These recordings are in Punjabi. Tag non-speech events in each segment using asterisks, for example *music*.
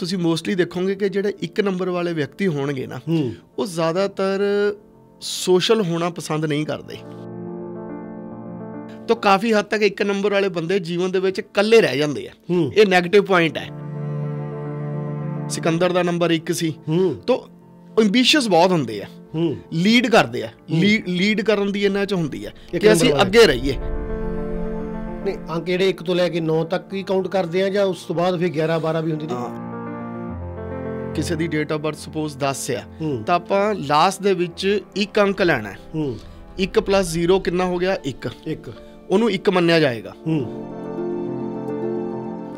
ਤੁਸੀਂ ਮੋਸਟਲੀ ਦੇਖੋਗੇ ਕਿ ਜਿਹੜੇ ਇੱਕ ਨੰਬਰ ਵਾਲੇ ਵਿਅਕਤੀ ਹੋਣਗੇ ਨਾ ਉਹ ਜ਼ਿਆਦਾਤਰ ਸੋਸ਼ਲ ਹੋਣਾ ਪਸੰਦ ਨਹੀਂ ਕਰਦੇ ਤਾਂ ਕਾਫੀ ਹੱਦ ਤੱਕ ਇੱਕ ਨੰਬਰ ਵਾਲੇ ਬੰਦੇ ਜੀਵਨ ਦੇ ਵਿੱਚ ਇਕੱਲੇ ਰਹਿ ਜਾਂਦੇ ਆ ਇਹ 네ਗੇਟਿਵ ਪੁਆਇੰਟ ਹੈ ਸਿਕੰਦਰ ਦਾ ਨੰਬਰ 1 ਸੀ ਤਾਂ ਐਂਬੀਸ਼ੀਅਸ ਬਹੁਤ ਹੁੰਦੇ ਆ ਲੀਡ ਕਰਦੇ ਆ ਲੀਡ ਕਰਨ ਦੀ ਇਹਨਾਂ ਚ ਹੁੰਦੀ ਆ ਕਿ ਅਸੀਂ ਅੱਗੇ ਰਹੀਏ ਨੇ ਅੰਕ ਜਿਹੜੇ 1 ਤੋਂ ਲੈ ਕੇ 9 ਤੱਕ ਹੀ ਕਾਊਂਟ ਕਰਦੇ ਆ ਜਾਂ ਉਸ ਤੋਂ ਬਾਅਦ ਫਿਰ 11 12 ਵੀ ਹੁੰਦੀ ਨਹੀਂ ਕਿਸੇ ਦੀ ਡੇਟ ਆਫ ਬਰਥ ਸਪੋਜ਼ 10 ਆ ਤਾਂ ਆਪਾਂ ਲਾਸਟ ਦੇ ਵਿੱਚ ਇੱਕ ਅੰਕ ਲੈਣਾ ਹੈ 1 0 ਕਿੰਨਾ ਹੋ ਗਿਆ 1 1 ਉਹਨੂੰ 1 ਮੰਨਿਆ ਜਾਏਗਾ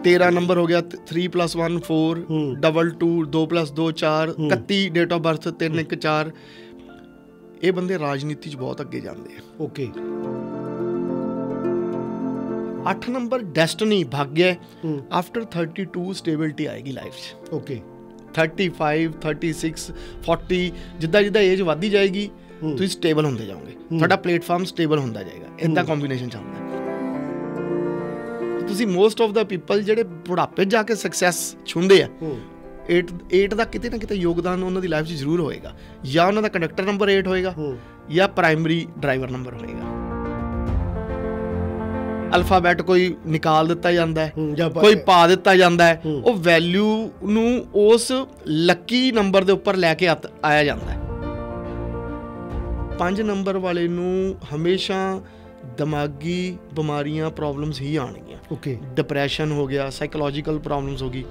13 ਨੰਬਰ ਹੋ ਗਿਆ 3 1 4 2 2 2 4 31 ਡੇਟ ਆਫ ਬਰਥ 3 1 4 ਇਹ ਬੰਦੇ ਰਾਜਨੀਤੀ 'ਚ ਬਹੁਤ ਅੱਗੇ ਜਾਂਦੇ ਆ ਓਕੇ 8 ਨੰਬਰ ਡੈਸਟਨੀ ਭਾਗਯ ਆਫਟਰ 32 ਸਟੇਬਿਲਟੀ ਆਏਗੀ ਲਾਈਫ 'ਚ ਓਕੇ 35 36 40 ਜਿੱਦਾਂ ਜਿੱਦਾਂ ਏਜ ਵਧਦੀ ਜਾਏਗੀ ਤੁਸੀਂ ਸਟੇਬਲ ਹੁੰਦੇ ਜਾਓਗੇ ਤੁਹਾਡਾ ਪਲੇਟਫਾਰਮ ਸਟੇਬਲ ਹੁੰਦਾ ਜਾਏਗਾ ਇੰਦਾ ਕੰਬੀਨੇਸ਼ਨ ਚਾਹੁੰਦਾ ਤੁਸੀਂ ਮੋਸਟ ਆਫ ਦਾ ਪੀਪਲ ਜਿਹੜੇ ਬੁਢਾਪੇ ਜਾ ਕੇ ਸਕਸੈਸ ਛੁੰਦੇ ਆ 8 8 ਦਾ ਕਿਤੇ ਨਾ ਕਿਤੇ ਯੋਗਦਾਨ ਉਹਨਾਂ ਦੀ ਲਾਈਫ 'ਚ ਜ਼ਰੂਰ ਹੋਏਗਾ ਜਾਂ ਉਹਨਾਂ ਦਾ ਕੰਡਕਟਰ ਨੰਬਰ 8 ਹੋਏਗਾ ਜਾਂ ਪ੍ਰਾਇਮਰੀ ਡਰਾਈਵਰ ਨੰਬਰ ਹੋਏਗਾ ਅਲਫਾਬੈਟ ਕੋਈ ਨਿਕਾਲ ਦਿੱਤਾ ਜਾਂਦਾ ਹੈ ਕੋਈ ਪਾ ਦਿੱਤਾ ਜਾਂਦਾ ਹੈ ਉਹ ਵੈਲਿਊ ਨੂੰ ਉਸ ਲੱਕੀ ਨੰਬਰ ਦੇ ਉੱਪਰ ਲੈ ਕੇ ਆਇਆ ਜਾਂਦਾ ਹੈ 5 ਨੰਬਰ ਵਾਲੇ ਨੂੰ ਹਮੇਸ਼ਾ ਦਿਮਾਗੀ ਬਿਮਾਰੀਆਂ ਪ੍ਰੋਬਲਮਸ ਹੀ ਆਣਗੀਆਂ ਓਕੇ ਡਿਪਰੈਸ਼ਨ ਹੋ ਗਿਆ ਸਾਈਕੋਲੋਜੀਕਲ ਪ੍ਰੋਬਲਮਸ ਹੋ ਗਈ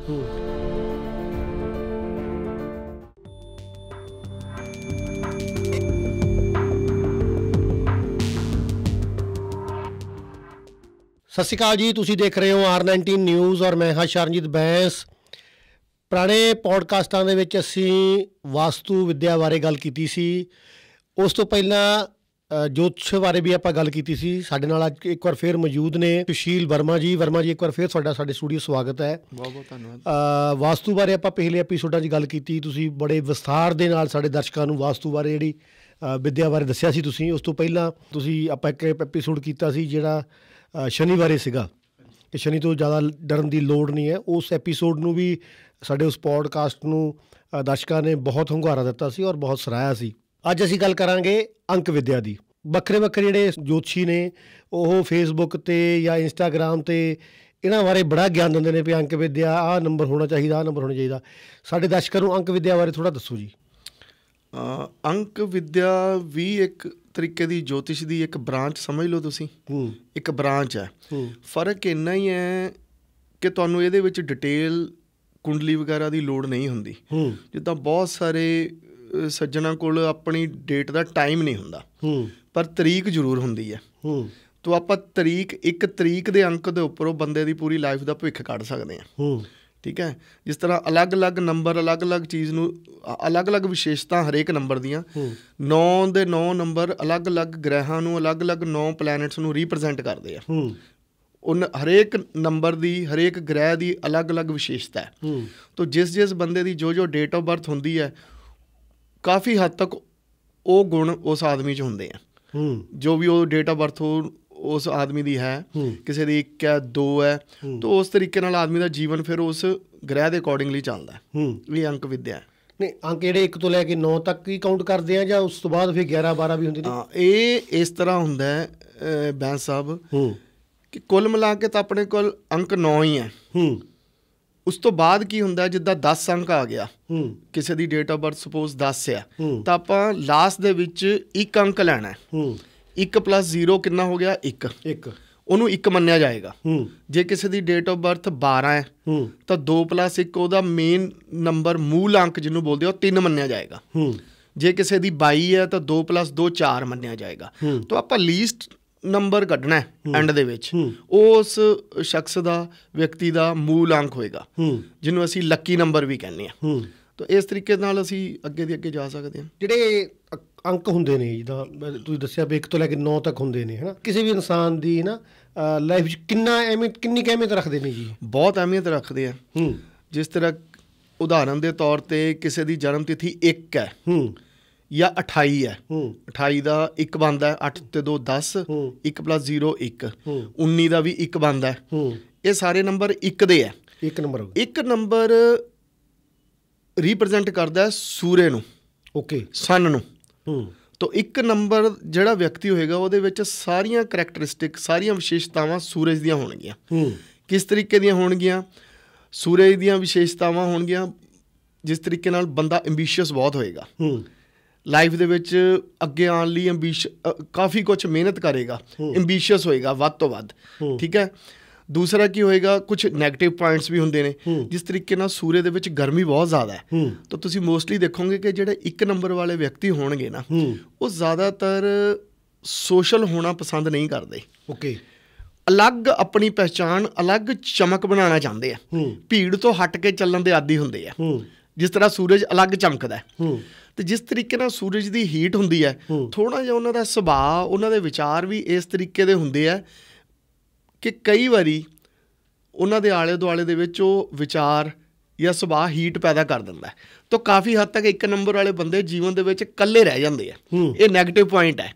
ਸਤਿ ਸ਼੍ਰੀ ਅਕਾਲ ਜੀ ਤੁਸੀਂ ਦੇਖ ਰਹੇ ਹੋ ਆਰ 19 ਨਿਊਜ਼ ਔਰ ਮੈਂ ਹਾਂ ਸ਼ਰਨਜੀਤ ਬੈਂਸ ਪੁਰਾਣੇ ਪੋਡਕਾਸਟਾਂ ਦੇ ਵਿੱਚ ਅਸੀਂ ਵਾਸਤੂ ਵਿਦਿਆ ਬਾਰੇ ਗੱਲ ਕੀਤੀ ਸੀ ਉਸ ਤੋਂ ਪਹਿਲਾਂ ਜੋਤਸ਼ ਬਾਰੇ ਵੀ ਆਪਾਂ ਗੱਲ ਕੀਤੀ ਸੀ ਸਾਡੇ ਨਾਲ ਅੱਜ ਇੱਕ ਵਾਰ ਫੇਰ ਮੌਜੂਦ ਨੇ ਸੁਸ਼ੀਲ ਵਰਮਾ ਜੀ ਵਰਮਾ ਜੀ ਇੱਕ ਵਾਰ ਫੇਰ ਤੁਹਾਡਾ ਸਾਡੇ ਸਟੂਡੀਓ ਸਵਾਗਤ ਹੈ ਬਹੁਤ ਬਹੁਤ ਧੰਨਵਾਦ ਵਾਸਤੂ ਬਾਰੇ ਆਪਾਂ ਪਹਿਲੇ ਐਪੀਸੋਡਾਂ 'ਚ ਗੱਲ ਕੀਤੀ ਤੁਸੀਂ ਬੜੇ ਵਿਸਥਾਰ ਦੇ ਨਾਲ ਸਾਡੇ ਦਰਸ਼ਕਾਂ ਨੂੰ ਵਾਸਤੂ ਬਾਰੇ ਜਿਹੜੀ ਵਿਦਿਆ ਬਾਰੇ ਦੱਸਿਆ ਸੀ ਤੁਸੀਂ ਉਸ ਤੋਂ ਪਹਿਲਾਂ ਤੁਸੀਂ ਆਪਾਂ ਇੱਕ ਐਪੀਸੋਡ ਕੀਤਾ ਸੀ ਜਿਹੜਾ ਸ਼ਨੀਵਾਰੀ ਸੀਗਾ ਕਿ ਸ਼ਨੀ ਤੋਂ ਜ਼ਿਆਦਾ ਡਰਨ ਦੀ ਲੋੜ ਨਹੀਂ ਹੈ ਉਸ ਐਪੀਸੋਡ ਨੂੰ ਵੀ ਸਾਡੇ ਉਸ ਪੋਡਕਾਸਟ ਨੂੰ ਦਰਸ਼ਕਾਂ ਨੇ ਬਹੁਤ ਹੰਗਾਰਾ ਦਿੱਤਾ ਸੀ ਔਰ ਬਹੁਤ ਸਰਾਇਆ ਸੀ ਅੱਜ ਅਸੀਂ ਗੱਲ ਕਰਾਂਗੇ ਅੰਕ ਵਿਦਿਆ ਦੀ ਵੱਖਰੇ ਵੱਖਰੇ ਜਿਹੜੇ ਜੋਤਸ਼ੀ ਨੇ ਉਹ ਫੇਸਬੁੱਕ ਤੇ ਜਾਂ ਇੰਸਟਾਗ੍ਰam ਤੇ ਇਹਨਾਂ ਬਾਰੇ ਬੜਾ ਗਿਆਨ ਦਿੰਦੇ ਨੇ ਵੀ ਅੰਕ ਵਿਦਿਆ ਆ ਨੰਬਰ ਹੋਣਾ ਚਾਹੀਦਾ ਆ ਨੰਬਰ ਹੋਣਾ ਚਾਹੀਦਾ ਸਾਡੇ ਦਰਸ਼ਕਾਂ ਨੂੰ ਅੰਕ ਵਿਦਿਆ ਬਾਰੇ ਥੋੜਾ ਦੱਸੋ ਜੀ ਅੰਕ ਵਿਦਿਆ ਵੀ ਇੱਕ ਤਰੀਕੇ ਦੀ ਜੋਤਿਸ਼ ਦੀ ਇੱਕ ਬ੍ਰਾਂਚ ਸਮਝ ਲਓ ਤੁਸੀਂ ਹੂੰ ਇੱਕ ਬ੍ਰਾਂਚ ਹੈ ਫਰਕ ਇੰਨਾ ਹੀ ਹੈ ਕਿ ਤੁਹਾਨੂੰ ਇਹਦੇ ਵਿੱਚ ਡਿਟੇਲ ਕੁੰਡਲੀ ਵਗੈਰਾ ਦੀ ਲੋੜ ਨਹੀਂ ਹੁੰਦੀ ਜਿੱਦਾਂ ਬਹੁਤ ਸਾਰੇ ਸੱਜਣਾ ਕੋਲ ਆਪਣੀ ਡੇਟ ਦਾ ਟਾਈਮ ਨਹੀਂ ਹੁੰਦਾ ਪਰ ਤਰੀਕ ਜ਼ਰੂਰ ਹੁੰਦੀ ਹੈ ਤੋਂ ਆਪਾਂ ਤਰੀਕ ਇੱਕ ਤਰੀਕ ਦੇ ਅੰਕ ਦੇ ਉੱਪਰੋਂ ਬੰਦੇ ਦੀ ਪੂਰੀ ਲਾਈਫ ਦਾ ਭਵਿੱਖ ਕੱਢ ਸਕਦੇ ਹਾਂ ਠੀਕ ਹੈ ਜਿਸ ਤਰ੍ਹਾਂ ਅਲੱਗ-ਅਲੱਗ ਨੰਬਰ ਅਲੱਗ-ਅਲੱਗ ਚੀਜ਼ ਨੂੰ ਅਲੱਗ-ਅਲੱਗ ਵਿਸ਼ੇਸ਼ਤਾ ਹਰੇਕ ਨੰਬਰ ਦੀਆਂ 9 ਦੇ 9 ਨੰਬਰ ਅਲੱਗ-ਅਲੱਗ ਗ੍ਰਹਿਾਂ ਨੂੰ ਅਲੱਗ-ਅਲੱਗ 9 ਪਲੈਨਟਸ ਨੂੰ ਰਿਪਰੈਜ਼ੈਂਟ ਕਰਦੇ ਆ ਹੂੰ ਉਹ ਹਰੇਕ ਨੰਬਰ ਦੀ ਹਰੇਕ ਗ੍ਰਹਿ ਦੀ ਅਲੱਗ-ਅਲੱਗ ਵਿਸ਼ੇਸ਼ਤਾ ਹੈ ਹੂੰ ਤੋਂ ਜਿਸ-ਜਿਸ ਬੰਦੇ ਦੀ ਜੋ ਜੋ ਡੇਟ ਆਫ ਬਰਥ ਹੁੰਦੀ ਹੈ ਕਾਫੀ ਹੱਦ ਤੱਕ ਉਹ ਗੁਣ ਉਸ ਆਦਮੀ 'ਚ ਹੁੰਦੇ ਆ ਹੂੰ ਜੋ ਵੀ ਉਹ ਡੇਟ ਆਫ ਬਰਥ ਉਸ ਆਦਮੀ ਦੀ ਹੈ ਕਿਸੇ ਦੀ ਇੱਕ ਹੈ ਦੋ ਹੈ ਤਾਂ ਉਸ ਤਰੀਕੇ ਨਾਲ ਆਦਮੀ ਦਾ ਜੀਵਨ ਫਿਰ ਉਸ ਗ੍ਰਹਿ ਦੇ ਅਕੋਰਡਿੰਗਲੀ ਚੱਲਦਾ ਹੈ ਇਹ ਅੰਕ ਵਿਦਿਆ ਹੈ ਨਹੀਂ ਅੰਕ ਜਿਹੜੇ 1 ਤੋਂ ਲੈ ਕੇ 9 ਤੱਕ ਹੀ ਕਾਊਂਟ ਕਰਦੇ ਆ ਜਾਂ ਉਸ ਤੋਂ ਬਾਅਦ ਫਿਰ 11 12 ਵੀ ਹੁੰਦੇ ਨੇ ਹਾਂ ਇਹ ਇਸ ਤਰ੍ਹਾਂ ਹੁੰਦਾ ਹੈ ਬੈਂਸ ਸਾਹਿਬ ਹੂੰ ਕਿ ਕੁੱਲ ਮਿਲਾ ਕੇ ਤਾਂ ਆਪਣੇ ਕੋਲ ਅੰਕ 9 ਹੀ ਹੈ ਹੂੰ ਉਸ ਤੋਂ ਬਾਅਦ ਕੀ ਹੁੰਦਾ ਜਿੱਦਾਂ 10 ਅੰਕ ਆ ਗਿਆ ਹੂੰ ਕਿਸੇ ਦੀ ਡੇਟ ਆਫ ਬਰਥ ਸਪੋਜ਼ 10 ਆ ਤਾਂ ਆਪਾਂ ਲਾਸਟ ਦੇ ਵਿੱਚ ਇੱਕ ਅੰਕ ਲੈਣਾ ਹੂੰ 1 ਕਿੰਨਾ ਹੋ ਗਿਆ 1 1 ਉਹਨੂੰ 1 ਮੰਨਿਆ ਜਾਏਗਾ ਹੂੰ ਜੇ ਕਿਸੇ ਦੀ ਡੇਟ ਆਫ ਬਰਥ 12 ਹੈ ਹੂੰ ਤਾਂ 2 1 ਉਹਦਾ ਮੇਨ ਨੰਬਰ ਮੂਲ ਅੰਕ ਜਿਹਨੂੰ ਬੋਲਦੇ ਆ 3 ਮੰਨਿਆ ਜਾਏਗਾ ਹੂੰ ਜੇ ਕਿਸੇ ਦੀ 22 ਹੈ ਤਾਂ 2 2 4 ਮੰਨਿਆ ਜਾਏਗਾ ਤਾਂ ਆਪਾਂ ਲੀਸਟ ਨੰਬਰ ਕੱਢਣਾ ਹੈ ਐਂਡ ਦੇ ਵਿੱਚ ਉਸ ਸ਼ਖਸ ਦਾ ਵਿਅਕਤੀ ਦਾ ਮੂਲ ਅੰਕ ਹੋਏਗਾ ਜਿਹਨੂੰ ਅਸੀਂ ਲੱਕੀ ਨੰਬਰ ਵੀ ਕਹਿੰਦੇ ਆ ਤਾਂ ਇਸ ਤਰੀਕੇ ਨਾਲ ਅਸੀਂ ਅੱਗੇ ਦੀ ਅੱਗੇ ਜਾ ਸਕਦੇ ਹਾਂ ਜਿਹੜੇ ਅੰਕ ਹੁੰਦੇ ਨੇ ਜਿਦਾ ਤੁਸੀਂ ਦੱਸਿਆ ਵੀ 1 ਤੋਂ ਲੈ ਕੇ 9 ਤੱਕ ਹੁੰਦੇ ਨੇ ਹਨਾ ਕਿਸੇ ਵੀ ਇਨਸਾਨ ਦੀ ਨਾ ਲਾਈਫ 'ਚ ਕਿੰਨਾ ਅਹਿਮੀਅਤ ਕਿੰਨੀ ਅਹਿਮੀਅਤ ਰੱਖਦੇ ਨੇ ਜੀ ਬਹੁਤ ਅਹਿਮੀਅਤ ਰੱਖਦੇ ਆ ਹੂੰ ਜਿਸ ਤਰ੍ਹਾਂ ਉਦਾਹਰਨ ਦੇ ਤੌਰ ਤੇ ਕਿਸੇ ਦੀ ਜਨਮ ਤਿਥੀ 1 ਹੈ ਹੂੰ ਜਾਂ 28 ਹੈ ਹੂੰ 28 ਦਾ 1 ਬੰਦਾ 8 ਤੇ 2 10 1 0 1 19 ਦਾ ਵੀ 1 ਹੂੰ ਇਹ ਸਾਰੇ ਨੰਬਰ 1 ਦੇ ਆ ਇੱਕ ਨੰਬਰ 1 ਇੱਕ ਨੰਬਰ ਰਿਪਰੈਜ਼ੈਂਟ ਕਰਦਾ ਸੂਰੇ ਨੂੰ ਓਕੇ ਸਨ ਨੂੰ ਹੂੰ ਤਾਂ ਇੱਕ ਨੰਬਰ ਜਿਹੜਾ ਵਿਅਕਤੀ ਹੋਏਗਾ ਉਹਦੇ ਵਿੱਚ ਸਾਰੀਆਂ ਕੈਰੈਕਟਰਿਸਟਿਕ ਸਾਰੀਆਂ ਵਿਸ਼ੇਸ਼ਤਾਵਾਂ ਸੂਰਜ ਦੀਆਂ ਹੋਣਗੀਆਂ ਹੂੰ ਕਿਸ ਤਰੀਕੇ ਦੀਆਂ ਹੋਣਗੀਆਂ ਸੂਰਜ ਦੀਆਂ ਵਿਸ਼ੇਸ਼ਤਾਵਾਂ ਹੋਣਗੀਆਂ ਜਿਸ ਤਰੀਕੇ ਨਾਲ ਬੰਦਾ ਐਂਬੀਸ਼ੀਅਸ ਬਹੁਤ ਹੋਏਗਾ ਹੂੰ ਲਾਈਫ ਦੇ ਵਿੱਚ ਅੱਗੇ ਆਉਣ ਲਈ ਐਂਬੀਸ਼ ਕਾਫੀ ਕੁਝ ਮਿਹਨਤ ਕਰੇਗਾ ਐਂਬੀਸ਼ੀਅਸ ਹੋਏਗਾ ਵੱਧ ਤੋਂ ਵੱਧ ਠੀਕ ਹੈ ਦੂਸਰਾ ਕੀ ਹੋਏਗਾ ਕੁਝ 네ਗੇਟਿਵ ਪੁਆਇੰਟਸ ਵੀ ਹੁੰਦੇ ਨੇ ਜਿਸ ਤਰੀਕੇ ਨਾਲ ਸੂਰਜ ਦੇ ਵਿੱਚ ਗਰਮੀ ਬਹੁਤ ਜ਼ਿਆਦਾ ਹੈ ਤਾਂ ਤੁਸੀਂ ਮੋਸਟਲੀ ਦੇਖੋਗੇ ਕਿ ਜਿਹੜੇ ਇੱਕ ਨੰਬਰ ਵਾਲੇ ਵਿਅਕਤੀ ਹੋਣਗੇ ਨਾ ਉਹ ਜ਼ਿਆਦਾਤਰ ਸੋਸ਼ਲ ਹੋਣਾ ਪਸੰਦ ਨਹੀਂ ਕਰਦੇ ਓਕੇ ਅਲੱਗ ਆਪਣੀ ਪਛਾਣ ਅਲੱਗ ਚਮਕ ਬਣਾਉਣਾ ਚਾਹੁੰਦੇ ਆ ਭੀੜ ਤੋਂ ਹਟ ਕੇ ਚੱਲਣ ਦੇ ਆਦੀ ਹੁੰਦੇ ਆ ਜਿਸ ਤਰ੍ਹਾਂ ਸੂਰਜ ਅਲੱਗ ਚਮਕਦਾ ਹੈ ਤੇ ਜਿਸ ਤਰੀਕੇ ਨਾਲ ਸੂਰਜ ਦੀ ਹੀਟ ਹੁੰਦੀ ਹੈ ਥੋੜਾ ਜਿਹਾ ਉਹਨਾਂ ਦਾ ਸੁਭਾਅ ਉਹਨਾਂ ਦੇ ਵਿਚਾਰ ਵੀ ਇਸ ਤਰੀਕੇ ਦੇ ਹੁੰਦੇ ਆ ਕਿ ਕਈ ਵਾਰੀ ਉਹਨਾਂ ਦੇ ਆਲੇ ਦੁਆਲੇ ਦੇ ਵਿੱਚ ਉਹ ਵਿਚਾਰ ਜਾਂ ਸੁਭਾਅ ਹੀਟ ਪੈਦਾ ਕਰ ਦਿੰਦਾ ਤਾਂ ਕਾਫੀ ਹੱਦ ਤੱਕ ਇੱਕ ਨੰਬਰ ਵਾਲੇ ਬੰਦੇ ਜੀਵਨ ਦੇ ਵਿੱਚ ਇਕੱਲੇ ਰਹਿ ਜਾਂਦੇ ਆ ਇਹ 네ਗੇਟਿਵ ਪੁਆਇੰਟ ਹੈ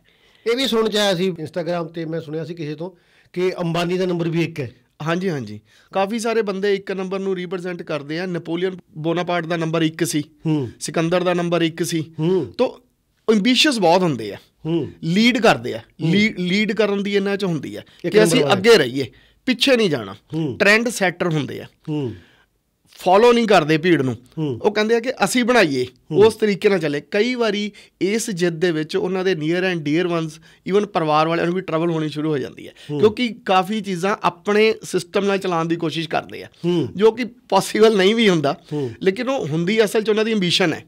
ਇਹ ਵੀ ਸੁਣ ਚ ਆਇਆ ਸੀ ਇੰਸਟਾਗ੍ਰam ਤੇ ਮੈਂ ਸੁਣਿਆ ਸੀ ਕਿਸੇ ਤੋਂ ਕਿ ਅੰਬਾਨੀ ਦਾ ਨੰਬਰ ਵੀ ਇੱਕ ਹੈ ਹਾਂਜੀ ਹਾਂਜੀ ਕਾਫੀ ਸਾਰੇ ਬੰਦੇ ਇੱਕ ਨੰਬਰ ਨੂੰ ਰਿਪਰੈਜ਼ੈਂਟ ਕਰਦੇ ਆ ਨੈਪੋਲੀਅਨ ਬੋਨਾਪਾਰਟ ਦਾ ਨੰਬਰ 1 ਸੀ ਹੂੰ ਸਿਕੰਦਰ ਦਾ ਨੰਬਰ 1 ਸੀ ਹੂੰ ਤੋਂ ਐਂਬੀਸ਼ੀਅਸ ਬਹੁਤ ਹੁੰਦੇ ਆ ਲੀਡ ਕਰਦੇ ਆ ਲੀਡ ਕਰਨ ਦੀ ਇਹਨਾਂ ਚ ਹੁੰਦੀ ਆ ਕਿ ਅਸੀਂ ਅੱਗੇ ਰਹੀਏ ਪਿੱਛੇ ਨਹੀਂ ਜਾਣਾ ਟ੍ਰੈਂਡ ਸੈਟਰ ਹੁੰਦੇ ਆ ਫੋਲੋ ਨਹੀਂ ਕਰਦੇ ਭੀੜ ਨੂੰ ਉਹ ਕਹਿੰਦੇ ਆ ਕਿ ਅਸੀਂ ਬਣਾਈਏ ਉਸ ਤਰੀਕੇ ਨਾਲ ਚੱਲੇ ਕਈ ਵਾਰੀ ਇਸ ਜਿੱਦ ਦੇ ਵਿੱਚ ਉਹਨਾਂ ਦੇ near and dear ones even ਪਰਿਵਾਰ ਵਾਲਿਆਂ ਨੂੰ ਵੀ ਟਰਬਲ ਹੋਣੀ ਸ਼ੁਰੂ ਹੋ ਜਾਂਦੀ ਹੈ ਕਿਉਂਕਿ ਕਾਫੀ ਚੀਜ਼ਾਂ ਆਪਣੇ ਸਿਸਟਮ ਨਾਲ ਚਲਾਉਣ ਦੀ ਕੋਸ਼ਿਸ਼ ਕਰਦੇ ਆ ਜੋ ਕਿ ਪੋਸੀਬਲ ਨਹੀਂ ਵੀ ਹੁੰਦਾ ਲੇਕਿਨ ਉਹ ਹੁੰਦੀ ਅਸਲ 'ਚ ਉਹਨਾਂ ਦੀ ਐਂਬੀਸ਼ਨ ਹੈ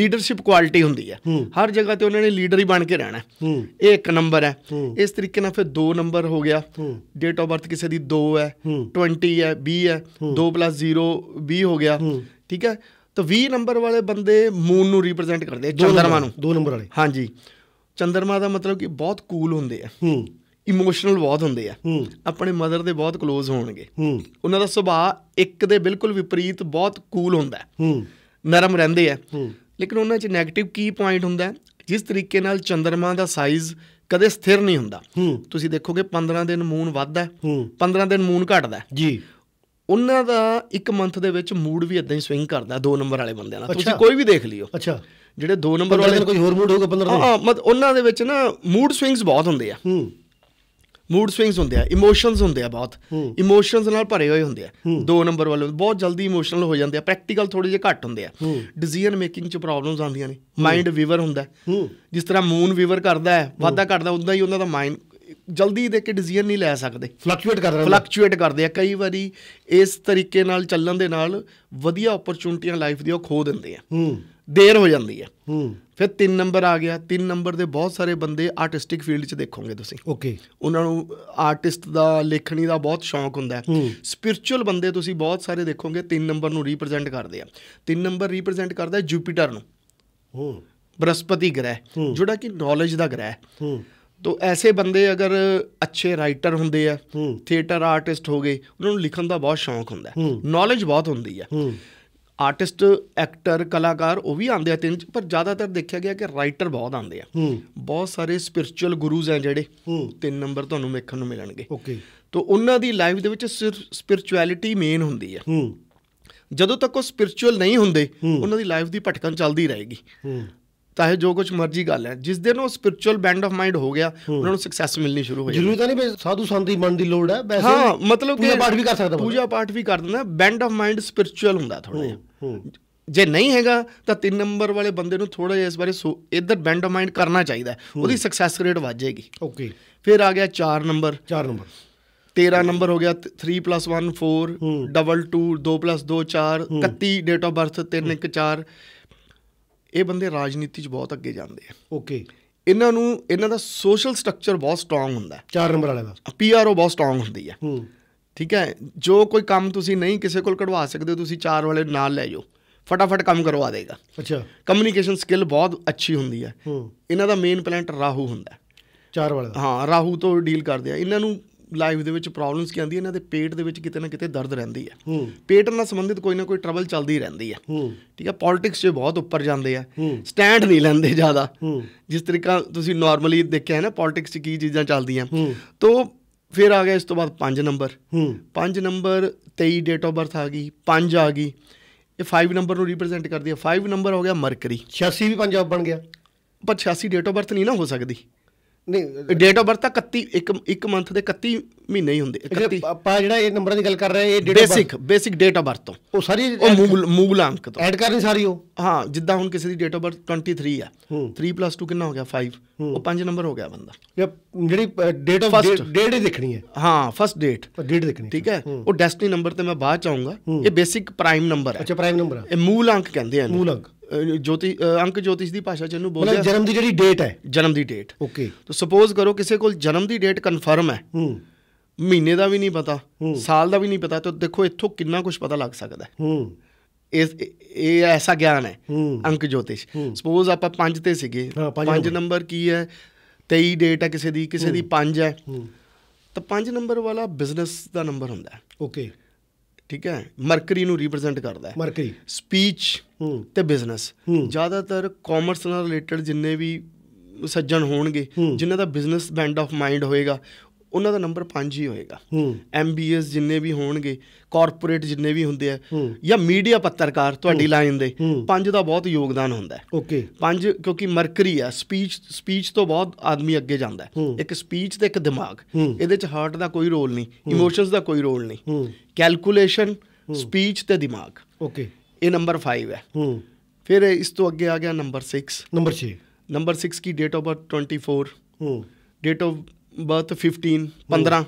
ਲੀਡਰਸ਼ਿਪ ਕੁਆਲਿਟੀ ਹੁੰਦੀ ਹੈ ਹਰ ਜਗ੍ਹਾ ਤੇ ਉਹਨਾਂ ਨੇ ਲੀਡਰ ਹੀ ਬਣ ਕੇ ਰਹਿਣਾ ਇਹ ਇੱਕ ਨੰਬਰ ਹੈ ਇਸ ਤਰੀਕੇ ਨਾਲ ਫਿਰ ਦੋ ਨੰਬਰ ਹੋ ਗਿਆ ਡੇਟ ਆਫ ਬਰਥ ਕਿਸੇ ਦੀ 2 ਹੈ 20 ਹੈ 20 ਹੈ 2 0 20 ਹੋ ਗਿਆ ਠੀਕ ਹੈ ਤਾਂ 20 ਨੰਬਰ ਵਾਲੇ ਬੰਦੇ ਮੂਨ ਨੂੰ ਰਿਪਰੈਜ਼ੈਂਟ ਕਰਦੇ ਆ ਚੰਦਰਮਾ ਨੂੰ ਦੋ ਨੰਬਰ ਵਾਲੇ ਹਾਂਜੀ ਚੰਦਰਮਾ ਦਾ ਮਤਲਬ ਕਿ ਬਹੁਤ ਕੂਲ ਹੁੰਦੇ ਆ ਹੂੰ ਇਮੋਸ਼ਨਲ ਬਹੁਤ ਹੁੰਦੇ ਆ ਆਪਣੇ ਮਦਰ ਦੇ ਬਹੁਤ ক্লোਜ਼ ਹੋਣਗੇ ਉਹਨਾਂ ਦਾ ਸੁਭਾਅ ਇੱਕ ਦੇ ਬਿਲਕੁਲ ਵਿਪਰੀਤ ਬਹੁਤ ਕੂਲ ਹੁੰਦਾ ਹੂੰ ਨਰਮ ਰਹਿੰਦੇ ਆ ਲੇਕਿਨ ਉਹਨਾਂ 'ਚ 네ਗੇਟਿਵ ਕੀ ਪੁਆਇੰਟ ਹੁੰਦਾ ਜਿਸ ਤਰੀਕੇ ਨਾਲ ਚੰਦਰਮਾ ਦਾ ਸਾਈਜ਼ ਕਦੇ ਸਥਿਰ ਨਹੀਂ ਹੁੰਦਾ ਤੁਸੀਂ ਦੇਖੋਗੇ 15 ਦਿਨ ਮੂਨ ਵੱਧਦਾ 15 ਦਿਨ ਮੂਨ ਘਟਦਾ ਜੀ ਉਹਨਾਂ ਦਾ ਇੱਕ ਮੰਥ ਦੇ ਵਿੱਚ ਮੂਡ ਵੀ ਇਦਾਂ ਹੀ ਸਵਿੰਗ ਕਰਦਾ 2 ਨੰਬਰ ਵਾਲੇ ਬੰਦਿਆਂ ਦਾ ਤੁਸੀਂ ਕੋਈ ਵੀ ਦੇਖ ਲਿਓ ਅੱਛਾ ਜਿਹੜੇ 2 ਨੰਬਰ ਵਾਲੇ ਕੋਈ ਹੋਰ ਮੂਡ ਹੋਊਗਾ 15 ਦਿਨ ਹਾਂ ਮਤ ਉਹਨਾਂ ਦੇ ਵਿੱਚ ਨਾ ਮੂਡ ਸਵਿੰਗਸ ਬਹੁਤ ਹੁੰਦੇ ਆ ਹੂੰ ਮੂਡ ਸਵਿੰਗਸ ਹੁੰਦੇ ਆ ਇਮੋਸ਼ਨਸ ਹੁੰਦੇ ਆ ਬਹੁਤ ਇਮੋਸ਼ਨਸ ਨਾਲ ਭਰੇ ਹੋਏ ਹੁੰਦੇ ਆ 2 ਨੰਬਰ ਵਾਲੇ ਬਹੁਤ ਜਲਦੀ ਇਮੋਸ਼ਨਲ ਹੋ ਜਾਂਦੇ ਆ ਪ੍ਰੈਕਟੀਕਲ ਥੋੜੇ ਜਿਹਾ ਘੱਟ ਹੁੰਦੇ ਆ ਡਿਸੀਜਨ ਮੇਕਿੰਗ ਚ ਪ੍ਰੋਬਲਮਸ ਆਉਂਦੀਆਂ ਨੇ ਮਾਈਂਡ ਵੀਵਰ ਹੁੰਦਾ ਜਿਸ ਤਰ੍ਹਾਂ ਮੂਨ ਵੀਵਰ ਕਰਦਾ ਹੈ ਵਾਧਾ ਕਰਦਾ ਉਦਾਂ ਹੀ ਉਹਨਾਂ ਦਾ ਮਾਈਂਡ ਜਲਦੀ ਦੇ ਕੇ ਡਿਸੀਜਨ ਨਹੀਂ ਲੈ ਸਕਦੇ ਫਲਕਚੁਏਟ ਕਰ ਰਹੇ ਫਲਕਚੁਏਟ ਕਰਦੇ ਆ ਕਈ ਵਾਰੀ ਇਸ ਤਰੀਕੇ ਨਾਲ ਚੱਲਣ ਦੇ ਨਾਲ ਵਧੀਆ ਓਪਰਚੁਨਿਟੀਆਂ ਲਾਈਫ ਦੀ ਉਹ ਖੋ ਦਿੰਦੇ ਆ ਹੂੰ ਦੇਰ ਹੋ ਜਾਂਦੀ ਹੈ ਹੂੰ ਫਿਰ 3 ਨੰਬਰ ਆ ਗਿਆ 3 ਨੰਬਰ ਦੇ ਬਹੁਤ ਸਾਰੇ ਬੰਦੇ ਆਰਟਿਸਟਿਕ ਫੀਲਡ 'ਚ ਦੇਖੋਗੇ ਤੁਸੀਂ ਓਕੇ ਉਹਨਾਂ ਨੂੰ ਆਰਟਿਸਟ ਦਾ ਲਿਖਣੀ ਦਾ ਬਹੁਤ ਸ਼ੌਂਕ ਹੁੰਦਾ ਹੈ ਸਪਿਰਚੁਅਲ ਬੰਦੇ ਤੁਸੀਂ ਬਹੁਤ ਸਾਰੇ ਦੇਖੋਗੇ 3 ਨੰਬਰ ਨੂੰ ਰਿਪਰੈਜ਼ੈਂਟ ਕਰਦੇ ਆ 3 ਨੰਬਰ ਰਿਪਰੈਜ਼ੈਂਟ ਕਰਦਾ ਹੈ ਜੂਪੀਟਰ ਨੂੰ ਹੂੰ ਬ੍ਰਹਸਪਤੀ ਗ੍ਰਹਿ ਜਿਹੜਾ ਕਿ ਨੌਲੇਜ ਦਾ ਗ੍ਰਹਿ ਹੂੰ ਤੋ ਐਸੇ ਬੰਦੇ ਅਗਰ ਅੱਛੇ ਰਾਈਟਰ ਹੁੰਦੇ ਆ ਥੀਏਟਰ ਆਰਟਿਸਟ ਹੋ ਗਏ ਉਹਨਾਂ ਨੂੰ ਲਿਖਣ ਦਾ ਬਹੁਤ ਸ਼ੌਂਕ ਹੁੰਦਾ ਹੈ ਨੌਲੇਜ ਬਹੁਤ ਹੁੰਦੀ ਹੈ ਆਰਟਿਸਟ ਐਕਟਰ ਕਲਾਕਾਰ ਉਹ ਵੀ ਆਉਂਦੇ ਆ ਤਿੰਨ ਪਰ ਜ਼ਿਆਦਾਤਰ ਦੇਖਿਆ ਗਿਆ ਕਿ ਰਾਈਟਰ ਬਹੁਤ ਆਉਂਦੇ ਆ ਬਹੁਤ ਸਾਰੇ ਸਪਿਰਚੁਅਲ ਗੁਰੂਜ਼ ਆ ਜਿਹੜੇ ਤਿੰਨ ਨੰਬਰ ਤੁਹਾਨੂੰ ਵੇਖਣ ਨੂੰ ਮਿਲਣਗੇ ਓਕੇ ਤੋ ਉਹਨਾਂ ਦੀ ਲਾਈਫ ਦੇ ਵਿੱਚ ਸਪਿਰਚੁਅਲਿਟੀ ਮੇਨ ਹੁੰਦੀ ਆ ਜਦੋਂ ਤੱਕ ਉਹ ਸਪਿਰਚੁਅਲ ਨਹੀਂ ਹੁੰਦੇ ਉਹਨਾਂ ਦੀ ਲਾਈਫ ਦੀ ਭਟਕਣ ਚੱਲਦੀ ਰਹੇਗੀ ਇਹ ਜੋ ਕੁਝ ਮਰਜ਼ੀ ਗੱਲ ਹੈ ਜਿਸ ਦਿਨ ਉਹ ਸਪਿਰਚੁਅਲ ਬੈਂਡ ਆਫ ਮਾਈਂਡ ਹੋ ਗਿਆ ਉਹਨਾਂ ਨੂੰ ਸਕਸੈਸ ਮਿਲਣੀ ਸ਼ੁਰੂ ਹੋ ਜਾਂਦੀ ਜ਼ਰੂਰੀ ਤਾਂ ਨਹੀਂ ਵੀ ਸਾਧੂ ਸੰਤ ਹੀ ਮਨ ਦੀ ਲੋੜ ਹੈ ਵੈਸੇ ਹਾਂ ਮਤਲਬ ਕਿ ਪੂਜਾ ਪਾਠ ਵੀ ਕਰ ਸਕਦਾ ਪੂਜਾ ਪਾਠ ਵੀ ਕਰ ਦਿੰਦਾ ਬੈਂਡ ਆਫ ਮਾਈਂਡ ਸਪਿਰਚੁਅਲ ਹੁੰਦਾ ਥੋੜਾ ਜਿਹਾ ਜੇ ਨਹੀਂ ਹੈਗਾ ਤਾਂ 3 ਨੰਬਰ ਵਾਲੇ ਬੰਦੇ ਨੂੰ ਥੋੜਾ ਜਿਹਾ ਇਸ ਬਾਰੇ ਇਧਰ ਬੈਂਡ ਆਫ ਮਾਈਂਡ ਕਰਨਾ ਚਾਹੀਦਾ ਉਹਦੀ ਸਕਸੈਸ ਰੇਟ ਵੱਧ ਜਾਏਗੀ ਓਕੇ ਫਿਰ ਆ ਗਿਆ 4 ਨੰਬਰ 4 ਨੰਬਰ 13 ਨੰਬਰ ਹੋ ਗਿਆ 3 1 4 ਡਬਲ 2 2 2 4 31 ਡੇਟ ਆਫ ਬਰਥ 3 1 4 ਇਹ ਬੰਦੇ ਰਾਜਨੀਤੀ 'ਚ ਬਹੁਤ ਅੱਗੇ ਜਾਂਦੇ ਆ ਓਕੇ ਇਹਨਾਂ ਨੂੰ ਇਹਨਾਂ ਦਾ ਸੋਸ਼ਲ ਸਟਰਕਚਰ ਬਹੁਤ ਸਟਰੋਂਗ ਹੁੰਦਾ ਚਾਰ ਨੰਬਰ ਵਾਲੇ ਦਾ ਪੀਆਰਓ ਬਹੁਤ ਸਟਰੋਂਗ ਹੁੰਦੀ ਹੈ ਠੀਕ ਹੈ ਜੋ ਕੋਈ ਕੰਮ ਤੁਸੀਂ ਨਹੀਂ ਕਿਸੇ ਕੋਲ ਕਢਵਾ ਸਕਦੇ ਤੁਸੀਂ ਚਾਰ ਵਾਲੇ ਨਾਲ ਲੈ ਜਾਓ ਫਟਾਫਟ ਕੰਮ ਕਰਵਾ ਦੇਗਾ ਅੱਛਾ ਕਮਿਊਨੀਕੇਸ਼ਨ ਸਕਿੱਲ ਬਹੁਤ ਅੱਛੀ ਹੁੰਦੀ ਹੈ ਇਹਨਾਂ ਦਾ ਮੇਨ ਪਲੈਨਟ ਰਾਹੂ ਹੁੰਦਾ ਚਾਰ ਦਾ ਹਾਂ ਰਾਹੂ ਤੋਂ ਡੀਲ ਕਰਦੇ ਆ ਇਹਨਾਂ ਨੂੰ ਲਾਈਫ ਦੇ ਵਿੱਚ ਪ੍ਰੋਬਲਮਸ ਕੀ ਆਉਂਦੀ ਇਹਨਾਂ ਦੇ ਪੇਟ ਦੇ ਵਿੱਚ ਕਿਤੇ ਨਾ ਕਿਤੇ ਦਰਦ ਰਹਿੰਦੀ ਹੈ ਪੇਟ ਨਾਲ ਸੰਬੰਧਿਤ ਕੋਈ ਨਾ ਕੋਈ ਟਰਬਲ ਚੱਲਦੀ ਰਹਿੰਦੀ ਹੈ ਠੀਕ ਹੈ ਪੋਲਿਟਿਕਸ 'ਚ ਬਹੁਤ ਉੱਪਰ ਜਾਂਦੇ ਆ ਸਟੈਂਡ ਨਹੀਂ ਲੈਂਦੇ ਜ਼ਿਆਦਾ ਜਿਸ ਤਰੀਕਾ ਤੁਸੀਂ ਨਾਰਮਲੀ ਦੇਖਿਆ ਹੈ ਨਾ ਪੋਲਿਟਿਕਸ 'ਚ ਕੀ ਚੀਜ਼ਾਂ ਚੱਲਦੀਆਂ ਤੋਂ ਫਿਰ ਆ ਗਿਆ ਇਸ ਤੋਂ ਬਾਅਦ 5 number 5 number 23 date of birth ਆ ਗਈ 5 ਆ ਗਈ ਇਹ 5 ਨੰਬਰ ਨੂੰ ਰਿਪਰੈਜ਼ੈਂਟ ਕਰਦੀ ਹੈ 5 ਨੰਬਰ ਹੋ ਗਿਆ ਮਰਕਰੀ 86 ਵੀ ਪੰਜਾਬ ਬਣ ਗਿਆ ਪਰ 86 ਡੇਟ ਆਫ ਬਰਥ ਨਹੀਂ ਨਾ ਹੋ ਸਕਦੀ ਨਹੀਂ ਡੇਟ ਆਫ ਬਰਥ ਤਾਂ 31 ਇੱਕ ਇੱਕ ਮੰਥ ਦੇ 31 ਮਹੀਨੇ ਹੀ ਹੁੰਦੇ 31 ਆਪਾਂ ਜਿਹੜਾ ਇਹ ਨੰਬਰਾਂ ਦੀ ਗੱਲ ਕਰ ਰਹੇ ਇਹ date basic basic date of birth ਤੋਂ ਉਹ ਸਾਰੀ ਉਹ ਮੂਲ ਅੰਕ ਤੋਂ ਐਡ ਕਰਨੀ ਸਾਰੀ ਉਹ ਹਾਂ ਜਿੱਦਾਂ ਹੁਣ ਕਿਸੇ ਦੀ ਡੇਟ ਆਫ ਬਰਥ 23 ਆ 3 2 ਕਿੰਨਾ ਹੋ ਗਿਆ 5 ਉਹ ਪੰਜ ਨੰਬਰ ਹੋ ਗਿਆ ਬੰਦਾ ਜਿਹੜੀ ਡੇਟ ਆਫ ਡੇਟ ਹੀ ਦੇਖਣੀ ਹੈ ਹਾਂ ਫਸਟ ਡੇਟ ਡੇਟ ਦੇਖਣੀ ਠੀਕ ਹੈ ਉਹ ਡੈਸਟਨੀ ਨੰਬਰ ਤੇ ਮੈਂ ਬਾਅਦ ਚ ਆਉਂਗਾ ਇਹ ਬੇਸਿਕ ਪ੍ਰਾਈਮ ਨੰਬਰ ਹੈ ਅੱਛਾ ਪ੍ਰਾਈਮ ਨੰਬਰ ਹੈ ਇਹ ਮੂਲ ਅੰਕ ਕਹਿੰਦੇ ਆ ਮੂਲ ਅੰਕ ਜੋਤੀ ਅੰਕ ਜੋਤਿਸ਼ ਦੀ ਭਾਸ਼ਾ ਚ ਇਹਨੂੰ ਬੋਲਦੇ ਆ ਜਨਮ ਦੀ ਜਿਹੜੀ ਡੇਟ ਹੈ ਜਨਮ ਦੀ ਡੇਟ ਓਕੇ ਤਾਂ ਸੁਪੋਜ਼ ਕਰੋ ਕਿਸੇ ਕੋਲ ਜਨਮ ਦੀ ਡੇਟ ਕਨਫਰਮ ਹੈ ਹੂੰ ਮਹੀਨੇ ਦਾ ਵੀ ਨਹੀਂ ਪਤਾ ਸਾਲ ਦਾ ਵੀ ਨਹੀਂ ਪਤਾ ਤਾਂ ਦੇਖੋ ਇੱਥੋਂ ਕਿੰਨਾ ਕੁਝ ਪਤਾ ਲੱਗ ਸਕਦਾ ਹੈ ਹੂੰ ਇਸ ਇਹ ਐਸਾ ਗਿਆਨ ਹੈ ਅੰਕ ਜੋਤਿਸ਼ ਸਪੋਜ਼ ਆਪਾਂ 5 ਤੇ ਸੀਗੇ 5 ਨੰਬਰ ਕੀ ਹੈ 23 ਡੇਟ ਹੈ ਕਿਸੇ ਦੀ ਕਿਸੇ ਦੀ 5 ਹੈ ਤਾਂ 5 ਨੰਬਰ ਵਾਲਾ ਬਿਜ਼ਨਸ ਦਾ ਨੰਬਰ ਹੁੰਦਾ ਹੈ ਓਕੇ ਠੀਕ ਹੈ ਮਰਕਰੀ ਨੂੰ ਰਿਪਰੈਜ਼ੈਂਟ ਕਰਦਾ ਹੈ ਮਰਕਰੀ ਸਪੀਚ ਤੇ ਬਿਜ਼ਨਸ ਜ਼ਿਆਦਾਤਰ ਕਾਮਰਸ ਨਾਲ ਰਿਲੇਟਡ ਜਿੰਨੇ ਵੀ ਸੱਜਣ ਹੋਣਗੇ ਜਿਨ੍ਹਾਂ ਦਾ ਬਿਜ਼ਨਸ ਬੈਂਡ ਆਫ ਮਾਈਂਡ ਹੋਏਗਾ ਉਹਨਾਂ ਦਾ ਨੰਬਰ 5 ਹੀ ਹੋਏਗਾ ਐਮਬੀਐਸ ਜਿੰਨੇ ਵੀ ਹੋਣਗੇ ਕਾਰਪੋਰੇਟ ਜਿੰਨੇ ਵੀ ਹੁੰਦੇ ਆ ਜਾਂ ਮੀਡੀਆ ਪੱਤਰਕਾਰ ਤੁਹਾਡੀ ਲਾਈਨ ਦੇ 5 ਦਾ ਬਹੁਤ ਯੋਗਦਾਨ ਹੁੰਦਾ ਹੈ ਓਕੇ 5 ਕਿਉਂਕਿ ਮਰਕਰੀ ਆ ਸਪੀਚ ਸਪੀਚ ਤੋਂ ਬਹੁਤ ਆਦਮੀ ਅੱਗੇ ਜਾਂਦਾ ਇੱਕ ਸਪੀਚ ਤੇ ਇੱਕ ਦਿਮਾਗ ਇਹਦੇ ਚ ਹਾਰਟ ਦਾ ਕੋਈ ਰੋਲ ਨਹੀਂ ਇਮੋਸ਼ਨਸ ਦਾ ਕੋਈ ਰੋਲ ਨਹੀਂ ਕੈਲਕੂਲੇਸ਼ਨ ਸਪੀਚ ਤੇ ਦਿਮਾਗ ਓਕੇ ਇਹ ਨੰਬਰ 5 ਹੈ ਫਿਰ ਇਸ ਤੋਂ ਅੱਗੇ ਆ ਗਿਆ ਨੰਬਰ 6 ਨੰਬਰ 6 ਨੰਬਰ 6 ਕੀ ਡੇਟ ਆਫ ਬਰਥ 24 ਹੂੰ date of birth 15 15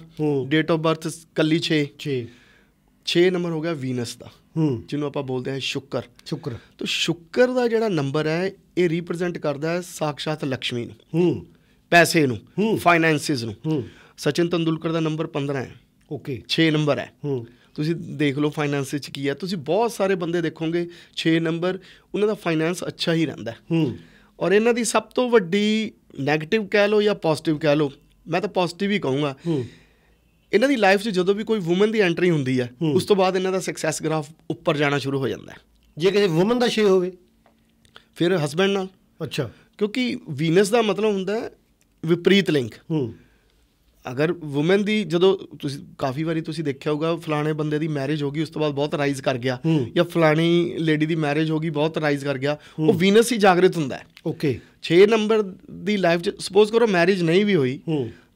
date of birth ਕੱਲੀ 6 6 6 ਨੰਬਰ ਹੋ ਗਿਆ ਵੀਨਸ ਦਾ ਹੂੰ ਜਿਹਨੂੰ ਆਪਾਂ ਬੋਲਦੇ ਹਾਂ ਸ਼ੁਕਰ ਸ਼ੁਕਰ ਤਾਂ ਸ਼ੁਕਰ ਦਾ ਜਿਹੜਾ ਨੰਬਰ ਹੈ ਇਹ ਰਿਪਰੈਜ਼ੈਂਟ ਕਰਦਾ ਹੈ ਸਾਖਸ਼ਾਤ ਲక్ష్ਮੀ ਨੂੰ ਹੂੰ ਪੈਸੇ ਨੂੰ ਫਾਈਨੈਂਸਿਸ ਨੂੰ ਹੂੰ ਸਚਿਨ ਤੰਦੁਲਕਰ ਦਾ ਨੰਬਰ 15 ਹੈ ਓਕੇ 6 ਨੰਬਰ ਹੈ ਹੂੰ ਤੁਸੀਂ ਦੇਖ ਲਓ ਫਾਈਨੈਂਸ ਵਿੱਚ ਕੀ ਹੈ ਤੁਸੀਂ ਬਹੁਤ ਸਾਰੇ ਬੰਦੇ ਦੇਖੋਗੇ 6 ਨੰਬਰ ਉਹਨਾਂ ਦਾ ਫਾਈਨੈਂਸ ਅੱਛਾ ਹੀ ਰਹਿੰਦਾ ਹੂੰ ਔਰ ਇਹਨਾਂ ਦੀ ਸਭ ਤੋਂ ਵੱਡੀ 네ਗੇਟਿਵ ਕਹਿ ਲਓ ਜਾਂ ਪੋਜ਼ਿਟਿਵ ਕਹਿ ਲਓ ਮੈਂ ਤਾਂ ਪੋਜ਼ਿਟਿਵ ਹੀ ਕਹੂੰਗਾ ਇਹਨਾਂ ਦੀ ਲਾਈਫ 'ਚ ਜਦੋਂ ਵੀ ਕੋਈ ਔਮਨ ਦੀ ਐਂਟਰੀ ਹੁੰਦੀ ਹੈ ਉਸ ਤੋਂ ਬਾਅਦ ਇਹਨਾਂ ਦਾ ਸਕਸੈਸ ਗ੍ਰਾਫ ਉੱਪਰ ਜਾਣਾ ਸ਼ੁਰੂ ਹੋ ਜਾਂਦਾ ਹੈ ਜੇ ਕਿਸੇ ਔਮਨ ਦਾ ਸ਼ੇ ਹੋਵੇ ਫਿਰ ਹਸਬੰਡ ਨਾਲ ਅੱਛਾ ਕਿਉਂਕਿ ਵੀਨਸ ਦਾ ਮਤਲਬ ਹੁੰਦਾ ਵਿਪਰੀਤ ਲਿੰਗ ਹੂੰ ਅਗਰ ਔਮਨ ਦੀ ਜਦੋਂ ਤੁਸੀਂ ਕਾਫੀ ਵਾਰੀ ਤੁਸੀਂ ਦੇਖਿਆ ਹੋਊਗਾ ਫਲਾਣੇ ਬੰਦੇ ਦੀ ਮੈਰਿਜ ਹੋ ਗਈ ਉਸ ਤੋਂ ਬਾਅਦ ਬਹੁਤ ਰਾਈਜ਼ ਕਰ ਗਿਆ ਜਾਂ ਫਲਾਣੀ ਲੇਡੀ ਦੀ ਮੈਰਿਜ ਹੋ ਗਈ ਬਹੁਤ ਰਾਈਜ਼ ਕਰ ਗਿਆ ਉਹ ਵੀਨਸ ਹੀ ਜਾਗਰਿਤ ਹੁੰਦਾ ਹੈ ਓਕੇ 6 ਨੰਬਰ ਦੀ ਲਾਈਫ ਚ ਸਪੋਜ਼ ਕਰੋ ਮੈਰਿਜ ਨਹੀਂ ਵੀ ਹੋਈ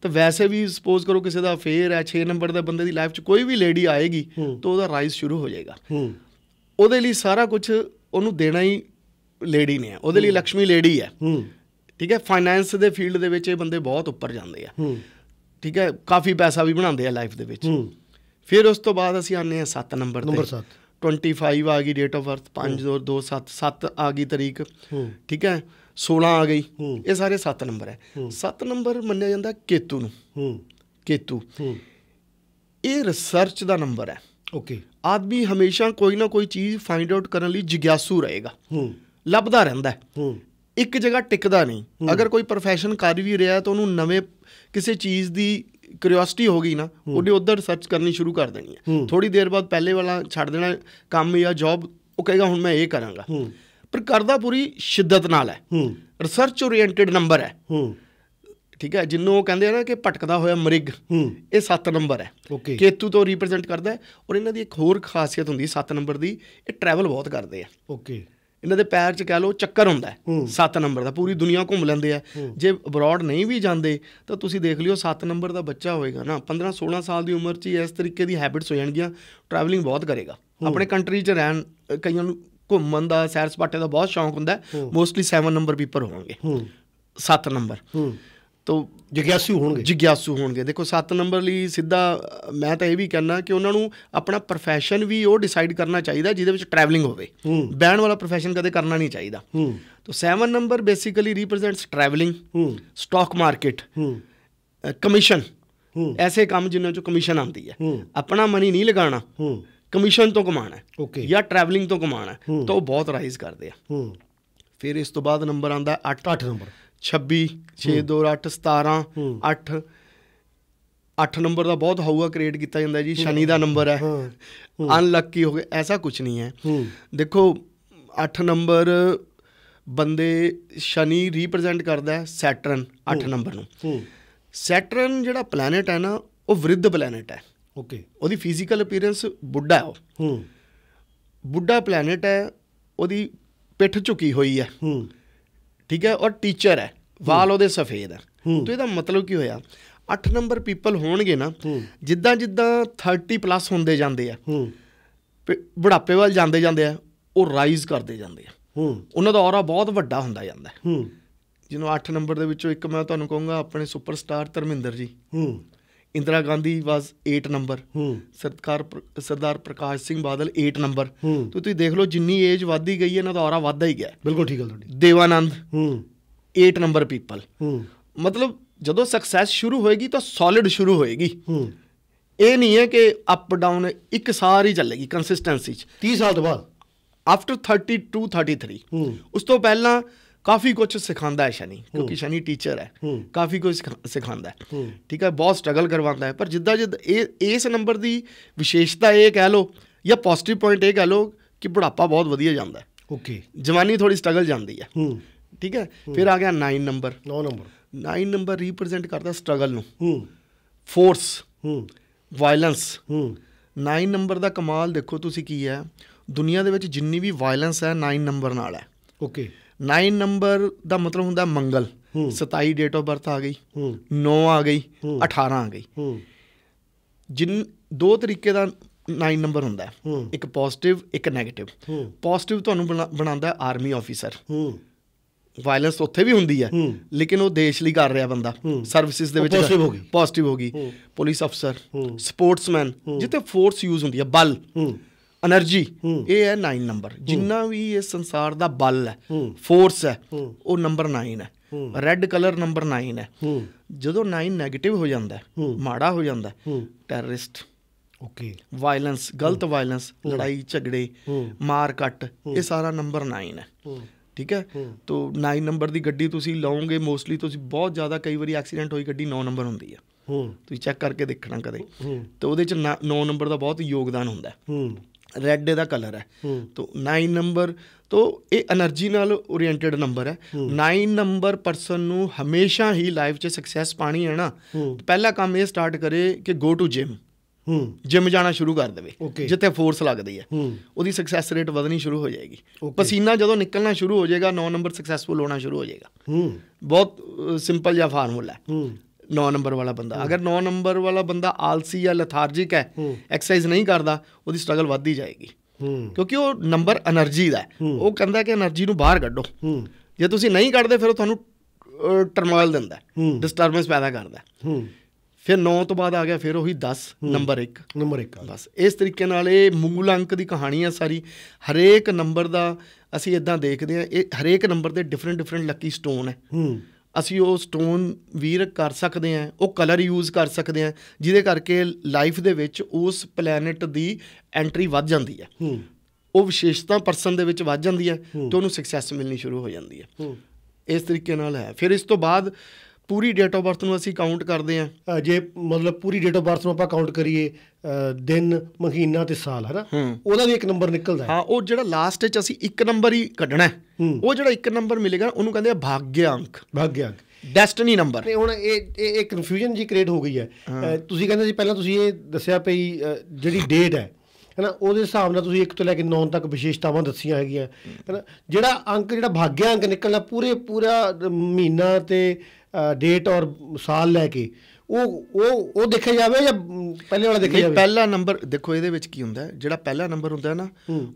ਤਾਂ ਵੈਸੇ ਵੀ ਸਪੋਜ਼ ਕਰੋ ਕਿਸੇ ਦਾ ਅਫੇਅਰ ਹੈ 6 ਨੰਬਰ ਦੇ ਬੰਦੇ ਦੀ ਲਾਈਫ ਚ ਕੋਈ ਵੀ ਲੇਡੀ ਆਏਗੀ ਤਾਂ ਉਹਦਾ ਰਾਈਜ਼ ਸ਼ੁਰੂ ਹੋ ਜਾਏਗਾ ਉਹਦੇ ਲਈ ਸਾਰਾ ਕੁਝ ਉਹਨੂੰ ਦੇਣਾ ਹੀ ਲੇਡੀ ਨੇ ਉਹਦੇ ਲਈ ਲక్ష్ਮੀ ਲੇਡੀ ਹੈ ਠੀਕ ਹੈ ਫਾਈਨੈਂਸ ਦੇ ਫੀਲਡ ਦੇ ਵਿੱਚ ਇਹ ਬੰਦੇ ਬਹੁਤ ਉੱਪਰ ਜਾਂਦੇ ਆ ਠੀਕ ਹੈ ਕਾਫੀ ਪੈਸਾ ਵੀ ਬਣਾਉਂਦੇ ਆ ਲਾਈਫ ਦੇ ਵਿੱਚ ਫਿਰ ਉਸ ਤੋਂ ਬਾਅਦ ਅਸੀਂ ਆਨੇ ਆ 7 ਨੰਬਰ ਤੇ ਨੰਬਰ 7 25 ਆ ਗਈ ਡੇਟ ਆਫ ਬਰਥ 5227 7 ਆ ਗਈ ਤਾਰੀਖ ਠੀਕ ਹੈ 16 ਆ ਗਈ ਇਹ ਸਾਰੇ 7 ਨੰਬਰ ਹੈ 7 ਨੰਬਰ ਮੰਨਿਆ ਜਾਂਦਾ ਕੇਤੂ ਨੂੰ ਕੇਤੂ ਇਹ ਰਿਸਰਚ ਦਾ ਨੰਬਰ ਹੈ ਓਕੇ ਆਦਮੀ ਹਮੇਸ਼ਾ ਕੋਈ ਨਾ ਕੋਈ ਚੀਜ਼ ਫਾਈਂਡ ਆਊਟ ਕਰਨ ਲਈ ਜਿਗਿਆਸੂ ਰਹੇਗਾ ਲੱਭਦਾ ਰਹਿੰਦਾ ਇੱਕ ਜਗ੍ਹਾ ਟਿਕਦਾ ਨਹੀਂ ਅਗਰ ਕੋਈ profession ਕਰ ਵੀ ਰਿਹਾ ਤਾਂ ਉਹਨੂੰ ਨਵੇਂ ਕਿਸੇ ਚੀਜ਼ ਦੀ ਕਿਉਰਿਓਸਿਟੀ ਹੋ ਗਈ ਨਾ ਉਹਨੇ ਉਧਰ ਸਰਚ ਕਰਨੀ ਸ਼ੁਰੂ ਕਰ ਦੇਣੀ ਹੈ ਥੋੜੀ ਦੇਰ ਬਾਅਦ ਪਹਿਲੇ ਵਾਲਾ ਛੱਡ ਦੇਣਾ ਕੰਮ ਜਾਂ ਜੌਬ ਉਹ ਕਹੇਗਾ ਹੁਣ ਮੈਂ ਇਹ ਕਰਾਂਗਾ ਪਰ ਕਰਦਾ ਪੂਰੀ ਸ਼ਿੱਦਤ ਨਾਲ ਹੈ ਰਿਸਰਚ ਓਰੀਐਂਟਡ ਨੰਬਰ ਹੈ ਠੀਕ ਹੈ ਜਿੰਨੂੰ ਉਹ ਕਹਿੰਦੇ ਆ ਨਾ ਕਿ ਭਟਕਦਾ ਹੋਇਆ ਮ੍ਰਿਗ ਇਹ 7 ਨੰਬਰ ਹੈ ਕੇਤੂ ਤੋਂ ਰਿਪਰੈਜ਼ੈਂਟ ਕਰਦਾ ਹੈ ਔਰ ਇਹਨਾਂ ਦੀ ਇੱਕ ਹੋਰ ਖਾਸੀਅਤ ਹੁੰਦੀ 7 ਨੰਬਰ ਦੀ ਇਹ ਟਰੈਵਲ ਬਹੁਤ ਕਰਦੇ ਆ ਓਕੇ ਇਹਨਾਂ ਦੇ ਪੈਰ 'ਚ ਕਹ ਲੋ ਚੱਕਰ ਹੁੰਦਾ ਸੱਤ ਨੰਬਰ ਦਾ ਪੂਰੀ ਦੁਨੀਆ ਘੁੰਮ ਲੈਂਦੇ ਆ ਜੇ ਅਬਰੋਡ ਨਹੀਂ ਵੀ ਜਾਂਦੇ ਤਾਂ ਤੁਸੀਂ ਦੇਖ ਲਿਓ ਸੱਤ ਨੰਬਰ ਦਾ ਬੱਚਾ ਹੋਏਗਾ ਨਾ 15 16 ਸਾਲ ਦੀ ਉਮਰ 'ਚ ਇਸ ਤਰੀਕੇ ਦੀ ਹੈਬਿਟਸ ਹੋ ਜਾਣਗੀਆਂ ਟਰੈਵਲਿੰਗ ਬਹੁਤ ਕਰੇਗਾ ਆਪਣੇ ਕੰਟਰੀ 'ਚ ਰਹਿਣ ਕਈਆਂ ਨੂੰ ਘੁੰਮਣ ਦਾ ਸੈਰ ਸਪਾਟੇ ਦਾ ਬਹੁਤ ਸ਼ੌਂਕ ਹੁੰਦਾ ਮੋਸਟਲੀ 7 ਨੰਬਰ ਪੀਪਲ ਹੋਣਗੇ 7 ਨੰਬਰ ਤੋ ਜਿਗਿਆਸੂ ਹੋਣਗੇ ਜਿਗਿਆਸੂ ਹੋਣਗੇ ਦੇਖੋ 7 ਨੰਬਰ ਲਈ ਸਿੱਧਾ ਮੈਂ ਤਾਂ ਇਹ ਵੀ ਕਹਿਣਾ ਕਿ ਉਹਨਾਂ ਨੂੰ ਆਪਣਾ profession ਵੀ ਉਹ ਡਿਸਾਈਡ ਕਰਨਾ ਚਾਹੀਦਾ ਜਿਹਦੇ ਵਿੱਚ ਟਰੈਵਲਿੰਗ ਹੋਵੇ ਬੈਣ ਵਾਲਾ profession ਕਦੇ ਕਰਨਾ ਨਹੀਂ ਚਾਹੀਦਾ ਤੋ 7 number basically represents travelling stock market commission ਐਸੇ ਕੰਮ ਜਿਨ੍ਹਾਂ ਚੋਂ ਕਮਿਸ਼ਨ ਆਉਂਦੀ ਹੈ ਆਪਣਾ ਮਨੀ ਨਹੀਂ ਲਗਾਉਣਾ ਕਮਿਸ਼ਨ ਤੋਂ ਕਮਾਣਾ ਹੈ ਜਾਂ ਟਰੈਵਲਿੰਗ ਤੋਂ ਕਮਾਣਾ ਹੈ ਤਾਂ ਉਹ ਬਹੁਤ ਰਾਈਜ਼ ਕਰਦੇ ਆ ਫਿਰ ਇਸ ਤੋਂ ਬਾਅਦ ਨੰਬਰ ਆਂਦਾ 8 8 ਨੰਬਰ 26 8 8 ਨੰਬਰ ਦਾ ਬਹੁਤ ਹਾਊਆ ਕ੍ਰੀਏਟ ਕੀਤਾ ਜਾਂਦਾ ਜੀ ਸ਼ਨੀ ਦਾ ਨੰਬਰ ਹੈ ਅਨਲੱਕੀ ਹੋ ਗਏ ਐਸਾ ਕੁਝ ਨਹੀਂ ਹੈ ਦੇਖੋ 8 ਨੰਬਰ ਬੰਦੇ ਸ਼ਨੀ ਰਿਪਰੈਜ਼ੈਂਟ ਕਰਦਾ ਹੈ ਸੈਟਰਨ 8 ਨੰਬਰ ਨੂੰ ਸੈਟਰਨ ਜਿਹੜਾ ਪਲੈਨਟ ਹੈ ਨਾ ਉਹ ਵਿਰਧ ਪਲੈਨਟ ਹੈ ਓਕੇ ਉਹਦੀ ਫਿਜ਼ੀਕਲ ਅਪੀਅਰੈਂਸ ਬੁੱਢਾ ਹੈ ਉਹ ਹੂੰ ਬੁੱਢਾ ਪਲੈਨਟ ਹੈ ਉਹਦੀ ਪਿੱਠ ਝੁਕੀ ਹੋਈ ਹੈ ਹੂੰ ਠੀਕ ਹੈ ਔਰ ਟੀਚਰ ਹੈ ਵਾਲ ਉਹਦੇ ਸਫੇਦ ਹੈ ਤਾਂ ਇਹਦਾ ਮਤਲਬ ਕੀ ਹੋਇਆ 8 ਨੰਬਰ ਪੀਪਲ ਹੋਣਗੇ ਨਾ ਜਿੱਦਾਂ ਜਿੱਦਾਂ 30 ਪਲੱਸ ਹੁੰਦੇ ਜਾਂਦੇ ਆ ਬੁਢਾਪੇ ਵੱਲ ਜਾਂਦੇ ਜਾਂਦੇ ਆ ਉਹ ਰਾਈਜ਼ ਕਰਦੇ ਜਾਂਦੇ ਆ ਉਹਨਾਂ ਦਾ ਔਰਾ ਬਹੁਤ ਵੱਡਾ ਹੁੰਦਾ ਜਾਂਦਾ ਹੈ ਜਿਹਨੂੰ 8 ਨੰਬਰ ਦੇ ਵਿੱਚੋਂ ਇੱਕ ਮੈਂ ਤੁਹਾਨੂੰ ਕਹੂੰਗਾ ਆਪਣੇ ਸੁਪਰਸਟਾਰ ਧਰਮਿੰਦਰ ਜੀ ਇੰਦਰਾ ਗਾਂਧੀ ਵਾਸ 8 ਨੰਬਰ ਸਰਕਾਰ ਸਰਦਾਰ ਪ੍ਰਕਾਸ਼ ਸਿੰਘ ਬਾਦਲ 8 ਨੰਬਰ ਤੇ ਤੁਸੀਂ ਦੇਖ ਲਓ ਜਿੰਨੀ ਏਜ ਵਧਦੀ ਗਈ ਹੈ ਇਹਨਾਂ ਦਾ ਔਰਾ ਵਧਦਾ ਹੀ ਗਿਆ ਬਿਲਕੁਲ ਠੀਕ ਹੈ ਤੁਹਾਡੀ ਦੇਵਾਨੰਦ ਹੂੰ 8 ਨੰਬਰ ਪੀਪਲ ਹੂੰ ਮਤਲਬ ਜਦੋਂ ਸਕਸੈਸ ਸ਼ੁਰੂ ਹੋਏਗੀ ਤਾਂ ਸੋਲਿਡ ਸ਼ੁਰੂ ਹੋਏਗੀ ਹੂੰ ਇਹ ਨਹੀਂ ਹੈ ਕਿ ਅਪ ਡਾਊਨ ਇੱਕ ਸਾਰ ਹੀ ਚੱਲੇਗੀ ਕੰਸਿਸਟੈਂਸੀ ਚ 30 ਸਾਲ ਤੋਂ ਬਾਅਦ ਆਫਟਰ 32 33 ਹੂੰ ਉਸ ਤੋਂ ਪਹਿਲਾਂ ਕਾਫੀ ਕੁਝ ਸਿਖਾਉਂਦਾ ਹੈ ਸ਼ਨੀ ਕਿਉਂਕਿ ਸ਼ਨੀ ਟੀਚਰ ਹੈ ਕਾਫੀ ਕੁਝ ਸਿਖਾਉਂਦਾ ਹੈ ਠੀਕ ਹੈ ਬਹੁਤ ਸਟਰਗਲ ਕਰਵਾਉਂਦਾ ਹੈ ਪਰ ਜਿੱਦਾਂ ਜਿੱਦ ਇਹ ਇਸ ਨੰਬਰ ਦੀ ਵਿਸ਼ੇਸ਼ਤਾ ਇਹ ਕਹਿ ਲੋ ਜਾਂ ਪੋਜ਼ਿਟਿਵ ਪੁਆਇੰਟ ਇਹ ਕਹਿ ਲੋ ਕਿ ਬੁਢਾਪਾ ਬਹੁਤ ਵਧੀਆ ਜਾਂਦਾ ਹੈ ਓਕੇ ਜਵਾਨੀ ਥੋੜੀ ਸਟਰਗਲ ਜਾਂਦੀ ਹੈ ਠੀਕ ਹੈ ਫਿਰ ਆ ਗਿਆ 9 ਨੰਬਰ 9 ਨੰਬਰ 9 ਨੰਬਰ ਰਿਪਰੈਜ਼ੈਂਟ ਕਰਦਾ ਸਟਰਗਲ ਨੂੰ ਹੂੰ ਫੋਰਸ ਹੂੰ ਵਾਇਲੈਂਸ ਹੂੰ 9 ਨੰਬਰ ਦਾ ਕਮਾਲ ਦੇਖੋ ਤੁਸੀਂ ਕੀ ਹੈ ਦੁਨੀਆ ਦੇ ਵਿੱਚ ਜਿੰਨੀ ਵੀ ਵਾਇਲੈਂਸ ਹੈ 9 ਨੰਬਰ ਨਾਲ ਹੈ ਓਕੇ 9 ਨੰਬਰ ਦਾ ਮਤਲਬ ਹੁੰਦਾ ਮੰਗਲ 27 ਡੇਟ ਆਫ ਬਰਥ ਆ ਗਈ 9 ਆ ਗਈ 18 ਆ ਗਈ ਜਿੰਨ ਦੋ ਤਰੀਕੇ ਦਾ 9 ਨੰਬਰ ਹੁੰਦਾ ਇੱਕ ਪੋਜ਼ਿਟਿਵ ਇੱਕ 네ਗੇਟਿਵ ਪੋਜ਼ਿਟਿਵ ਤੁਹਾਨੂੰ ਬਣਾਉਂਦਾ ਆਰਮੀ ਆਫੀਸਰ ਵਾਇਲੈਂਸ ਉੱਥੇ ਵੀ ਹੁੰਦੀ ਹੈ ਲੇਕਿਨ ਉਹ ਦੇਸ਼ ਲਈ ਕਰ ਰਿਹਾ ਬੰਦਾ ਸਰਵਿਸਿਸ ਦੇ ਵਿੱਚ ਪੋਜ਼ਿਟਿਵ ਹੋ ਗਈ ਪੋਜ਼ਿਟਿਵ ਹੋ ਗਈ ਪੁਲਿਸ ਅਫਸਰ ਸਪੋਰਟਸਮੈਨ ਜਿੱਥੇ ਫੋਰਸ ਯੂਜ਼ ਹੁੰਦੀ ਹੈ ਬਲ એનર્જી એ હે 9 નંબર જિન્ના ભી એ સંસાર દા બલ હે ફોર્સ હે ઓ નંબર 9 હે રેડ કલર નંબર 9 હે જદો 9 નેગેટિવ હો જાંદા હે માડા હો જાંદા હે ટેરરિસ્ટ ઓકે વાયલન્સ ગલત વાયલન્સ લડાઈ ઝગડે માર કટ એ સારા નંબર 9 હે ਠੀਕ ਹੈ ਤੋਂ 9 ਨੰਬਰ ਦੀ ਗੱਡੀ ਤੁਸੀਂ ਲਾਉਂਗੇ ਮੋਸਟਲੀ ਤੁਸੀਂ ਬਹੁਤ ਜ਼ਿਆਦਾ ਕਈ ਵਾਰੀ ਐਕਸੀਡੈਂਟ ਹੋਈ ਗੱਡੀ 9 ਨੰਬਰ ਹੁੰਦੀ ਹੂੰ ਤੁਸੀਂ ਚੈੱਕ ਕਰਕੇ ਦੇਖਣਾ ਕਦੇ ਤੇ ਉਹਦੇ ਚ 9 ਨੰਬਰ ਦਾ ਬਹੁਤ ਯੋਗਦਾਨ ਹੁੰਦਾ ਹੈ ਰੈੱਡ ਦਾ ਕਲਰ ਹੈ ਤੋਂ 9 ਨੰਬਰ ਤੋਂ ਇਹ એનર્ਜੀ ਨਾਲ ਓਰੀਐਂਟਡ ਨੰਬਰ ਹੈ 9 ਨੰਬਰ ਪਰਸਨ ਨੂੰ ਹਮੇਸ਼ਾ ਹੀ ਲਾਈਫ 'ਚ ਸਕਸੈਸ ਪਾਣੀ ਹੈ ਨਾ ਪਹਿਲਾ ਕੰਮ ਇਹ ਸਟਾਰਟ ਕਰੇ ਕਿ ਗੋ ਟੂ ਜਿਮ ਹੂੰ ਜਿਮ ਜਾਣਾ ਸ਼ੁਰੂ ਕਰ ਦੇਵੇ ਜਿੱਥੇ ਫੋਰਸ ਲੱਗਦੀ ਹੈ ਉਹਦੀ ਸਕਸੈਸ ਰੇਟ ਵਧਣੀ ਸ਼ੁਰੂ ਹੋ ਜਾਏਗੀ ਪਸੀਨਾ ਜਦੋਂ ਨਿਕਲਣਾ ਸ਼ੁਰੂ ਹੋ ਜਾਏਗਾ 9 ਨੰਬਰ ਸਕਸੈਸਫੁਲ ਹੋਣਾ ਸ਼ੁਰੂ ਹੋ ਜਾਏਗਾ ਹੂੰ ਬਹੁਤ ਸਿੰਪਲ ਜਿਹਾ ਫਾਰਮੂਲਾ ਹੈ 9 ਨੰਬਰ ਵਾਲਾ ਬੰਦਾ ਅਗਰ 9 ਨੰਬਰ ਵਾਲਾ ਬੰਦਾ ਆਲਸੀ ਜਾਂ ਲੈਥਾਰਜਿਕ ਹੈ ਐਕਸਰਸਾਈਜ਼ ਨਹੀਂ ਕਰਦਾ ਉਹਦੀ ਸਟਰਗਲ ਵੱਧਦੀ ਜਾਏਗੀ ਕਿਉਂਕਿ ਉਹ ਨੰਬਰ એનર્ਜੀ ਦਾ ਹੈ ਉਹ ਕਹਿੰਦਾ ਕਿ એનર્ਜੀ ਨੂੰ ਬਾਹਰ ਕੱਢੋ ਜੇ ਤੁਸੀਂ ਨਹੀਂ ਕੱਢਦੇ ਫਿਰ ਉਹ ਤੁਹਾਨੂੰ ਟਰਮੋਇਲ ਦਿੰਦਾ ਡਿਸਟਰਬੈਂਸ ਪੈਦਾ ਕਰਦਾ ਫਿਰ 9 ਤੋਂ ਬਾਅਦ ਆ ਗਿਆ ਫਿਰ ਉਹੀ 10 ਨੰਬਰ 1 ਨੰਬਰ 1 ਬਸ ਇਸ ਤਰੀਕੇ ਨਾਲ ਇਹ ਮੂਲ ਅੰਕ ਦੀ ਕਹਾਣੀ ਹੈ ਸਾਰੀ ਹਰੇਕ ਨੰਬਰ ਦਾ ਅਸੀਂ ਇਦਾਂ ਦੇਖਦੇ ਆ ਇਹ ਹਰੇਕ ਨੰਬਰ ਦੇ ਡਿਫਰੈਂਟ ਡਿਫਰੈਂਟ ਲੱਕੀ ਸਟੋਨ ਹੈ ਅਸੀਂ ਉਹ ਸਟੋਨ ਵੀਰ ਕਰ ਸਕਦੇ ਆ ਉਹ ਕਲਰ ਯੂਜ਼ ਕਰ ਸਕਦੇ ਆ ਜਿਹਦੇ ਕਰਕੇ ਲਾਈਫ ਦੇ ਵਿੱਚ ਉਸ ਪਲੈਨਟ ਦੀ ਐਂਟਰੀ ਵੱਧ ਜਾਂਦੀ ਹੈ ਉਹ ਵਿਸ਼ੇਸ਼ਤਾ ਪਰਸਨ ਦੇ ਵਿੱਚ ਵੱਧ ਜਾਂਦੀ ਹੈ ਤੇ ਉਹਨੂੰ ਸਕਸੈਸ ਮਿਲਣੀ ਸ਼ੁਰੂ ਹੋ ਜਾਂਦੀ ਹੈ ਇਸ ਤਰੀਕੇ ਨਾਲ ਹੈ ਫਿਰ ਇਸ ਤੋਂ ਬਾਅਦ ਪੂਰੀ ਡੇਟ ਆਫ ਬਰਥ ਨੂੰ ਅਸੀਂ ਕਾਊਂਟ ਕਰਦੇ ਆ ਜੇ ਮਤਲਬ ਪੂਰੀ ਡੇਟ ਆਫ ਬਰਥ ਨੂੰ ਆਪਾਂ ਕਾਊਂਟ ਕਰੀਏ ਦਿਨ ਮਹੀਨਾ ਤੇ ਸਾਲ ਹੈ ਨਾ ਉਹਦਾ ਵੀ ਇੱਕ ਨੰਬਰ ਨਿਕਲਦਾ ਹੈ ਹਾਂ ਉਹ ਜਿਹੜਾ ਲਾਸਟ ਵਿੱਚ ਅਸੀਂ ਇੱਕ ਨੰਬਰ ਹੀ ਕੱਢਣਾ ਹੈ ਉਹ ਜਿਹੜਾ ਇੱਕ ਨੰਬਰ ਮਿਲੇਗਾ ਉਹਨੂੰ ਕਹਿੰਦੇ ਆ ਭਾਗਿਆ ਅੰਕ ਭਾਗਿਆ ਅੰਕ ਡੈਸਟੀਨੀ ਨੰਬਰ ਤੇ ਹੁਣ ਇਹ ਇਹ ਕਨਫਿਊਜ਼ਨ ਜੀ ਕ੍ਰੀਏਟ ਹੋ ਗਈ ਹੈ ਤੁਸੀਂ ਕਹਿੰਦੇ ਸੀ ਪਹਿਲਾਂ ਤੁਸੀਂ ਇਹ ਦੱਸਿਆ ਪਈ ਜਿਹੜੀ ਡੇਟ ਹੈ ਨਾ ਉਹਦੇ ਹਿਸਾਬ ਨਾਲ ਤੁਸੀਂ 1 ਤੋਂ ਲੈ ਕੇ 9 ਤੱਕ ਵਿਸ਼ੇਸ਼ਤਾਵਾਂ ਦੱਸੀਆਂ ਹੈਗੀਆਂ ਨਾ ਜਿਹੜਾ ਅੰਕ ਜਿਹੜਾ ਭਾਗਿਆ ਅੰਕ ਨਿਕਲਣਾ ਪੂਰੇ ਪੂਰਾ ਮਹੀਨਾ ਤੇ ਡੇਟ ਔਰ ਸਾਲ ਲੈ ਕੇ ਉਹ ਉਹ ਉਹ ਦੇਖਿਆ ਜਾਵੇ ਜਾਂ ਪਹਿਲੇ ਵਾਲਾ ਦੇਖਿਆ ਜਾਵੇ ਪਹਿਲਾ ਨੰਬਰ ਦੇਖੋ ਇਹਦੇ ਵਿੱਚ ਕੀ ਹੁੰਦਾ ਜਿਹੜਾ ਪਹਿਲਾ ਨੰਬਰ ਹੁੰਦਾ ਨਾ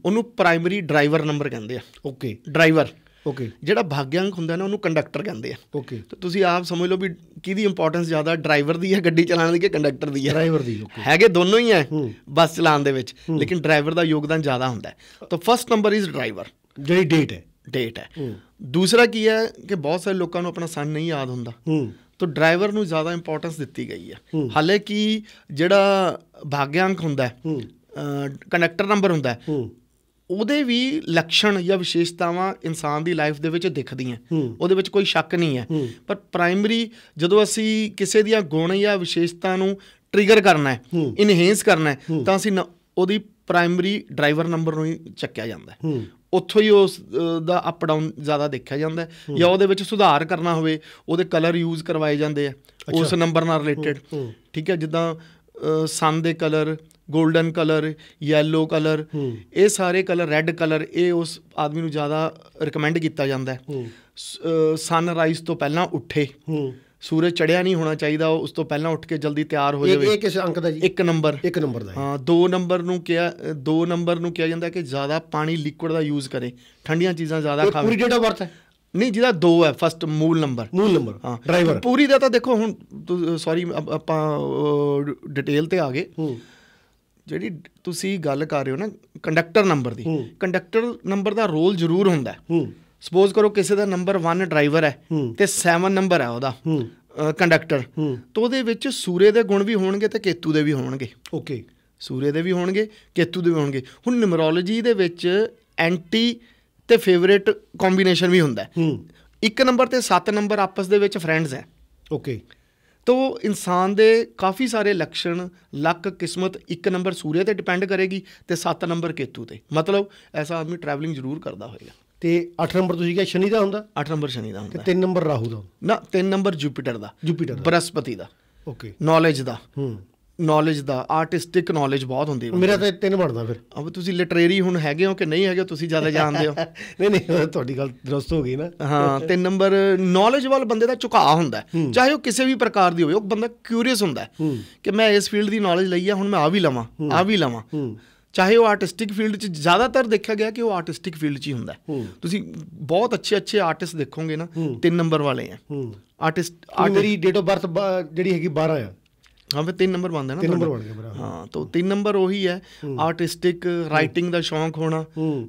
ਉਹਨੂੰ ਪ੍ਰਾਇਮਰੀ ਡਰਾਈਵਰ ਨੰਬਰ ਕਹਿੰਦੇ ਆ ਓਕੇ ਡਰਾਈਵਰ ਓਕੇ ਜਿਹੜਾ ਭਾਗਿਆੰਗ ਹੁੰਦਾ ਨਾ ਉਹਨੂੰ ਕੰਡਕਟਰ ਕਹਿੰਦੇ ਆ ਓਕੇ ਤੇ ਤੁਸੀਂ ਆਪ ਸਮਝ ਲਓ ਵੀ ਕਿਹਦੀ ਇੰਪੋਰਟੈਂਸ ਜ਼ਿਆਦਾ ਡਰਾਈਵਰ ਦੀ ਹੈ ਗੱਡੀ ਚਲਾਉਣ ਦੀ ਕਿ ਕੰਡਕਟਰ ਦੀ ਹੈ ਡਰਾਈਵਰ ਦੀ ਓਕੇ ਹੈਗੇ ਦੋਨੋਂ ਹੀ ਹੈ ਬੱਸ ਚਲਾਉਣ ਦੇ ਵਿੱਚ ਲੇਕਿਨ ਡਰਾਈਵਰ ਦਾ ਯੋਗਦਾਨ ਜ਼ਿਆਦਾ ਹੁੰਦਾ ਹੈ ਤਾਂ ਫਰਸਟ ਨੰਬਰ ਇਜ਼ ਡਰਾਈਵਰ ਜਿਹੜੀ ਡੇਟ ਹੈ ਡੇਟ ਹੈ ਦੂਸਰਾ ਕੀ ਹੈ ਕਿ ਬਹੁਤ ਸਾਰੇ ਲੋਕਾਂ ਨੂੰ ਆਪਣਾ ਸਨ ਨਹੀਂ ਯਾਦ ਹੁੰਦਾ ਤੋ ਡਰਾਈਵਰ ਨੂੰ ਜ਼ਿਆਦਾ ਇੰਪੋਰਟੈਂਸ ਦਿੱਤੀ ਗਈ ਹੈ ਕਿ ਜਿਹੜਾ ਭਾਗਿਆੰਕ ਹੁੰਦਾ ਹੈ ਕਨੈਕਟਰ ਨੰਬਰ ਹੁੰਦਾ ਹੈ ਉਹਦੇ ਵੀ ਲੱਛਣ ਜਾਂ ਵਿਸ਼ੇਸ਼ਤਾਵਾਂ ਇਨਸਾਨ ਦੀ ਲਾਈਫ ਦੇ ਵਿੱਚ ਦਿਖਦੀਆਂ ਉਹਦੇ ਵਿੱਚ ਕੋਈ ਸ਼ੱਕ ਨਹੀਂ ਹੈ ਪਰ ਪ੍ਰਾਇਮਰੀ ਜਦੋਂ ਅਸੀਂ ਕਿਸੇ ਦੀਆਂ ਗੁਣ ਜਾਂ ਵਿਸ਼ੇਸ਼ਤਾ ਨੂੰ ਟ੍ਰਿਗਰ ਕਰਨਾ ਹੈ ਇਨਹੈਂਸ ਕਰਨਾ ਹੈ ਤਾਂ ਅਸੀਂ ਉਹਦੀ ਪ੍ਰਾਇਮਰੀ ਡਰਾਈਵਰ ਨੰਬਰ ਨੂੰ ਹੀ ਚੱਕਿਆ ਜਾਂਦਾ ਹੈ ਉੱਥੋਂ ਹੀ ਉਸ ਦਾ ਅਪ ਡਾਊਨ ਜ਼ਿਆਦਾ ਦੇਖਿਆ ਜਾਂਦਾ ਜਾਂ ਉਹਦੇ ਵਿੱਚ ਸੁਧਾਰ ਕਰਨਾ ਹੋਵੇ ਉਹਦੇ ਕਲਰ ਯੂਜ਼ ਕਰਵਾਏ ਜਾਂਦੇ ਆ ਉਸ ਨੰਬਰ ਨਾਲ ਰਿਲੇਟਡ ਠੀਕ ਹੈ ਜਿੱਦਾਂ ਸਨ ਦੇ colour golden colour yellow colour ਇਹ ਸਾਰੇ ਕਲਰ ਰੈੱਡ ਕਲਰ ਇਹ ਉਸ ਆਦਮੀ ਨੂੰ ਜ਼ਿਆਦਾ ਰეკਮੈਂਡ ਕੀਤਾ ਜਾਂਦਾ ਹੈ ਸਨ ਰਾਈਜ਼ ਤੋਂ ਪਹਿਲਾਂ ਉੱਠੇ ਸੂਰਜ ਚੜਿਆ ਨਹੀਂ ਹੋਣਾ ਚਾਹੀਦਾ ਉਸ ਤੋਂ ਪਹਿਲਾਂ ਉੱਠ ਕੇ ਜਲਦੀ ਤਿਆਰ ਹੋ ਜਾਵੇ ਇਹ ਕਿਸ ਅੰਕ ਦਾ ਜੀ ਇੱਕ ਨੰਬਰ ਇੱਕ ਨੰਬਰ ਦਾ ਹਾਂ 2 ਨੰਬਰ ਨੂੰ ਕਿਹਾ 2 ਨੰਬਰ ਨੂੰ ਕਿਹਾ ਜਾਂਦਾ ਕਿ ਜ਼ਿਆਦਾ ਪਾਣੀ ਲਿਕੁਇਡ ਦਾ ਯੂਜ਼ ਕਰੇ ਠੰਡੀਆਂ ਚੀਜ਼ਾਂ ਜ਼ਿਆਦਾ ਖਾਵੇ ਪੂਰੀ ਜਿਹੜਾ ਵਰਤ ਹੈ ਨਹੀਂ ਜਿਹਦਾ 2 ਹੈ ਫਸਟ ਮੂਲ ਨੰਬਰ ਮੂਲ ਨੰਬਰ ਹਾਂ ਡਰਾਈਵਰ ਪੂਰੀ ਦਾ ਤਾਂ ਦੇਖੋ ਹੁਣ ਸੌਰੀ ਆਪਾਂ ਡਿਟੇਲ ਤੇ ਆ ਗਏ ਜਿਹੜੀ ਤੁਸੀਂ ਗੱਲ ਕਰ ਰਹੇ ਹੋ ਨਾ ਕੰਡਕਟਰ ਨੰਬਰ ਦੀ ਕੰਡਕਟਰ ਨੰਬਰ ਦਾ ਰੋਲ ਜ਼ਰੂਰ ਹੁੰਦਾ ਹੂੰ ਸਪੋਜ਼ ਕਰੋ ਕਿਸੇ ਦਾ ਨੰਬਰ 1 ਡਰਾਈਵਰ ਹੈ ਤੇ 7 ਨੰਬਰ ਹੈ ਉਹਦਾ ਕੰਡਕਟਰ ਤੋਂ ਉਹਦੇ ਵਿੱਚ ਸੂਰੇ ਦੇ ਗੁਣ ਵੀ ਹੋਣਗੇ ਤੇ ਕੇਤੂ ਦੇ ਵੀ ਹੋਣਗੇ ਓਕੇ ਸੂਰੇ ਦੇ ਵੀ ਹੋਣਗੇ ਕੇਤੂ ਦੇ ਵੀ ਹੋਣਗੇ ਹੁਣ ਨਿਮਰੋਲੋਜੀ ਦੇ ਵਿੱਚ ਐਂਟੀ ਤੇ ਫੇਵਰੇਟ ਕੰਬੀਨੇਸ਼ਨ ਵੀ ਹੁੰਦਾ ਹੈ ਇੱਕ ਨੰਬਰ ਤੇ 7 ਨੰਬਰ ਆਪਸ ਦੇ ਵਿੱਚ ਫਰੈਂਡਸ ਹੈ ਓਕੇ ਤੋ ਇਨਸਾਨ ਦੇ ਕਾਫੀ ਸਾਰੇ ਲੱਛਣ ਲੱਕ ਕਿਸਮਤ ਇੱਕ ਨੰਬਰ ਸੂਰੇ ਤੇ ਡਿਪੈਂਡ ਕਰੇਗੀ ਤੇ 7 ਨੰਬਰ ਕੇਤੂ ਤੇ ਮਤਲਬ ਐਸਾ ਆਦਮੀ ਟਰੈਵਲਿੰਗ ਜ਼ਰੂਰ ਕਰਦਾ ਹੋਏਗਾ ਤੇ 8 ਨੰਬਰ ਤੁਸੀਂ ਕਿਹਾ ਸ਼ਨੀ ਦਾ ਹੁੰਦਾ 8 ਨੰਬਰ ਸ਼ਨੀ ਦਾ ਹੁੰਦਾ ਤੇ 3 ਨੰਬਰ ਰਾਹੂ ਦਾ ਨਾ 3 ਨੰਬਰ ਜੁਪੀਟਰ ਦਾ ਜੁਪੀਟਰ ਦਾ ਬ੍ਰਹਸਪਤੀ ਦਾ ਓਕੇ ਨੌਲੇਜ ਦਾ ਹੂੰ ਨੌਲੇਜ ਦਾ ਆਰਟਿਸਟਿਕ ਨੌਲੇਜ ਬਹੁਤ ਹੁੰਦੀ ਹੈ ਮੇਰਾ ਤਾਂ 3 ਬਣਦਾ ਫਿਰ ਅਬ ਤੁਸੀਂ ਲਿਟਰੇਰੀ ਹੁਣ ਹੈਗੇ ਹੋ ਕਿ ਨਹੀਂ ਹੈਗੇ ਤੁਸੀਂ ਜ਼ਿਆਦਾ ਜਾਣਦੇ ਹੋ *laughs* ਨਹੀਂ ਨਹੀਂ ਤੁਹਾਡੀ ਗੱਲ ਦਰਸਤ ਹੋ ਗਈ ਨਾ ਹਾਂ 3 ਨੰਬਰ ਨੌਲੇਜ ਵਾਲ ਬੰਦੇ ਦਾ ਝੁਕਾਅ ਹੁੰਦਾ ਚਾਹੇ ਉਹ ਕਿਸੇ ਵੀ ਪ੍ਰਕਾਰ ਦੀ ਹੋਵੇ ਉਹ ਬੰਦਾ ਕਿਊਰੀਅਸ ਹੁੰਦਾ ਕਿ ਮੈਂ ਇਸ ਫੀਲਡ ਦੀ ਨੌਲੇਜ ਲਈ ਆ ਹੁਣ ਮੈਂ ਆ ਵੀ ਲਵਾਂ ਆ ਵੀ ਲਵਾਂ ਚਾਹੇ ਉਹ ਆਰਟਿਸਟਿਕ ਫੀਲਡ 'ਚ ਜ਼ਿਆਦਾਤਰ ਦੇਖਿਆ ਗਿਆ ਕਿ ਉਹ ਆਰਟਿਸਟਿਕ ਫੀਲਡ 'ਚ ਹੀ ਹੁੰਦਾ ਤੁਸੀਂ ਬਹੁਤ ਅੱਛੇ ਅੱਛੇ ਆਰਟਿਸਟ ਦੇਖੋਗੇ ਨਾ ਤਿੰਨ ਨੰਬਰ ਵਾਲੇ ਆ ਆਰਟਿਸਟ ਆਰਟਰੀ ਡੇਟ ਆਫ ਬਰਥ ਜਿਹੜੀ ਹੈਗੀ 12 ਆ ਹਾਂ ਫਿਰ ਤਿੰਨ ਨੰਬਰ ਬਣਦਾ ਨਾ ਤਿੰਨ ਨੰਬਰ ਬਣ ਗਿਆ ਬਰਾ ਹਾਂ ਤਾਂ ਤਿੰਨ ਨੰਬਰ ਉਹੀ ਹੈ ਆਰਟਿਸਟਿਕ ਰਾਈਟਿੰਗ ਦਾ ਸ਼ੌਂਕ ਹੋਣਾ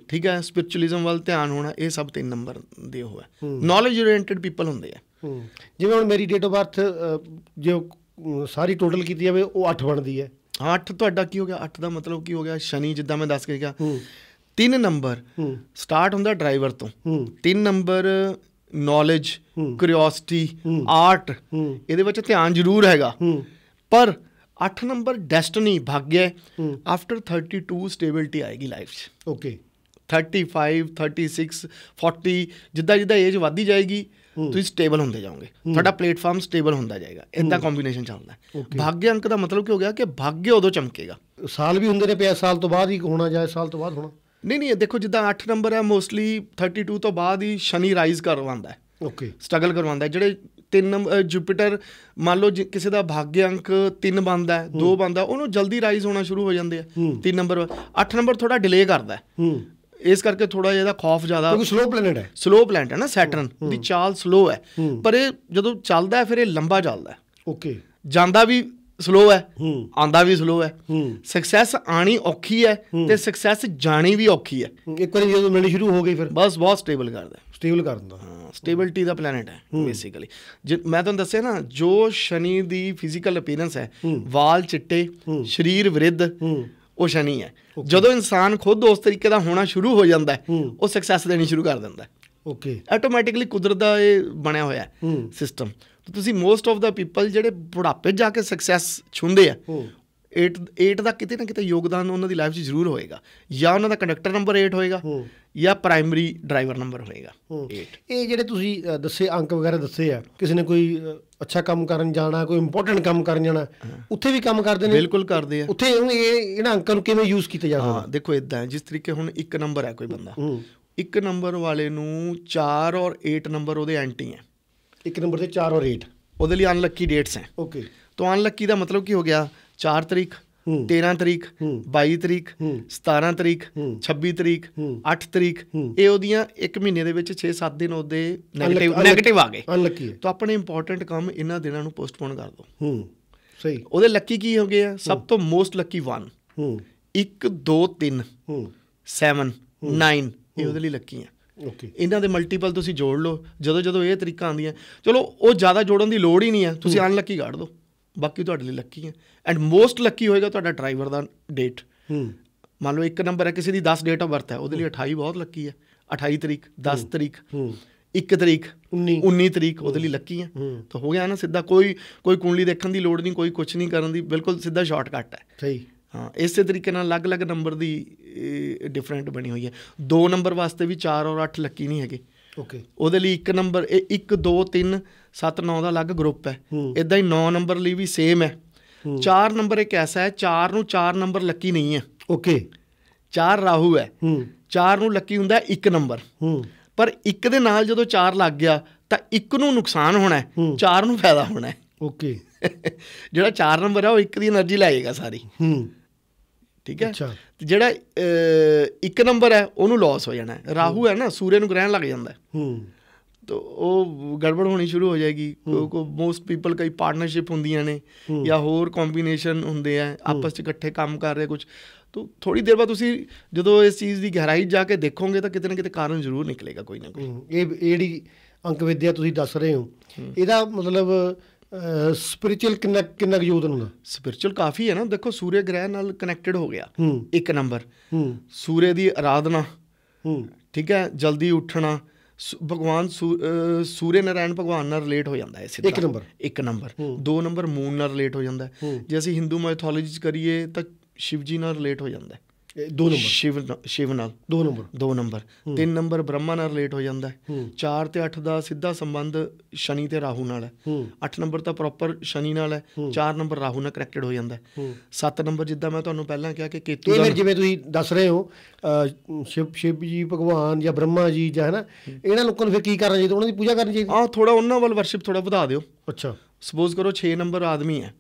ਠੀਕ ਹੈ ਸਪਿਰਚੁਅਲਿਜ਼ਮ ਵੱਲ ਧਿਆਨ ਹੋਣਾ ਇਹ ਸਭ ਤਿੰਨ ਨੰਬਰ ਦੇ ਹੋਇਆ ਨੌਲੇਜ ਓਰੀਐਂਟਡ ਪੀਪਲ ਹੁੰਦੇ ਆ ਜਿਵੇਂ ਹੁਣ ਮੇਰੀ ਡੇਟ ਆਫ ਬਰਥ ਜੇ ਸਾਰੀ ਟੋਟਲ ਕੀਤੀ ਜਾਵੇ ਉਹ 8 ਬਣਦੀ ਹੈ 8 ਤੁਹਾਡਾ ਕੀ ਹੋ ਗਿਆ 8 ਦਾ ਮਤਲਬ ਕੀ ਹੋ ਗਿਆ ਸ਼ਨੀ ਜਿੱਦਾਂ ਮੈਂ ਦੱਸ ਕੇ ਗਿਆ ਤਿੰਨ ਨੰਬਰ ਸਟਾਰਟ ਹੁੰਦਾ ਡਰਾਈਵਰ ਤੋਂ ਤਿੰਨ ਨੰਬਰ ਨੌਲੇਜ ਕਿਉਰਿਓਸਿਟੀ ਆਰਟ ਇਹਦੇ ਵਿੱਚ ਧਿਆਨ ਜ਼ਰੂਰ ਹੈਗਾ ਪਰ 8 ਨੰਬਰ ਡੈਸਟੀਨੀ ਭਾਗਯ ਆਫਟਰ 32 ਸਟੇਬਿਲਟੀ ਆਏਗੀ ਲਾਈਫ 'ਚ ਓਕੇ 35 36 40 ਜਿੱਦਾਂ ਜਿੱਦਾਂ ਏਜ ਵਧਦੀ ਜਾਏਗੀ ਤੁਸੀਂ ਸਟੇਬਲ ਹੁੰਦੇ ਜਾਓਗੇ ਤੁਹਾਡਾ ਪਲੇਟਫਾਰਮ ਸਟੇਬਲ ਹੁੰਦਾ ਜਾਏਗਾ ਇੰਦਾ ਕੰਬੀਨੇਸ਼ਨ ਚੱਲਦਾ ਭਾਗਯ ਅੰਕ ਦਾ ਮਤਲਬ ਕੀ ਹੋ ਗਿਆ ਕਿ ਭਾਗਯ ਉਦੋਂ ਚਮਕੇਗਾ ਸਾਲ ਵੀ ਹੁੰਦੇ ਨੇ ਪਿਆ ਸਾਲ ਤੋਂ ਬਾਅਦ ਹੀ ਹੋਣਾ ਜਾਏ ਸਾਲ ਤੋਂ ਬਾਅਦ ਹੋਣਾ ਨਹੀਂ ਨਹੀਂ ਦੇਖੋ ਜਿੱਦਾਂ 8 ਨੰਬਰ ਹੈ ਮੋਸਟਲੀ 32 ਤੋਂ ਬਾਅਦ ਹੀ ਸ਼ਨੀ ਰਾਈਜ਼ ਕਰਵਾਉਂਦਾ ਹੈ ਓਕੇ ਸਟਰਗਲ ਕਰਵਾਉਂਦਾ ਜਿਹੜੇ 3 ਨੰਬਰ ਜੁਪੀਟਰ ਮੰਨ ਲਓ ਕਿਸੇ ਦਾ ਭਾਗਯ ਅੰਕ 3 ਬੰਦਾ ਹੈ 2 ਬੰਦਾ ਉਹਨੂੰ ਜਲਦੀ ਰਾਈਜ਼ ਹੋਣਾ ਸ਼ੁਰੂ ਹੋ ਜਾਂਦੇ ਆ 3 ਨੰਬਰ 8 ਨੰਬਰ ਥੋੜਾ ਡਿਲੇ ਕਰਦਾ ਹੈ ਇਸ ਕਰਕੇ ਥੋੜਾ ਜਿਹਾ ਇਹਦਾ ਖੌਫ ਜ਼ਿਆਦਾ ਕਿਉਂਕਿ ਸਲੋ ਪਲੈਨਟ ਹੈ ਸਲੋ ਪਲੈਨਟ ਹੈ ਨਾ ਸੈਟਰਨ ਦੀ ਚਾਲ ਸਲੋ ਹੈ ਪਰ ਇਹ ਜਦੋਂ ਚੱਲਦਾ ਹੈ ਫਿਰ ਇਹ ਲੰਬਾ ਚੱਲਦਾ ਹੈ ਓਕੇ ਜਾਂਦਾ ਵੀ ਸਲੋ ਹੈ ਆਂਦਾ ਵੀ ਸਲੋ ਹੈ ਸਕਸੈਸ ਆਣੀ ਔਖੀ ਹੈ ਤੇ ਸਕਸੈਸ ਜਾਣੀ ਵੀ ਔਖੀ ਹੈ ਇੱਕ ਵਾਰੀ ਜਦੋਂ ਮਿਲਣੀ ਸ਼ੁਰੂ ਹੋ ਗਈ ਫਿਰ ਬਸ ਬਹੁਤ ਸਟੇਬਲ ਕਰਦਾ ਸਟੇਬਲ ਕਰ ਦਿੰਦਾ ਹਾਂ ਸਟੇਬਿਲਟੀ ਦਾ ਪਲੈਨਟ ਹੈ ਬੇਸਿਕਲੀ ਮੈਂ ਤੁਹਾਨੂੰ ਦੱਸਿਆ ਨਾ ਜੋ ਸ਼ਨੀ ਦੀ ਫਿਜ਼ੀਕਲ ਅਪੀਅਰੈਂਸ ਹੈ ਵਾਲ ਚਿੱਟੇ ਸਰੀਰ ਵਿਰਧ ਉਹ ਸ਼ਨੀ ਹੈ ਜਦੋਂ ਇਨਸਾਨ ਖੁਦ ਉਸ ਤਰੀਕੇ ਦਾ ਹੋਣਾ ਸ਼ੁਰੂ ਹੋ ਜਾਂਦਾ ਹੈ ਉਹ ਸਕਸੈਸ ਦੇਣੀ ਸ਼ੁਰੂ ਕਰ ਦਿੰਦਾ ਹੈ ਓਕੇ ਆਟੋਮੈਟਿਕਲੀ ਕੁਦਰਤ ਦਾ ਇਹ ਬਣਿਆ ਹੋਇਆ ਸਿਸਟਮ ਤੁਸੀਂ ਮੋਸਟ ਆਫ ਦਾ ਪੀਪਲ ਜਿਹੜੇ ਬੁਢਾਪੇ ਜਾ ਕੇ ਸਕਸੈਸ ਛੁੰਦੇ ਆ 8 8 ਦਾ ਕਿਤੇ ਨਾ ਕਿਤੇ ਯੋਗਦਾਨ ਉਹਨਾਂ ਦੀ ਲਾਈਫ 'ਚ ਜ਼ਰੂਰ ਹੋਏਗਾ ਜਾਂ ਉਹਨਾਂ ਦਾ ਕੰਡਕਟਰ ਨੰਬਰ 8 ਹੋਏਗਾ ਜਾਂ ਪ੍ਰਾਇਮਰੀ ਡਰਾਈਵਰ ਨੰਬਰ ਹੋਏਗਾ 8 ਇਹ ਜਿਹੜੇ ਤੁਸੀਂ ਦੱਸੇ ਅੰਕ ਵਗੈਰਾ ਦੱਸੇ ਆ ਕਿਸੇ ਨੇ ਕੋਈ ਅੱਛਾ ਕੰਮ ਕਰਨ ਜਾਣਾ ਕੋਈ ਇੰਪੋਰਟੈਂਟ ਕੰਮ ਕਰਨ ਜਾਣਾ ਉੱਥੇ ਵੀ ਕੰਮ ਕਰਦੇ ਨੇ ਬਿਲਕੁਲ ਕਰਦੇ ਆ ਉੱਥੇ ਇਹ ਇਹਨਾਂ ਅੰਕਾਂ ਨੂੰ ਕਿਵੇਂ ਯੂਜ਼ ਕੀਤਾ ਜਾਂਦਾ ਹਾਂ ਦੇਖੋ ਇਦਾਂ ਜਿਸ ਤਰੀਕੇ ਹੁਣ ਇੱਕ ਨੰਬਰ ਹੈ ਕੋਈ ਬੰਦਾ ਇੱਕ ਨੰਬਰ ਵਾਲੇ ਨੂੰ 4 ਔਰ 8 ਨੰਬਰ ਉਹਦੇ ਐਂਟੀ ਹੈ ਇੱਕ ਨੰਬਰ ਤੇ 4 ਔਰ 8 ਉਹਦੇ ਲਈ ਅਨਲੱਕੀ ਡੇਟਸ ਹੈ ਓਕੇ ਤਾਂ ਅਨਲੱਕੀ ਦਾ ਮਤਲਬ ਕੀ ਹੋ ਗਿਆ 4 ਤਰੀਕ 13 ਤਰੀਕ 22 ਤਰੀਕ 17 ਤਰੀਕ 26 ਤਰੀਕ 8 ਤਰੀਕ ਇਹ ਉਹਦੀਆਂ 1 ਮਹੀਨੇ ਦੇ ਵਿੱਚ 6-7 ਦਿਨ ਉਹਦੇ 네ਗੇਟਿਵ 네ਗੇਟਿਵ ਆ ਗਏ ਅਨਲੱਕੀ ਤਾਂ ਆਪਣੇ ਇੰਪੋਰਟੈਂਟ ਕੰਮ ਇਹਨਾਂ ਦਿਨਾਂ ਨੂੰ ਪੋਸਟਪੋਨ ਕਰ ਦਿਓ ਹੂੰ ਸਹੀ ਉਹਦੇ ਲੱਕੀ ਕੀ ਹੋ ਗਏ ਆ ਸਭ ਤੋਂ ਮੋਸਟ ਲੱਕੀ 1 ਹੂੰ 1 2 3 ਹੂੰ 7 9 ਇਹ ਉਹਦੇ ਲਈ ਲੱਕੀ ਆ ਓਕੇ ਇਹਨਾਂ ਦੇ ਮਲਟੀਪਲ ਤੁਸੀਂ ਜੋੜ ਲਓ ਜਦੋਂ ਜਦੋਂ ਇਹ ਤਰੀਕਾ ਆਉਂਦੀਆਂ ਚਲੋ ਉਹ ਜ਼ਿਆਦਾ ਜੋੜਨ ਦੀ ਲੋੜ ਹੀ ਨਹੀਂ ਆ ਤੁਸੀਂ ਅਨਲੱਕੀ ਕੱਢ ਦਿਓ ਬਾਕੀ ਤੁਹਾਡੇ ਲਈ ਲੱਕੀ ਹੈ ਐਂਡ ਮੋਸਟ ਲੱਕੀ ਹੋਏਗਾ ਤੁਹਾਡਾ ਡਰਾਈਵਰ ਦਾ ਡੇਟ ਹੂੰ ਮੰਨ ਲਓ ਇੱਕ ਨੰਬਰ ਹੈ ਕਿਸੇ ਦੀ 10 ਡੇਟ ਆਫ ਬਰਥ ਹੈ ਉਹਦੇ ਲਈ 28 ਬਹੁਤ ਲੱਕੀ ਹੈ 28 ਤਰੀਕ 10 ਤਰੀਕ ਹੂੰ 1 ਤਰੀਕ 19 19 ਤਰੀਕ ਉਹਦੇ ਲਈ ਲੱਕੀ ਹੈ ਤਾਂ ਹੋ ਗਿਆ ਨਾ ਸਿੱਧਾ ਕੋਈ ਕੋਈ ਕੁੰਡਲੀ ਦੇਖਣ ਦੀ ਲੋੜ ਨਹੀਂ ਕੋਈ ਕੁਝ ਨਹੀਂ ਕਰਨ ਦੀ ਬਿਲਕੁਲ ਸਿੱਧਾ ਸ਼ਾਰਟਕਟ ਹੈ ਸਹੀ ਹਾਂ ਇਸੇ ਤਰੀਕੇ ਨਾਲ ਅਲੱਗ-ਅਲੱਗ ਨੰਬਰ ਦੀ ਡਿਫਰੈਂਟ ਬਣੀ ਹੋਈ ਹੈ ਦੋ ਨੰਬਰ ਵਾਸਤੇ ਵੀ 4 ਔਰ 8 ਲੱਕੀ ਨਹੀਂ ਹੈਗੇ ਓਕੇ ਉਹਦੇ ਲਈ ਇੱਕ ਨੰਬਰ ਇਹ 1 2 3 7 9 ਦਾ ਅਲੱਗ ਗਰੁੱਪ ਹੈ ਇਦਾਂ ਹੀ 9 ਨੰਬਰ ਲਈ ਵੀ ਸੇਮ ਹੈ 4 ਨੰਬਰ ਇੱਕ ਐਸਾ ਹੈ 4 ਨੂੰ 4 ਨੰਬਰ ਲੱਕੀ ਨਹੀਂ ਹੈ ਓਕੇ 4 ਰਾਹੂ ਹੈ 4 ਨੂੰ ਲੱਕੀ ਹੁੰਦਾ 1 ਨੰਬਰ ਪਰ 1 ਦੇ ਨਾਲ ਜਦੋਂ 4 ਲੱਗ ਗਿਆ ਤਾਂ 1 ਨੂੰ ਨੁਕਸਾਨ ਹੋਣਾ ਹੈ 4 ਨੂੰ ਫਾਇਦਾ ਹੋਣਾ ਹੈ ਓਕੇ *laughs* ਜਿਹੜਾ 4 ਨੰਬਰ ਹੈ ਉਹ 1 ਦੀ એનર્ਜੀ ਲਾਏਗਾ ਸਾਰੀ ਹੂੰ ਠੀਕ ਹੈ ਅੱਛਾ ਜਿਹੜਾ ਇੱਕ ਨੰਬਰ ਹੈ ਉਹਨੂੰ ਲਾਸ ਹੋ ਜਾਣਾ ਹੈ ਰਾਹੂ ਹੈ ਨਾ ਸੂਰਜ ਨੂੰ ਗ੍ਰਹਿਣ ਲੱਗ ਜਾਂਦਾ ਹੂੰ ਤਾਂ ਉਹ ਗੜਬੜ ਹੋਣੀ ਸ਼ੁਰੂ ਹੋ ਜਾਏਗੀ ਕੋ ਮੋਸਟ ਪੀਪਲ ਕਈ ਪਾਰਟਨਰਸ਼ਿਪ ਹੁੰਦੀਆਂ ਨੇ ਜਾਂ ਹੋਰ ਕੰਬੀਨੇਸ਼ਨ ਹੁੰਦੇ ਆ ਆਪਸ ਵਿੱਚ ਇਕੱਠੇ ਕੰਮ ਕਰ ਰਹੇ ਕੁਝ ਤੋ ਥੋੜੀ ਦੇਰ ਬਾਅਦ ਤੁਸੀਂ ਜਦੋਂ ਇਸ ਚੀਜ਼ ਦੀ ਗਹਿਰਾਈ ਜਾ ਕੇ ਦੇਖੋਗੇ ਤਾਂ ਕਿਤੇ ਨਾ ਕਿਤੇ ਕਾਰਨ ਜ਼ਰੂਰ ਨਿਕਲੇਗਾ ਕੋਈ ਨਾ ਕੋਈ ਇਹ ਜਿਹੜੀ ਅੰਕ ਵਿਦਿਆ ਤੁਸੀਂ ਦੱਸ ਰਹੇ ਹੋ ਇਹਦਾ ਮਤਲਬ ਸਪਿਰਚੁਅਲ ਕਿੰਨਾ ਕਿੰਨਾ ਯੋਗਦਾਨ ਹੁੰਦਾ ਸਪਿਰਚੁਅਲ ਕਾਫੀ ਹੈ ਨਾ ਦੇਖੋ ਸੂਰਯ ਗ੍ਰਹਿ ਨਾਲ ਕਨੈਕਟਡ ਹੋ ਗਿਆ ਇੱਕ ਨੰਬਰ ਸੂਰਯ ਦੀ ਆਰਾਧਨਾ ਠੀਕ ਹੈ ਜਲਦੀ ਉੱਠਣਾ ਭਗਵਾਨ ਸੂਰਯ ਨਾਰਾਇਣ ਭਗਵਾਨ ਨਾਲ ਰਿਲੇਟ ਹੋ ਜਾਂਦਾ ਹੈ ਸਿੱਧਾ ਇੱਕ ਨੰਬਰ ਇੱਕ ਨੰਬਰ ਦੋ ਨੰਬਰ ਮੂਨ ਨਾਲ ਰਿਲੇਟ ਹੋ ਜਾਂਦਾ ਜੇ ਅਸੀਂ ਹਿੰਦੂ ਮਾਈਥੋਲੋਜੀ ਚ ਕਰੀਏ ਤਾਂ ਸ਼ਿਵ ਜੀ ਨਾਲ ਰਿਲੇਟ ਹੋ ਜਾਂਦਾ ਦੋ ਨੰਬਰ ਸ਼ਿਵ ਸ਼ਿਵ ਨਾਲ ਦੋ ਨੰਬਰ ਦੋ ਨੰਬਰ ਤਿੰਨ ਨੰਬਰ ਬ੍ਰਹਮਾ ਨਾਲ ਰਿਲੇਟ ਹੋ ਜਾਂਦਾ ਹੈ 4 ਤੇ 8 ਦਾ ਸਿੱਧਾ ਸੰਬੰਧ ਸ਼ਨੀ ਤੇ ਰਾਹੂ ਨਾਲ ਹੈ 8 ਨੰਬਰ ਤਾਂ ਪ੍ਰੋਪਰ ਸ਼ਨੀ ਨਾਲ ਹੈ 4 ਨੰਬਰ ਰਾਹੂ ਨਾਲ ਕਨੈਕਟਡ ਹੋ ਜਾਂਦਾ ਹੈ 7 ਨੰਬਰ ਜਿੱਦਾਂ ਮੈਂ ਤੁਹਾਨੂੰ ਪਹਿਲਾਂ ਕਿਹਾ ਕਿ ਕੇਤੂ ਦਾ ਜਿਵੇਂ ਤੁਸੀਂ ਦੱਸ ਰਹੇ ਹੋ ਸ਼ਿਵ ਸ਼ਿਵ ਜੀ ਭਗਵਾਨ ਜਾਂ ਬ੍ਰਹਮਾ ਜੀ ਜਾਂ ਹੈ ਨਾ ਇਹਨਾਂ ਲੋਕਾਂ ਨੂੰ ਫਿਰ ਕੀ ਕਰਨਾ ਚਾਹੀਦਾ ਉਹਨਾਂ ਦੀ ਪੂਜਾ ਕਰਨੀ ਚਾਹੀਦੀ ਆ ਥੋੜਾ ਉਹਨਾਂ ਵੱਲ ਵਰਸ਼ਿਪ ਥੋੜਾ ਵਧਾ ਦਿਓ ਅੱਛਾ ਸਪੋਜ਼ ਕਰੋ 6 ਨੰਬਰ ਆਦਮੀ ਹੈ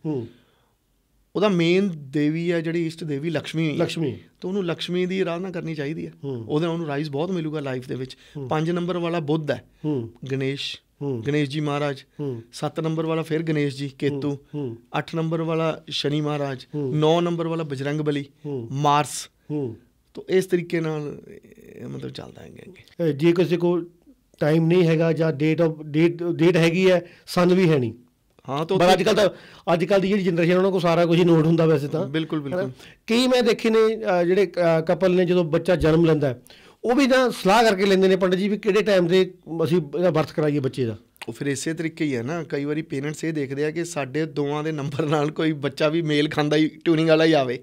ਉਹਦਾ ਮੇਨ ਦੇਵੀ ਹੈ ਜਿਹੜੀ ਇਸ਼ਟ ਦੇਵੀ ਲక్ష్ਮੀ ਲక్ష్ਮੀ ਤਾਂ ਉਹਨੂੰ ਲక్ష్ਮੀ ਦੀ ਆਰਾਧਨਾ ਕਰਨੀ ਚਾਹੀਦੀ ਹੈ ਉਹਦੇ ਨਾਲ ਉਹਨੂੰ ਰਾਈਜ਼ ਬਹੁਤ ਮਿਲੂਗਾ ਲਾਈਫ ਦੇ ਵਿੱਚ ਪੰਜ ਨੰਬਰ ਵਾਲਾ ਬੁੱਧ ਹੈ ਗਣੇਸ਼ ਗਣੇਸ਼ ਜੀ ਮਹਾਰਾਜ 7 ਨੰਬਰ ਵਾਲਾ ਫਿਰ ਗਣੇਸ਼ ਜੀ ਕੇਤੂ 8 ਨੰਬਰ ਵਾਲਾ ਸ਼ਨੀ ਮਹਾਰਾਜ 9 ਨੰਬਰ ਵਾਲਾ ਬਜਰੰਗ ਬਲੀ ਮਾਰਸ ਤਾਂ ਇਸ ਤਰੀਕੇ ਨਾਲ ਮਤਲਬ ਚੱਲਦਾ ਹੈ ਜੇ ਕਿਸੇ ਕੋਲ ਟਾਈਮ ਨਹੀਂ ਹੈਗਾ ਜਾਂ ਡੇਟ ਆਫ ਡੇਟ ਡੇਟ ਹੈਗੀ ਹੈ ਸੰਨ ਵੀ ਹੈ ਨਹੀਂ ਹਾਂ ਤਾਂ ਪਰ ਅੱਜ ਕੱਲ ਤਾਂ ਅੱਜ ਕੱਲ ਦੀ ਜਿਹੜੀ ਜਨਰੇਸ਼ਨ ਉਹਨਾਂ ਕੋ ਸਾਰਾ ਕੁਝ ਹੀ ਨੋਟ ਹੁੰਦਾ ਵੈਸੇ ਤਾਂ ਬਿਲਕੁਲ ਬਿਲਕੁਲ ਕੀ ਮੈਂ ਦੇਖੇ ਨੇ ਜਿਹੜੇ ਕਪਲ ਨੇ ਜਦੋਂ ਬੱਚਾ ਜਨਮ ਲੈਂਦਾ ਉਹ ਵੀ ਤਾਂ ਸਲਾਹ ਕਰਕੇ ਲੈਂਦੇ ਨੇ ਪੰਡਤ ਜੀ ਵੀ ਕਿਹੜੇ ਟਾਈਮ ਦੇ ਅਸੀਂ ਇਹਦਾ ਬਰਥ ਕਰਾਈਏ ਬੱਚੇ ਦਾ ਉਹ ਫਿਰ ਇਸੇ ਤਰੀਕੇ ਹੀ ਹੈ ਨਾ ਕਈ ਵਾਰੀ ਪੇਰੈਂਟਸ ਇਹ ਦੇਖਦੇ ਆ ਕਿ ਸਾਡੇ ਦੋਵਾਂ ਦੇ ਨੰਬਰ ਨਾਲ ਕੋਈ ਬੱਚਾ ਵੀ ਮੇਲ ਖਾਂਦਾ ਹੀ ਟਿਊਨਿੰਗ ਵਾਲਾ ਹੀ ਆਵੇ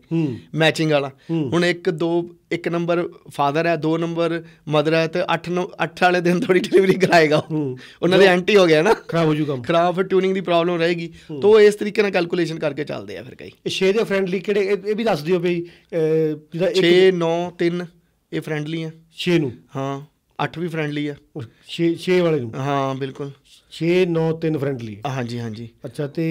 ਮੈਚਿੰਗ ਵਾਲਾ ਹੁਣ ਇੱਕ ਦੋ ਇੱਕ ਨੰਬਰ ਫਾਦਰ ਹੈ ਦੋ ਨੰਬਰ ਮਦਰ ਹੈ ਤੇ 8 9 8 ਵਾਲੇ ਦਿਨ ਥੋੜੀ ਡਿਲੀਵਰੀ ਕਰਾਏਗਾ ਉਹਨਾਂ ਦੇ ਐਂਟੀ ਹੋ ਗਿਆ ਨਾ ਖਰਾਬ ਹੋ ਜੂ ਕੰਮ ਖਰਾਬ ਫਿਰ ਟਿਊਨਿੰਗ ਦੀ ਪ੍ਰੋਬਲਮ ਰਹੇਗੀ ਤੋਂ ਇਸ ਤਰੀਕੇ ਨਾਲ ਕੈਲਕੂਲੇਸ਼ਨ ਕਰਕੇ ਚੱਲਦੇ ਆ ਫਿਰ ਕਈ ਇਹ 6 ਦੇ ਫਰੈਂਡਲੀ ਕਿਹੜੇ ਇਹ ਵੀ ਦੱਸ ਦਿਓ ਬਈ ਜਿਹੜਾ 6 9 3 ਇਹ ਫਰੈਂਡਲੀ ਆ 6 ਨੂੰ ਹਾਂ 8 ਵੀ ਫ੍ਰੈਂਡਲੀ ਆ 6 6 ਵਾਲੇ ਨੂੰ ਹਾਂ ਬਿਲਕੁਲ 6 9 3 ਫਰੈਂਡਲੀ ਹਾਂਜੀ ਹਾਂਜੀ ਅੱਛਾ ਤੇ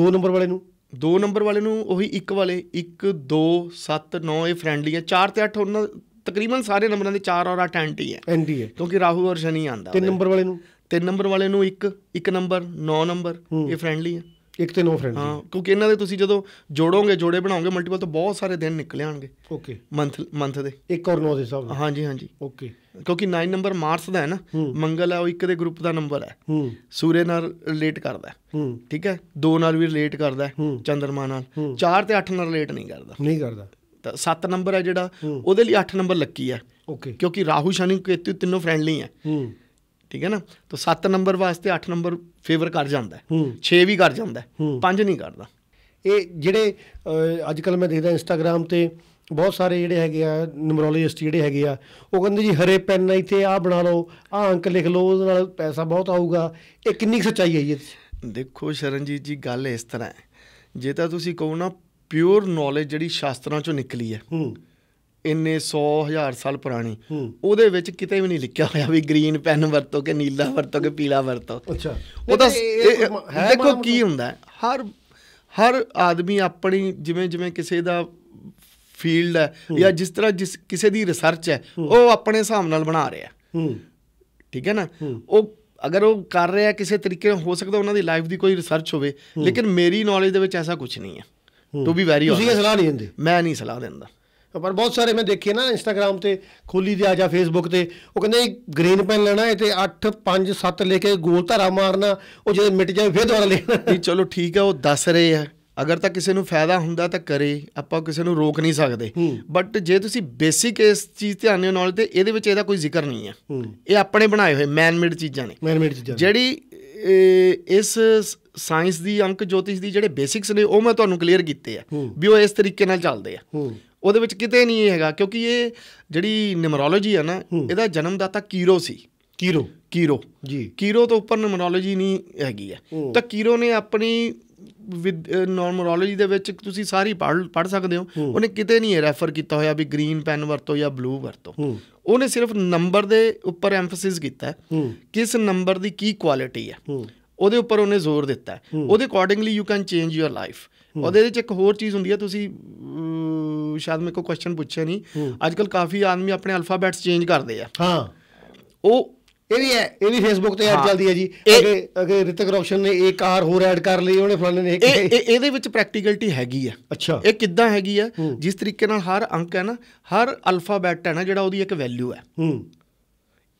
2 ਨੰਬਰ ਵਾਲੇ ਨੂੰ 2 ਨੰਬਰ ਵਾਲੇ ਨੂੰ ਉਹੀ 1 ਵਾਲੇ 1 2 7 9 ਇਹ ਫਰੈਂਡਲੀ ਹੈ 4 ਤੇ 8 ਉਹਨਾਂ ਤਕਰੀਬਨ ਸਾਰੇ ਨੰਬਰਾਂ ਦੇ 4 ਔਰ 8 ਐਂਟੀ ਹੈ ਐਂਟੀ ਹੈ ਕਿਉਂਕਿ ਰਾਹੂ ਔਰ ਸ਼ਨੀ ਆਂਦਾ 3 ਨੰਬਰ ਵਾਲੇ ਨੂੰ 3 ਨੰਬਰ ਵਾਲੇ ਨੂੰ 1 1 ਨੰਬਰ 9 ਨੰਬਰ ਇਹ ਫਰੈਂਡਲੀ ਹੈ ਇੱਕ ਤੇ ਨੋ ਫਰੈਂਡ ਹਾਂ ਕਿਉਂਕਿ ਇਹਨਾਂ ਦੇ ਤੁਸੀਂ ਜਦੋਂ ਜੋੜੋਗੇ ਜੋੜੇ ਬਣਾਓਗੇ ਮਲਟੀਪਲ ਤੋਂ ਬਹੁਤ ਸਾਰੇ ਦਿਨ ਨਿਕਲ ਆਣਗੇ ਓਕੇ ਮੰਥ ਮੰਥ ਦੇ ਇੱਕ ਔਰ ਨੋ ਦੇ ਹਿਸਾਬ ਨਾਲ ਹਾਂਜੀ ਹਾਂਜੀ ਓਕੇ ਕਿਉਂਕਿ 9 ਨੰਬਰ ਮਾਰਸ ਦਾ ਹੈ ਨਾ ਮੰਗਲ ਹੈ ਉਹ ਇੱਕ ਦੇ ਗਰੁੱਪ ਦਾ ਨੰਬਰ ਹੈ ਹੂੰ ਸੂਰਯ ਨਾਲ ਰਿਲੇਟ ਕਰਦਾ ਹੈ ਠੀਕ ਹੈ 2 ਨਾਲ ਵੀ ਰਿਲੇਟ ਕਰਦਾ ਹੈ ਚੰਦਰਮਾ ਨਾਲ 4 ਤੇ 8 ਨਾਲ ਰਿਲੇਟ ਨਹੀਂ ਕਰਦਾ ਨਹੀਂ ਕਰਦਾ ਤਾਂ 7 ਨੰਬਰ ਹੈ ਜਿਹੜਾ ਉਹਦੇ ਲਈ 8 ਨੰਬਰ ਲੱਕੀ ਹੈ ਓਕੇ ਕਿਉਂਕਿ ਰਾਹੂ ਸ਼ਨੀ ਕੇਤੂ ਤਿੰਨੋਂ ਫਰੈਂਡਲੀ ਹੈ ਹੂੰ ਠੀਕ ਹੈ ਨਾ ਤਾਂ 7 ਨੰਬਰ ਵਾਸਤੇ 8 ਨੰਬਰ ਫੇਵਰ ਕਰ ਜਾਂਦਾ ਹੈ 6 ਵੀ ਕਰ ਜਾਂਦਾ ਹੈ 5 ਨਹੀਂ ਕਰਦਾ ਇਹ ਜਿਹੜੇ ਅੱਜ ਕੱਲ ਮੈਂ ਦੇਖਦਾ ਇੰਸਟਾਗ੍ਰam ਤੇ ਬਹੁਤ ਸਾਰੇ ਜਿਹੜੇ ਹੈਗੇ ਆ ਨਿਊਮਰੋਲੋਜਿਸਟ ਜਿਹੜੇ ਹੈਗੇ ਆ ਉਹ ਕਹਿੰਦੇ ਜੀ ਹਰੇ ਪੈਨ ਇੱਥੇ ਆ ਬਣਾ ਲਓ ਆ ਅੰਕ ਲਿਖ ਲਓ ਉਹਦੇ ਨਾਲ ਪੈਸਾ ਬਹੁਤ ਆਊਗਾ ਇਹ ਕਿੰਨੀ ਸੱਚਾਈ ਹੈ ਜੀ ਦੇਖੋ ਸ਼ਰਨਜੀਤ ਜੀ ਗੱਲ ਇਸ ਤਰ੍ਹਾਂ ਹੈ ਜੇ ਤਾਂ ਤੁਸੀਂ ਕਹੋ ਨਾ ਪਿਓਰ ਨੌਲੇਜ ਜਿਹੜੀ ਸ਼ਾਸਤਰਾਂ ਚੋਂ ਨਿਕਲੀ ਹੈ ਹੂੰ ਇੰਨੇ 100 ਹਜ਼ਾਰ ਸਾਲ ਪੁਰਾਣੀ ਉਹਦੇ ਵਿੱਚ ਕਿਤੇ ਵੀ ਨਹੀਂ ਲਿਖਿਆ ਹੋਇਆ ਵੀ ਗ੍ਰੀਨ ਪੈਨ ਵਰਤੋ ਕਿ ਨੀਲਾ ਵਰਤੋ ਕਿ ਪੀਲਾ ਵਰਤੋ ਅੱਛਾ ਉਹ ਤਾਂ ਦੇਖੋ ਕੀ ਹੁੰਦਾ ਹਰ ਹਰ ਆਦਮੀ ਆਪਣੀ ਜਿਵੇਂ ਜਿਵੇਂ ਕਿਸੇ ਦਾ ਫੀਲਡ ਹੈ ਜਾਂ ਜਿਸ ਤਰ੍ਹਾਂ ਜਿਸ ਕਿਸੇ ਦੀ ਰਿਸਰਚ ਹੈ ਉਹ ਆਪਣੇ ਹਿਸਾਬ ਨਾਲ ਬਣਾ ਰਿਹਾ ਠੀਕ ਹੈ ਨਾ ਉਹ ਅਗਰ ਉਹ ਕਰ ਰਿਹਾ ਕਿਸੇ ਤਰੀਕੇ ਹੋ ਸਕਦਾ ਉਹਨਾਂ ਦੀ ਲਾਈਫ ਦੀ ਕੋਈ ਰਿਸਰਚ ਹੋਵੇ ਲੇਕਿਨ ਮੇਰੀ ਨੌਲੇਜ ਦੇ ਵਿੱਚ ਐਸਾ ਕੁਝ ਨਹੀਂ ਹੈ ਟੂ ਬੀ ਵੈਰੀ ਤੁਸੀਂ ਸਲਾਹ ਨਹੀਂ ਦਿੰਦੇ ਮੈਂ ਨਹੀਂ ਸਲਾਹ ਦਿੰਦਾ ਪਰ ਬਹੁਤ ਸਾਰੇ ਮੈਂ ਦੇਖੇ ਨਾ ਇੰਸਟਾਗ੍ਰam ਤੇ ਖੋਲੀ ਦੇ ਆ ਜਾ ਫੇਸਬੁੱਕ ਤੇ ਉਹ ਕਹਿੰਦੇ ਗ੍ਰੀਨ ਪੈਨ ਲੈਣਾ ਹੈ ਤੇ 8 5 7 ਲੈ ਕੇ ਗੋਲ ਧਾਰਾ ਮਾਰਨਾ ਉਹ ਜਦ ਮਿਟ ਜਾਵੇ ਫੇਰ ਦੁਬਾਰਾ ਲੈਣਾ ਨਹੀਂ ਚਲੋ ਠੀਕ ਹੈ ਉਹ ਦੱਸ ਰਹੇ ਆ ਅਗਰ ਤਾਂ ਕਿਸੇ ਨੂੰ ਫਾਇਦਾ ਹੁੰਦਾ ਤਾਂ ਕਰੇ ਆਪਾਂ ਕਿਸੇ ਨੂੰ ਰੋਕ ਨਹੀਂ ਸਕਦੇ ਬਟ ਜੇ ਤੁਸੀਂ ਬੇਸਿਕ ਇਸ ਚੀਜ਼ ਧਿਆਨ ਨਾਲ ਨਾਲ ਤੇ ਇਹਦੇ ਵਿੱਚ ਇਹਦਾ ਕੋਈ ਜ਼ਿਕਰ ਨਹੀਂ ਹੈ ਇਹ ਆਪਣੇ ਬਣਾਏ ਹੋਏ ਮੈਨ ਮੇਡ ਚੀਜ਼ਾਂ ਨੇ ਮੈਨ ਮੇਡ ਚੀਜ਼ਾਂ ਜਿਹੜੀ ਇਸ ਸਾਇੰਸ ਦੀ ਅੰਕ ਜੋਤਿਸ਼ ਦੀ ਜਿਹੜੇ ਬੇਸਿਕਸ ਨੇ ਉਹ ਮੈਂ ਤੁਹਾਨੂੰ ਕਲੀਅਰ ਕੀਤੇ ਆ ਵੀ ਉਹ ਇਸ ਤਰੀਕੇ ਨਾਲ ਚੱਲਦੇ ਆ ਉਹਦੇ ਵਿੱਚ ਕਿਤੇ ਨਹੀਂ ਇਹ ਹੈਗਾ ਕਿਉਂਕਿ ਇਹ ਜਿਹੜੀ ਨਿਮਰੋਲੋਜੀ ਆ ਨਾ ਇਹਦਾ ਜਨਮਦਾਤਾ ਕੀਰੋ ਸੀ ਕੀਰੋ ਕੀਰੋ ਜੀ ਕੀਰੋ ਤੋਂ ਉੱਪਰ ਨਿਮਰੋਲੋਜੀ ਨਹੀਂ ਹੈਗੀ ਆ ਤਾਂ ਕੀਰੋ ਨੇ ਆਪਣੀ ਨਿਮਰੋਲੋਜੀ ਦੇ ਵਿੱਚ ਤੁਸੀਂ ਸਾਰੀ ਪੜ੍ਹ ਪੜ ਸਕਦੇ ਹੋ ਉਹਨੇ ਕਿਤੇ ਨਹੀਂ ਰੈਫਰ ਕੀਤਾ ਹੋਇਆ ਵੀ ਗ੍ਰੀਨ ਪੈਨ ਵਰਤੋ ਜਾਂ ਬਲੂ ਵਰਤੋ ਉਹਨੇ ਸਿਰਫ ਨੰਬਰ ਦੇ ਉੱਪਰ ਐਮਫਸਿਸ ਕੀਤਾ ਕਿਸ ਨੰਬਰ ਦੀ ਕੀ ਕੁਆਲਿਟੀ ਹੈ ਉਹਦੇ ਉੱਪਰ ਉਹਨੇ ਜ਼ੋਰ ਦਿੱਤਾ ਉਹਦੇ accordingly you can change your life ਉਹਦੇ ਵਿੱਚ ਇੱਕ ਹੋਰ ਚੀਜ਼ ਹੁੰਦੀ ਹੈ ਤੁਸੀਂ ਸ਼ਾਇਦ ਮੇਰੇ ਕੋ ਕੁਐਸਚਨ ਪੁੱਛਿਆ ਨਹੀਂ ਅੱਜ ਕੱਲ ਕਾਫੀ ਆਦਮੀ ਆਪਣੇ ਅਲਫਾਬੈਟਸ ਚੇਂਜ ਕਰਦੇ ਆ ਹਾਂ ਉਹ ਇਹ ਵੀ ਹੈ ਇਹ ਵੀ ਫੇਸਬੁੱਕ ਤੇ ਐਡ ਚੱਲਦੀ ਹੈ ਜੀ ਅਗੇ ਅਗੇ ਰਿਤਿਕ ਰੋਸ਼ਨ ਨੇ ਇੱਕ ਆਰ ਹੋਰ ਐਡ ਕਰ ਲਈ ਉਹਨੇ ਫਲਾਣੇ ਨੇ ਇਹ ਇਹਦੇ ਵਿੱਚ ਪ੍ਰੈਕਟੀਕਲਟੀ ਹੈਗੀ ਆ ਅੱਛਾ ਇਹ ਕਿੱਦਾਂ ਹੈਗੀ ਆ ਜਿਸ ਤਰੀਕੇ ਨਾਲ ਹਰ ਅੰਕ ਹੈ ਨਾ ਹਰ ਅਲਫਾਬੈਟ ਹੈ ਨਾ ਜਿਹੜਾ ਉਹਦੀ ਇੱਕ ਵੈਲਿਊ ਹੈ ਹੂੰ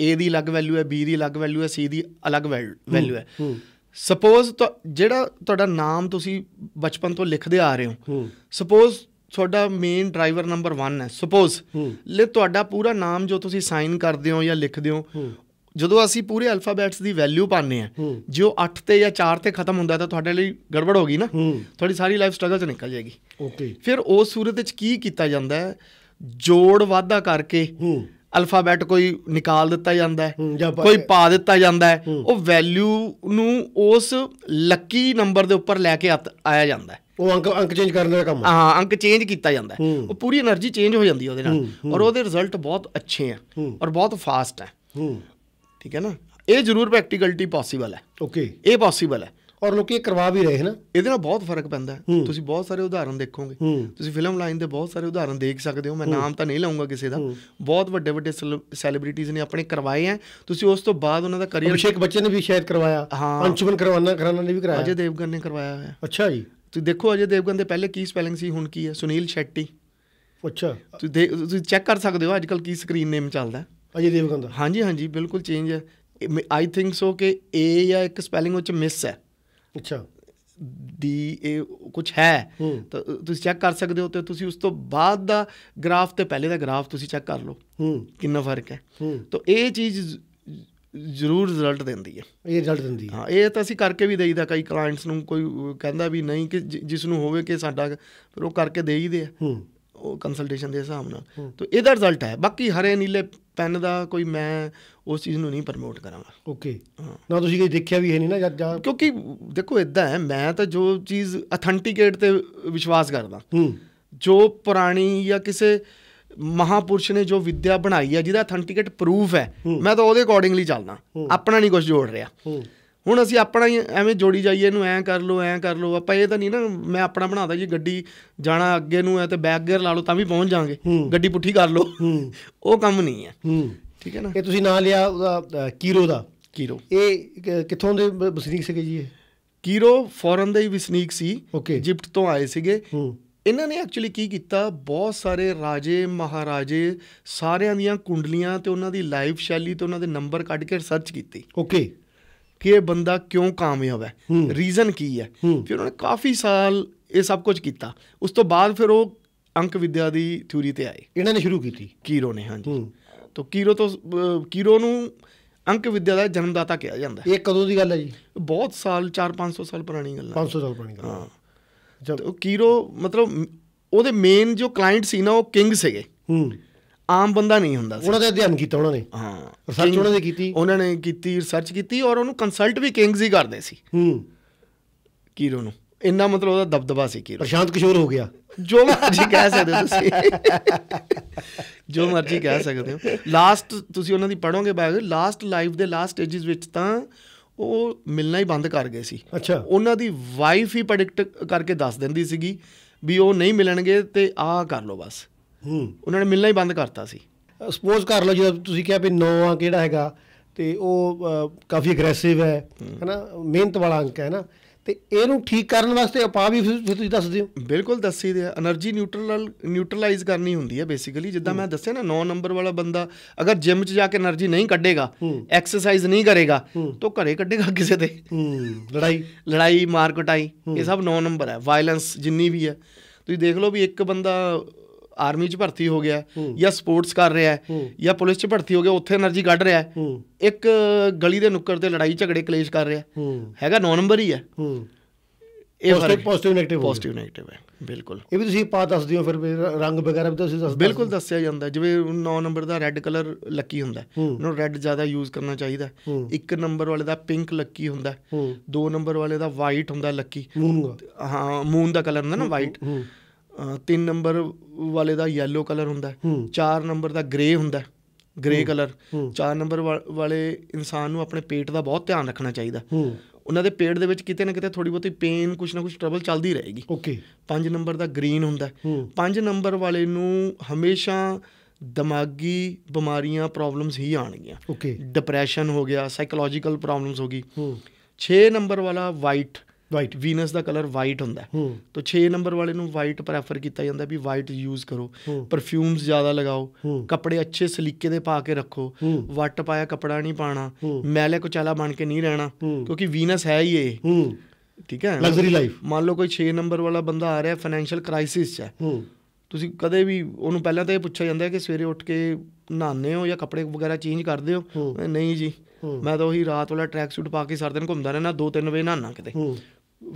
A ਦੀ ਅਲੱਗ ਵੈਲਿਊ ਹੈ B ਦੀ ਅਲੱਗ ਵੈਲਿਊ ਹੈ C ਦੀ ਅਲੱਗ ਵੈਲਿਊ ਹੈ ਸਪੋਜ਼ ਜਿਹੜਾ ਤੁਹਾਡਾ ਨਾਮ ਤੁਸੀਂ ਬਚਪਨ ਤੋਂ ਲਿਖਦੇ ਆ ਰਹੇ ਹੋ ਸਪੋਜ਼ ਤੁਹਾਡਾ ਮੇਨ ਡਰਾਈਵਰ ਨੰਬਰ 1 ਹੈ ਸਪੋਜ਼ ਲੈ ਤੁਹਾਡਾ ਪੂਰਾ ਨਾਮ ਜੋ ਤੁਸੀਂ ਸਾਈਨ ਕਰਦੇ ਹੋ ਜਾਂ ਲਿਖਦੇ ਹੋ ਜਦੋਂ ਅਸੀਂ ਪੂਰੇ ਅਲਫਾਬੈਟਸ ਦੀ ਵੈਲਿਊ ਪਾਣੇ ਆ ਜੋ 8 ਤੇ ਜਾਂ 4 ਤੇ ਖਤਮ ਹੁੰਦਾ ਤਾਂ ਤੁਹਾਡੇ ਲਈ ਗੜਬੜ ਹੋ ਗਈ ਨਾ ਤੁਹਾਡੀ ਸਾਰੀ ਲਾਈਫ ਸਟਰਗਲ ਚ ਨਿਕਲ ਜਾਏਗੀ ਓਕੇ ਫਿਰ ਉਸ ਸੂਰਤ ਵਿੱਚ ਕੀ ਕੀਤਾ ਜਾਂਦਾ ਹੈ ਜੋੜ ਵਾਧਾ ਕਰਕੇ ਅਲਫਾਬੈਟ ਕੋਈ ਨਿਕਾਲ ਦਿੱਤਾ ਜਾਂਦਾ ਹੈ ਕੋਈ ਪਾ ਦਿੱਤਾ ਜਾਂਦਾ ਹੈ ਉਹ ਵੈਲਿਊ ਨੂੰ ਉਸ ਲੱਕੀ ਨੰਬਰ ਦੇ ਉੱਪਰ ਲੈ ਕੇ ਆਇਆ ਜਾਂਦਾ ਹੈ ਉਹ ਅੰਕ ਅੰਕ ਚੇਂਜ ਕਰਨ ਦਾ ਕੰਮ ਹਾਂ ਅੰਕ ਚੇਂਜ ਕੀਤਾ ਜਾਂਦਾ ਉਹ ਪੂਰੀ એનર્ਜੀ ਚੇਂਜ ਹੋ ਜਾਂਦੀ ਹੈ ਉਹਦੇ ਨਾਲ ਔਰ ਉਹਦੇ ਰਿਜ਼ਲਟ ਬਹੁਤ ਅੱਛੇ ਆ ਔਰ ਬਹੁਤ ਫਾਸਟ ਆ ਠੀਕ ਹੈ ਨਾ ਇਹ ਜ਼ਰੂਰ ਪ੍ਰੈਕਟੀਕਲਟੀ ਪੋਸੀਬਲ ਹੈ ਓਕੇ ਇਹ ਪੋਸੀਬਲ ਹੈ ਔਰ ਲੋਕੀ ਇਹ ਕਰਵਾ ਵੀ ਰਹੇ ਹਨ ਇਹਦੇ ਨਾਲ ਬਹੁਤ ਫਰਕ ਪੈਂਦਾ ਤੁਸੀਂ ਬਹੁਤ ਸਾਰੇ ਉਦਾਹਰਨ ਦੇਖੋਗੇ ਤੁਸੀਂ ਫਿਲਮ ਲਾਈਨ ਦੇ ਬਹੁਤ ਸਾਰੇ ਉਦਾਹਰਨ ਦੇਖ ਸਕਦੇ ਹੋ ਮੈਂ ਨਾਮ ਤਾਂ ਨਹੀਂ ਲਾਉਂਗਾ ਕਿਸੇ ਦਾ ਬਹੁਤ ਵੱਡੇ ਵੱਡੇ ਸੈਲੀਬ੍ਰਿਟੀਜ਼ ਨੇ ਆਪਣੇ ਕਰਵਾਏ ਆ ਤੁਸੀਂ ਉਸ ਤੋਂ ਬਾਅਦ ਉਹਨਾਂ ਦਾ ਕਰੀਅਰ ਅਭਿਸ਼ੇਕ ਬੱਚਨ ਨੇ ਵੀ ਸ਼ਾਇਦ ਕਰਵਾਇਆ ਪੰਚਮਨ ਕਰਵਾਨਾ ਕਰਾਨਾ ਨੇ ਵੀ ਕਰਾਇਆ ਅਜੇ ਦੇਵਗਨ ਨੇ ਕਰਵਾਇਆ ਹੋਇਆ ਅੱਛਾ ਜੀ ਤੁਸੀਂ ਦੇਖੋ ਅਜੇ ਦੇਵਗਨ ਦੇ ਪਹਿਲੇ ਕੀ ਸਪੈਲਿੰਗ ਸੀ ਹੁਣ ਕੀ ਹੈ ਸੁਨੀਲ ਸ਼ੈਟੀ ਅੱਛਾ ਤੁਸੀਂ ਤੁਸੀਂ ਚੈੱਕ ਕਰ ਸਕਦੇ ਹੋ ਅੱਜ ਕੱਲ ਕੀ ਸਕਰੀਨ ਨੇਮ ਚੱਲਦਾ ਅਜੇ ਦੇਵਗਨ ਦਾ ਹਾਂਜੀ ਹਾਂਜੀ ਬਿਲਕੁਲ ਚੇਂਜ ਹੈ ਆਈ ਥਿੰਕ ਸੋ ਕਿ ਏ ਜਾਂ ਇੱਕ ਸਪੈਲਿੰਗ ਵਿੱਚ ਮਿਸ ਹੈ ਅੱਛਾ ਦੀ ਇਹ ਕੁਝ ਹੈ ਤਾਂ ਤੁਸੀਂ ਚੈੱਕ ਕਰ ਸਕਦੇ ਹੋ ਤੇ ਤੁਸੀਂ ਉਸ ਤੋਂ ਬਾਅਦ ਦਾ ਗ੍ਰਾਫ ਤੇ ਪਹਿਲੇ ਦਾ ਗ੍ਰਾਫ ਤੁਸੀਂ ਚੈੱਕ ਕਰ ਲਓ ਹੂੰ ਕਿੰਨਾ ਫਰਕ ਹੈ ਹੂੰ ਤਾਂ ਇਹ ਚੀਜ਼ ਜ਼ਰੂਰ ਰਿਜ਼ਲਟ ਦਿੰਦੀ ਹੈ ਇਹ ਰਿਜ਼ਲਟ ਦਿੰਦੀ ਹੈ ਹਾਂ ਇਹ ਤਾਂ ਅਸੀਂ ਕਰਕੇ ਵੀ ਦੇਈਦਾ ਕਈ ਕਲਾਇੰਟਸ ਨੂੰ ਕੋਈ ਕਹਿੰਦਾ ਵੀ ਨਹੀਂ ਕਿ ਜਿਸ ਨੂੰ ਹੋਵੇ ਕਿ ਸਾਡਾ ਫਿਰ ਉਹ ਕਰਕੇ ਦੇਈਦੇ ਆ ਹੂੰ ਉਹ ਕੰਸਲਟੇਸ਼ਨ ਦੇ ਹਿਸਾਬ ਨਾਲ ਤਾਂ ਇਹਦਾ ਰਿਜ਼ਲਟ ਹੈ ਬਾਕੀ ਹਰੇ ਨੀਲੇ ਪੈਨ ਦਾ ਕੋਈ ਮੈਂ ਉਸ ਚੀਜ਼ ਨੂੰ ਨਹੀਂ ਪ੍ਰਮੋਟ ਕਰਾਂਗਾ ਓਕੇ ਨਾ ਤੁਸੀਂ ਕਦੇ ਦੇਖਿਆ ਵੀ ਹੈ ਨਹੀਂ ਨਾ ਜਾਂ ਕਿਉਂਕਿ ਦੇਖੋ ਇਦਾਂ ਹੈ ਮੈਂ ਤਾਂ ਜੋ ਚੀਜ਼ ਅਥੈਂਟੀਕੇਟ ਤੇ ਵਿਸ਼ਵਾਸ ਕਰਦਾ ਜੋ ਪੁਰਾਣੀ ਜਾਂ ਕਿਸੇ ਮਹਾਪੁਰਸ਼ ਨੇ ਜੋ ਵਿਦਿਆ ਬਣਾਈ ਹੈ ਜਿਹਦਾ ਅਥੈਂਟੀਕੇਟ ਪ੍ਰੂਫ ਹੈ ਮੈਂ ਤਾਂ ਉਹਦੇ ਅਕੋਰਡਿੰਗਲੀ ਚੱਲਦਾ ਆਪਣਾ ਨਹੀਂ ਕੁਝ ਜੋੜ ਰਿਹਾ ਹੁਣ ਅਸੀਂ ਆਪਣਾ ਹੀ ਐਵੇਂ ਜੋੜੀ ਜਾਈਏ ਇਹਨੂੰ ਐਂ ਕਰ ਲਓ ਐਂ ਕਰ ਲਓ ਆਪਾਂ ਇਹ ਤਾਂ ਨਹੀਂ ਨਾ ਮੈਂ ਆਪਣਾ ਬਣਾਦਾ ਜੀ ਗੱਡੀ ਜਾਣਾ ਅੱਗੇ ਨੂੰ ਹੈ ਤੇ ਬੈਕ ਗੇਅਰ ਲਾ ਲਓ ਤਾਂ ਵੀ ਪਹੁੰਚ ਜਾਾਂਗੇ ਗੱਡੀ ਪੁੱਠੀ ਕਰ ਲਓ ਉਹ ਕੰਮ ਨਹੀਂ ਹੈ ਠੀਕ ਹੈ ਨਾ ਇਹ ਤੁਸੀਂ ਨਾਂ ਲਿਆ ਉਹਦਾ ਕੀਰੋ ਦਾ ਕੀਰੋ ਇਹ ਕਿੱਥੋਂ ਦੇ ਬਸਨੀਕ ਸੀਗੇ ਜੀ ਇਹ ਕੀਰੋ ਫੋਰਨ ਦੇ ਹੀ ਬਸਨੀਕ ਸੀ ਜਿਪਟ ਤੋਂ ਆਏ ਸੀਗੇ ਇਹਨਾਂ ਨੇ ਐਕਚੁਅਲੀ ਕੀ ਕੀਤਾ ਬਹੁਤ ਸਾਰੇ ਰਾਜੇ ਮਹਾਰਾਜੇ ਸਾਰਿਆਂ ਦੀਆਂ ਕੁੰਡਲੀਆਂ ਤੇ ਉਹਨਾਂ ਦੀ ਲਾਈਫ ਸ਼ੈਲੀ ਤੇ ਉਹਨਾਂ ਦੇ ਨੰਬਰ ਕੱਢ ਕੇ ਰਿਸਰਚ ਕੀਤੀ ਓਕੇ ਕਿ ਇਹ ਬੰਦਾ ਕਿਉਂ ਕਾਮਯਾਬ ਹੈ ਰੀਜ਼ਨ ਕੀ ਹੈ ਫਿਰ ਉਹਨੇ ਕਾਫੀ ਸਾਲ ਇਹ ਸਭ ਕੁਝ ਕੀਤਾ ਉਸ ਤੋਂ ਬਾਅਦ ਫਿਰ ਉਹ ਅੰਕ ਵਿਦਿਆ ਦੀ ਥਿਊਰੀ ਤੇ ਆਏ ਇਹਨਾਂ ਨੇ ਸ਼ੁਰੂ ਕੀਤੀ ਕੀਰੋ ਨੇ ਹਾਂਜੀ ਤੋਂ ਕੀਰੋ ਤੋਂ ਕੀਰੋ ਨੂੰ ਅੰਕ ਵਿਦਿਆ ਦਾ ਜਨਮਦਾਤਾ ਕਿਹਾ ਜਾਂਦਾ ਇਹ ਕਦੋਂ ਦੀ ਗੱਲ ਹੈ ਜੀ ਬਹੁਤ ਸਾਲ 4-500 ਸਾਲ ਪੁਰਾਣੀ ਗੱਲ ਹੈ 500 ਸਾਲ ਪੁਰਾਣੀ ਗੱਲ ਹਾਂ ਜਦ ਕੀਰੋ ਮਤਲਬ ਉਹਦੇ ਮੇਨ ਜੋ ਕਲਾਇੰਟ ਸੀ ਨਾ ਉਹ ਕਿੰਗ ਸੀਗੇ ਹੂੰ ਆਮ ਬੰਦਾ ਨਹੀਂ ਹੁੰਦਾ ਸੀ ਉਹਨਾਂ ਦਾ ਅਧਿਐਨ ਕੀਤਾ ਉਹਨਾਂ ਨੇ ਹਾਂ ਰਿਸਰਚ ਉਹਨਾਂ ਨੇ ਕੀਤੀ ਉਹਨਾਂ ਨੇ ਕੀਤੀ ਰਿਸਰਚ ਕੀਤੀ ਔਰ ਉਹਨੂੰ ਕੰਸਲਟ ਵੀ ਕਿੰਗਸ ਹੀ ਕਰਦੇ ਸੀ ਹੂੰ ਕੀਰੋ ਨੂੰ ਇੰਨਾ ਮਤਲਬ ਉਹਦਾ ਦਬਦਬਾ ਸੀ ਕੀਰੋ ਪ੍ਰਸ਼ਾਂਤ ਕਿਸ਼ੋਰ ਹੋ ਗਿਆ ਜੋ ਮਰਜੀ ਕਹਿ ਸਕਦੇ ਹੋ ਤੁਸੀਂ ਜੋ ਮਰਜੀ ਕਹਿ ਸਕਦੇ ਹੋ ਲਾਸਟ ਤੁਸੀਂ ਉਹਨਾਂ ਦੀ ਪੜੋਗੇ ਬਾਅਦ ਲਾਸਟ ਲਾਈਫ ਦੇ ਲਾਸਟ ਸਟੇजेस ਵਿੱਚ ਤਾਂ ਉਹ ਮਿਲਣਾ ਹੀ ਬੰਦ ਕਰ ਗਏ ਸੀ ਅੱਛਾ ਉਹਨਾਂ ਦੀ ਵਾਈਫ ਹੀ ਪ੍ਰੈਡਿਕਟ ਕਰਕੇ ਦੱਸ ਦਿੰਦੀ ਸੀਗੀ ਵੀ ਉਹ ਨਹੀਂ ਮਿਲਣਗੇ ਤੇ ਆਹ ਕਰ ਲਓ ਬਸ ਹੂੰ ਉਹਨਾਂ ਨੇ ਮਿਲਣਾ ਹੀ ਬੰਦ ਕਰਤਾ ਸੀ ਸਪੋਜ਼ ਕਰ ਲਓ ਜਦੋਂ ਤੁਸੀਂ ਕਿਹਾ ਵੀ 9 ਅੰਕ ਜਿਹੜਾ ਹੈਗਾ ਤੇ ਉਹ ਕਾਫੀ ਅਗਰੈਸਿਵ ਹੈ ਹੈਨਾ ਮਿਹਨਤ ਵਾਲਾ ਅੰਕ ਹੈ ਨਾ ਤੇ ਇਹਨੂੰ ਠੀਕ ਕਰਨ ਵਾਸਤੇ ਆਪਾਂ ਵੀ ਫਿਰ ਤੁਸੀਂ ਦੱਸਦੇ ਹੋ ਬਿਲਕੁਲ ਦੱਸੀ ਦੇ એનર્ਜੀ ਨਿਊਟਰਲ ਨਿਊਟਰਲਾਈਜ਼ ਕਰਨੀ ਹੁੰਦੀ ਹੈ ਬੇਸਿਕਲੀ ਜਿੱਦਾਂ ਮੈਂ ਦੱਸਿਆ ਨਾ 9 ਨੰਬਰ ਵਾਲਾ ਬੰਦਾ ਅਗਰ ਜਿਮ 'ਚ ਜਾ ਕੇ એનર્ਜੀ ਨਹੀਂ ਕੱਢੇਗਾ ਐਕਸਰਸਾਈਜ਼ ਨਹੀਂ ਕਰੇਗਾ ਤਾਂ ਘਰੇ ਕੱਢੇਗਾ ਕਿਸੇ ਤੇ ਲੜਾਈ ਲੜਾਈ ਮਾਰ ਕਟਾਈ ਇਹ ਸਭ 9 ਨੰਬਰ ਹੈ ਵਾਇਲੈਂਸ ਜਿੰਨੀ ਵੀ ਹੈ ਤੁਸੀਂ ਦੇਖ ਲਓ ਵੀ ਇੱਕ ਬੰਦਾ ਆਰਮੀ 'ਚ ਭਰਤੀ ਹੋ ਗਿਆ ਜਾਂ ਸਪੋਰਟਸ ਕਰ ਰਿਹਾ ਹੈ ਜਾਂ ਪੁਲਿਸ 'ਚ ਭਰਤੀ ਹੋ ਗਿਆ ਉੱਥੇ એનર્ਜੀ ਕੱਢ ਰਿਹਾ ਹੈ ਇੱਕ ਗਲੀ ਦੇ ਨੁੱਕਰ ਤੇ ਲੜਾਈ ਝਗੜੇ ਕਲੇਸ਼ ਕਰ ਰਿਹਾ ਹੈਗਾ ਨੌ ਨੰਬਰ ਹੀ ਹੈ ਇਹ ਫਰਕ ਪੋਜ਼ਿਟਿਵ ਨੈਗੇਟਿਵ ਪੋਜ਼ਿਟਿਵ ਨੈਗੇਟਿਵ ਹੈ ਬਿਲਕੁਲ ਇਹ ਵੀ ਤੁਸੀਂ ਪਾ ਦੱਸਦੇ ਹੋ ਫਿਰ ਰੰਗ ਵਗੈਰਾ ਵੀ ਤੁਸੀਂ ਦੱਸਦੇ ਬਿਲਕੁਲ ਦੱਸਿਆ ਜਾਂਦਾ ਜਿਵੇਂ 9 ਨੰਬਰ ਦਾ ਰੈੱਡ ਕਲਰ ਲੱਕੀ ਹੁੰਦਾ ਉਹਨੂੰ ਰੈੱਡ ਜ਼ਿਆਦਾ ਯੂਜ਼ ਕਰਨਾ ਚਾਹੀਦਾ 1 ਨੰਬਰ ਵਾਲੇ ਦਾ ਪਿੰਕ ਲੱਕੀ ਹੁੰਦਾ 2 ਨੰਬਰ ਵਾਲੇ ਦਾ ਵਾਈਟ ਹੁੰਦਾ ਲੱਕੀ ਹਾਂ ਮੂਨ ਦਾ ਕਲਰ ਹੁੰਦਾ ਨਾ ਵਾਈਟ 3 ਨੰਬਰ ਵਾਲੇ ਦਾ yellow ਕਲਰ ਹੁੰਦਾ ਹੈ 4 ਨੰਬਰ ਦਾ ਗ੍ਰੇ ਹੁੰਦਾ ਹੈ ਗ੍ਰੇ ਕਲਰ 4 ਨੰਬਰ ਵਾਲੇ ਇਨਸਾਨ ਨੂੰ ਆਪਣੇ ਪੇਟ ਦਾ ਬਹੁਤ ਧਿਆਨ ਰੱਖਣਾ ਚਾਹੀਦਾ ਉਹਨਾਂ ਦੇ ਪੇਟ ਦੇ ਵਿੱਚ ਕਿਤੇ ਨਾ ਕਿਤੇ ਥੋੜੀ ਬਹੁਤੀ ਪੇਨ ਕੁਛ ਨਾ ਕੁਛ ਟਰਬਲ ਚੱਲਦੀ ਰਹੇਗੀ ਓਕੇ 5 ਨੰਬਰ ਦਾ ਗ੍ਰੀਨ ਹੁੰਦਾ 5 ਨੰਬਰ ਵਾਲੇ ਨੂੰ ਹਮੇਸ਼ਾ ਦਿਮਾਗੀ ਬਿਮਾਰੀਆਂ ਪ੍ਰੋਬਲਮਸ ਹੀ ਆਣਗੀਆਂ ਓਕੇ ਡਿਪਰੈਸ਼ਨ ਹੋ ਗਿਆ ਸਾਈਕੋਲੋਜੀਕਲ ਪ੍ਰੋਬਲਮਸ ਹੋ ਗਈ 6 ਨੰਬਰ ਵਾਲਾ ਵਾਈਟ ਵਾਈਟ ਵੀਨਸ ਦਾ ਕਲਰ ਵਾਈਟ ਹੁੰਦਾ ਹੈ ਤਾਂ 6 ਨੰਬਰ ਵਾਲੇ ਨੂੰ ਵਾਈਟ ਪ੍ਰੈਫਰ ਕੀਤਾ ਜਾਂਦਾ ਵੀ ਵਾਈਟ ਯੂਜ਼ ਕਰੋ ਪਰਫਿਊਮਸ ਜ਼ਿਆਦਾ ਲਗਾਓ ਕੱਪੜੇ ਅੱਛੇ ਸਲੀਕੇ ਦੇ ਪਾ ਕੇ ਰੱਖੋ ਵੱਟ ਪਾਇਆ ਕੱਪੜਾ ਨਹੀਂ ਪਾਣਾ ਮੈਲੇ ਕੁਚਾਲਾ ਬਣ ਕੇ ਨਹੀਂ ਰਹਿਣਾ ਕਿਉਂਕਿ ਵੀਨਸ ਹੈ ਹੀ ਇਹ ਠੀਕ ਹੈ ਲਗਜ਼ਰੀ ਲਾਈਫ ਮੰਨ ਲਓ ਕੋਈ 6 ਨੰਬਰ ਵਾਲਾ ਬੰਦਾ ਆ ਰਿਹਾ ਫਾਈਨੈਂਸ਼ੀਅਲ ਕ੍ਰਾਈਸਿਸ 'ਚ ਹੈ ਤੁਸੀਂ ਕਦੇ ਵੀ ਉਹਨੂੰ ਪਹਿਲਾਂ ਤਾਂ ਇਹ ਪੁੱਛਿਆ ਜਾਂਦਾ ਕਿ ਸਵੇਰੇ ਉੱਠ ਕੇ ਨਹਾਨੇ ਹੋ ਜਾਂ ਕੱਪੜੇ ਵਗੈਰਾ ਚੇਂਜ ਕਰਦੇ ਹੋ ਨਹੀਂ ਜੀ ਮੈਂ ਤਾਂ ਉਹੀ ਰਾਤ ਵਾਲਾ ਟਰੈਕ ਸੂਟ ਪਾ ਕੇ ਸਾਰਾ ਦਿਨ ਘੁੰਮਦਾ ਰਹਿਣਾ 2-3 ਵਜੇ ਨਹਾਣਾ ਕਿਤੇ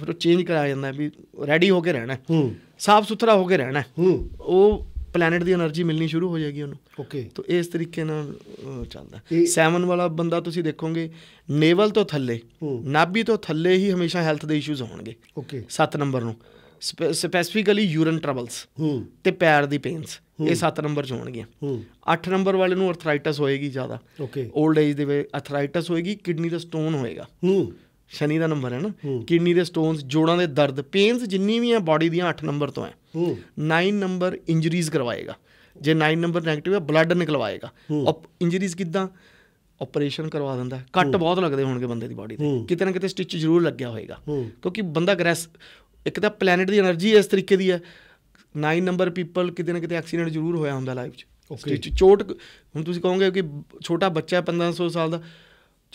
ਫਿਰ ਉਹ ਚੇਂਜ ਕਰਾ ਜਾਂਦਾ ਵੀ ਰੈਡੀ ਹੋ ਕੇ ਰਹਿਣਾ ਹੂੰ ਸਾਫ ਸੁਥਰਾ ਹੋ ਕੇ ਰਹਿਣਾ ਹੂੰ ਉਹ ਪਲੈਨਟ ਦੀ એનર્ਜੀ ਮਿਲਣੀ ਸ਼ੁਰੂ ਹੋ ਜਾਏਗੀ ਉਹਨੂੰ ਓਕੇ ਤੋਂ ਇਸ ਤਰੀਕੇ ਨਾਲ ਚੱਲਦਾ ਸੈਵਨ ਵਾਲਾ ਬੰਦਾ ਤੁਸੀਂ ਦੇਖੋਗੇ ਨੇਵਲ ਤੋਂ ਥੱਲੇ ਨਾਭੀ ਤੋਂ ਥੱਲੇ ਹੀ ਹਮੇਸ਼ਾ ਹੈਲਥ ਦੇ ਇਸ਼ੂਜ਼ ਹੋਣਗੇ ਓਕੇ 7 ਨੰਬਰ ਨੂੰ ਸਪੈਸੀਫਿਕਲੀ ਯੂਰਨ ਟਰਬਲਸ ਹੂੰ ਤੇ ਪੈਰ ਦੀ ਪੇਨਸ ਇਹ 7 ਨੰਬਰ ਚ ਹੋਣਗੀਆਂ ਹੂੰ 8 ਨੰਬਰ ਵਾਲੇ ਨੂੰ ਆਰਥਰਾਈਟਸ ਹੋਏਗੀ ਜ਼ਿਆਦਾ ਓਕੇ 올ਡ ਏਜ ਦੇ ਵਿੱਚ ਆਰਥਰਾਈਟਸ ਹੋਏਗੀ ਕਿਡਨੀ ਦਾ ਸਟੋਨ ਹੋਏਗਾ ਹੂੰ ਸ਼ਨੀ ਦਾ ਨੰਬਰ ਹੈ ਨਾ ਕਿਡਨੀ ਦੇ ਸਟੋਨਸ ਜੋੜਾਂ ਦੇ ਦਰਦ ਪੇਨਸ ਜਿੰਨੀ ਵੀ ਆ ਬਾਡੀ ਦੀਆਂ 8 ਨੰਬਰ ਤੋਂ ਹੈ 9 ਨੰਬਰ ਇੰਜਰੀਜ਼ ਕਰਵਾਏਗਾ ਜੇ 9 ਨੰਬਰ 네ਗੇਟਿਵ ਹੈ ਬਲੱਡ ਨਿਕਲਵਾਏਗਾ ਇੰਜਰੀਜ਼ ਕਿਦਾਂ ਆਪਰੇਸ਼ਨ ਕਰਵਾ ਦਿੰਦਾ ਕੱਟ ਬਹੁਤ ਲੱਗਦੇ ਹੋਣਗੇ ਬੰਦੇ ਦੀ ਬਾਡੀ ਤੇ ਕਿਤੇ ਨਾ ਕਿਤੇ ਸਟਿਚ ਜ਼ਰੂਰ ਲੱਗਿਆ ਹੋਏਗਾ ਕਿਉਂਕਿ ਬੰਦਾ ਗ੍ਰੈਸ ਇੱਕ ਤਾਂ ਪਲੈਨਟ ਦੀ એનર્ਜੀ ਇਸ ਤਰੀਕੇ ਦੀ ਹੈ 9 ਨੰਬਰ ਪੀਪਲ ਕਿਤੇ ਨਾ ਕਿਤੇ ਐਕਸੀਡੈਂਟ ਜ਼ਰੂਰ ਹੋਇਆ ਹੁੰਦਾ ਲਾਈਫ 'ਚ ਸਟਿਚ ਚੋਟ ਹੁਣ ਤੁਸੀਂ ਕਹੋਗੇ ਕਿ ਛੋਟਾ ਬੱਚਾ 1500 ਸਾਲ ਦਾ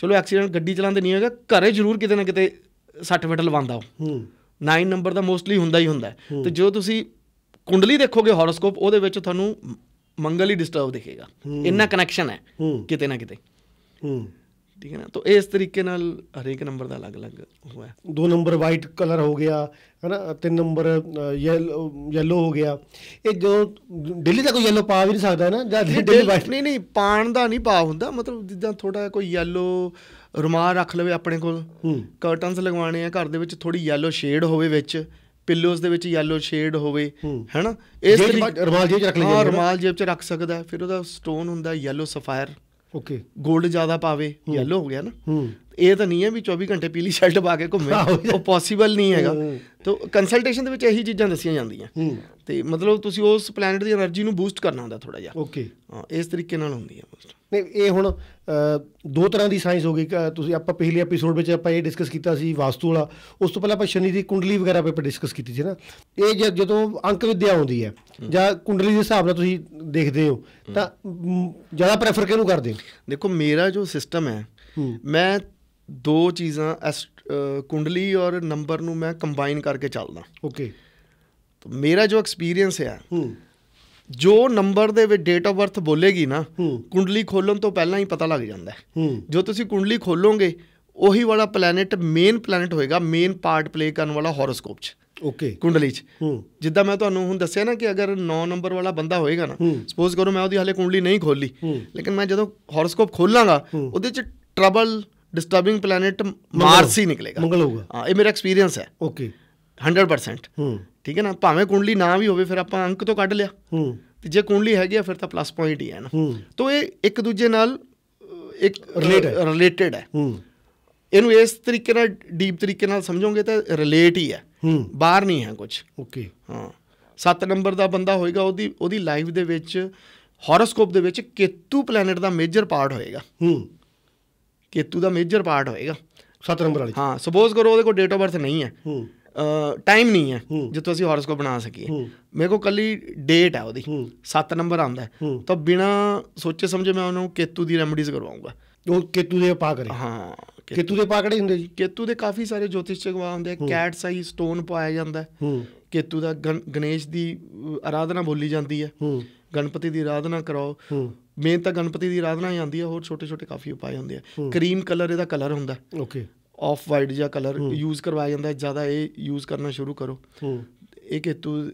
ਚਲੋ ਐਕਸੀਡੈਂਟ ਗੱਡੀ ਚਲਾਉਂਦੇ ਨਹੀਂ ਹੈਗਾ ਘਰੇ ਜ਼ਰੂਰ ਕਿਤੇ ਨਾ ਕਿਤੇ 60 ਮਿੰਟ ਲਵਾਉਂਦਾ ਹੂੰ 9 ਨੰਬਰ ਦਾ ਮੋਸਟਲੀ ਹੁੰਦਾ ਹੀ ਹੁੰਦਾ ਤੇ ਜੋ ਤੁਸੀਂ ਕੁੰਡਲੀ ਦੇਖੋਗੇ ਹੌਰੋਸਕੋਪ ਉਹਦੇ ਵਿੱਚ ਤੁਹਾਨੂੰ ਮੰਗਲ ਹੀ ਡਿਸਟਰਬ ਦਿਖੇਗਾ ਇੰਨਾ ਕਨੈਕਸ਼ਨ ਹੈ ਕਿਤੇ ਨਾ ਕਿਤੇ ਹੂੰ ਠੀਕ ਹੈ ਨਾ ਤਾਂ ਇਸ ਤਰੀਕੇ ਨਾਲ ਹਰੇਕ ਨੰਬਰ ਦਾ ਅਲੱਗ-ਅਲੱਗ ਉਹ ਹੈ ਦੋ ਨੰਬਰ ਵਾਈਟ ਕਲਰ ਹੋ ਗਿਆ ਹੈ ਨਾ ਤਿੰਨ ਨੰਬਰ ਯੈਲੋ ਹੋ ਗਿਆ ਇਹ ਜੋ ਦਿੱਲੀ ਦਾ ਕੋਈ ਯੈਲੋ ਪਾ ਵੀ ਨਹੀਂ ਸਕਦਾ ਹੈ ਨਾ ਜਾਂ ਦਿੱਲੀ ਵਾਈਟ ਨਹੀਂ ਨਹੀਂ ਪਾਣ ਦਾ ਨਹੀਂ ਪਾ ਹੁੰਦਾ ਮਤਲਬ ਜਿੱਦਾਂ ਥੋੜਾ ਕੋਈ ਯੈਲੋ ਰੁਮਾਲ ਰੱਖ ਲਵੇ ਆਪਣੇ ਕੋਲ ਕਰਟਨਸ ਲਗਵਾਣੇ ਆ ਘਰ ਦੇ ਵਿੱਚ ਥੋੜੀ ਯੈਲੋ ਸ਼ੇਡ ਹੋਵੇ ਵਿੱਚ ਪਿਲੋਸ ਦੇ ਵਿੱਚ ਯੈਲੋ ਸ਼ੇਡ ਹੋਵੇ ਹੈਨਾ ਇਸ ਤਰੀਕੇ ਰਮਾਲ ਜੇਬ ਚ ਰੱਖ ਲਈਏ ਹਾਂ ਰਮਾਲ ਜੇਬ ਚ ਰੱਖ ਸਕਦਾ ਫਿਰ ਉਹਦਾ ਸਟੋਨ ਹੁੰਦਾ ਯੈਲੋ ਸਫਾਇਰ ਓਕੇ 골ਡ ਜ਼ਿਆਦਾ ਪਾਵੇ ਯੈਲੋ ਹੋ ਗਿਆ ਨਾ ਇਹ ਤਾਂ ਨਹੀਂ ਹੈ ਵੀ 24 ਘੰਟੇ ਪੀਲੀ ਸ਼ਰਟ ਪਾ ਕੇ ਘੁੰਮੇ ਉਹ ਪੋਸੀਬਲ ਨਹੀਂ ਹੈਗਾ ਤਾਂ ਕੰਸਲਟੇਸ਼ਨ ਦੇ ਵਿੱਚ ਇਹੀ ਚੀਜ਼ਾਂ ਦੱਸੀਆਂ ਜਾਂਦੀਆਂ ਤੇ ਮਤਲਬ ਤੁਸੀਂ ਉਸ ਪਲੈਨਟ ਦੀ એનર્ਜੀ ਨੂੰ ਬੂਸਟ ਕਰਨਾ ਹੁੰਦਾ ਥੋੜਾ ਜਿਹਾ ਓਕੇ ਹਾਂ ਇਸ ਤਰੀਕੇ ਨਾਲ ਹੁੰਦੀ ਹੈ ਬੂਸਟ ਨਹੀਂ ਇਹ ਹੁਣ ਦੋ ਤਰ੍ਹਾਂ ਦੀ ਸਾਇੰਸ ਹੋ ਗਈ ਤੁਸੀਂ ਆਪਾਂ ਪਹਿਲੇ ਐਪੀਸੋਡ ਵਿੱਚ ਆਪਾਂ ਇਹ ਡਿਸਕਸ ਕੀਤਾ ਸੀ ਵਾਸਤੂ ਵਾਲਾ ਉਸ ਤੋਂ ਪਹਿਲਾਂ ਆਪਾਂ ਸ਼ਨੀ ਦੀ ਕੁੰਡਲੀ ਵਗੈਰਾ ਪੇਪਰ ਡਿਸਕਸ ਕੀਤੀ ਸੀ ਨਾ ਇਹ ਜਦੋਂ ਅੰਕ ਵਿਦਿਆ ਆਉਂਦੀ ਹੈ ਜਾਂ ਕੁੰਡਲੀ ਦੇ ਹਿਸਾਬ ਨਾਲ ਤੁਸੀਂ ਦੇਖਦੇ ਹੋ ਤਾਂ ਜ਼ਿਆਦਾ ਪ੍ਰੈਫਰ ਕਿਹਨੂੰ ਕਰਦੇ ਹੋ ਦੇਖੋ ਮੇਰਾ ਜੋ ਸਿਸਟਮ ਹੈ ਮੈਂ ਦੋ ਚੀਜ਼ਾਂ ਕੁੰਡਲੀ ਔਰ ਨੰਬਰ ਨੂੰ ਮੈਂ ਕੰਬਾਈਨ ਕਰਕੇ ਚੱਲਦਾ ਓਕੇ ਤਾਂ ਮੇਰਾ ਜੋ ਐਕਸਪੀਰੀਅੰਸ ਹੈ ਹੂੰ ਜੋ ਨੰਬਰ ਦੇ ਵਿੱਚ ਡੇਟ ਆਫ ਬਰਥ ਬੋਲੇਗੀ ਨਾ ਕੁੰਡਲੀ ਖੋਲਣ ਤੋਂ ਪਹਿਲਾਂ ਹੀ ਪਤਾ ਲੱਗ ਜਾਂਦਾ ਹੈ ਜੋ ਤੁਸੀਂ ਕੁੰਡਲੀ ਖੋਲੋਗੇ ਉਹੀ ਵਾਲਾ ਪਲੈਨਟ ਮੇਨ ਪਲੈਨਟ ਹੋਏਗਾ ਮੇਨ ਪਾਰਟ ਪਲੇ ਕਰਨ ਵਾਲਾ ਹੌਰੋਸਕੋਪ 'ਚ ਓਕੇ ਕੁੰਡਲੀ 'ਚ ਜਿੱਦਾਂ ਮੈਂ ਤੁਹਾਨੂੰ ਹੁਣ ਦੱਸਿਆ ਨਾ ਕਿ ਅਗਰ 9 ਨੰਬਰ ਵਾਲਾ ਬੰਦਾ ਹੋਏਗਾ ਨਾ ਸਪੋਜ਼ ਕਰੋ ਮੈਂ ਉਹਦੀ ਹਾਲੇ ਕੁੰਡਲੀ ਨਹੀਂ ਖੋਲੀ ਲੇਕਿਨ ਮੈਂ ਜਦੋਂ ਹੌਰੋਸਕੋਪ ਖੋਲਾਂਗਾ ਉਹਦੇ 'ਚ ਟਰਬਲ ਡਿਸਟਰਬਿੰਗ ਪਲੈਨਟ ਮਾਰਸ ਹੀ ਨਿਕਲੇਗਾ ਮੰਗਲ ਹੋਊਗਾ ਹਾਂ ਇਹ ਮੇਰਾ ਐਕਸਪੀਰੀਅੰਸ ਹੈ ਓਕੇ 100% ਹੂੰ ਠੀਕ ਹੈ ਨਾ ਭਾਵੇਂ ਕੁੰਡਲੀ ਨਾ ਵੀ ਹੋਵੇ ਫਿਰ ਆਪਾਂ ਅੰਕ ਤੋਂ ਕੱਢ ਲਿਆ ਹੂੰ ਤੇ ਜੇ ਕੁੰਡਲੀ ਹੈਗੀ ਆ ਫਿਰ ਤਾਂ ਪਲੱਸ ਪੁਆਇੰਟ ਹੀ ਹੈ ਨਾ ਹੂੰ ਤੋਂ ਇਹ ਇੱਕ ਦੂਜੇ ਨਾਲ ਇੱਕ ਰਿਲੇਟਡ ਹੈ ਹੂੰ ਇਹਨੂੰ ਇਸ ਤਰੀਕੇ ਨਾਲ ਡੀਪ ਤਰੀਕੇ ਨਾਲ ਸਮਝੋਗੇ ਤਾਂ ਰਿਲੇਟ ਹੀ ਹੈ ਹੂੰ ਬਾਹਰ ਨਹੀਂ ਹੈ ਕੁਝ ਓਕੇ ਹਾਂ 7 ਨੰਬਰ ਦਾ ਬੰਦਾ ਹੋਏਗਾ ਉਹਦੀ ਉਹਦੀ ਲਾਈਫ ਦੇ ਵਿੱਚ ਹੌਰੋਸਕੋਪ ਦੇ ਵਿੱਚ ਕੇਤੂ ਪਲੈਨਟ ਦਾ ਮੇਜਰ ਪਾਰਟ ਹੋਏਗਾ ਹੂੰ ਕੇਤੂ ਦਾ ਮੇਜਰ ਪਾਰਟ ਹੋਏਗਾ 7 ਨੰਬਰ ਵਾਲੀ ਹਾਂ ਸਪੋਜ਼ ਕਰੋ ਉਹਦੇ ਕੋਲ ਡੇਟ ਆਫ ਬਰਥ ਨਹੀਂ ਹੈ ਹੂੰ ਟਾਈਮ ਨਹੀਂ ਹੈ ਜਿੱਤੋਂ ਅਸੀਂ ਹੌਰੋਸਕੋਪ ਬਣਾ ਸਕੀਏ ਮੇਰੇ ਕੋਲ ਕੱਲੀ ਡੇਟ ਹੈ ਉਹਦੀ 7 ਨੰਬਰ ਆਉਂਦਾ ਤਾਂ ਬਿਨਾ ਸੋਚੇ ਸਮਝੇ ਮੈਂ ਉਹਨੂੰ ਕੇਤੂ ਦੀ ਰੈਮਡੀਜ਼ ਕਰਵਾਉਂਗਾ ਉਹ ਕੇਤੂ ਦੇ ਪਾ ਕਰੇ ਹਾਂ ਕੇਤੂ ਦੇ ਪਾਕੜੇ ਹੁੰਦੇ ਜੀ ਕੇਤੂ ਦੇ ਕਾਫੀ ਸਾਰੇ ਜੋਤਿਸ਼ ਚਗਵਾ ਹੁੰਦੇ ਕੈਟਸ ਆਈ ਸਟੋਨ ਪਾਇਆ ਜਾਂਦਾ ਹੂੰ ਕੇਤੂ ਦਾ ਗਣੇਸ਼ ਦੀ ਆਰਾਧਨਾ ਬੋਲੀ ਜਾਂਦੀ ਹੈ ਹੂੰ ਗਣਪਤੀ ਦੀ ਆਰਾਧਨਾ ਕਰਾਓ ਮੇਨ ਤਾਂ ਗਣਪਤੀ ਦੀ ਆਰਾਧਨਾ ਹੀ ਆਉਂਦੀ ਹੈ ਹੋਰ ਛੋਟੇ ਛੋਟੇ ਕਾਫੀ ਉਪਾਏ ਹੁੰਦੇ ਆ ਕਰੀਮ ਕਲਰ ਇਹਦਾ ਕਲਰ ਹੁੰਦਾ ਓਕੇ ਆਫ ਵਾਈਟ ਜਿਹਾ ਕਲਰ ਯੂਜ਼ ਕਰਵਾਇਆ ਜਾਂਦਾ ਹੈ ਜ਼ਿਆਦਾ ਇਹ ਯੂਜ਼ ਕਰਨਾ ਸ਼ੁਰੂ ਕਰੋ ਇਹ ਕਿ ਤੂੰ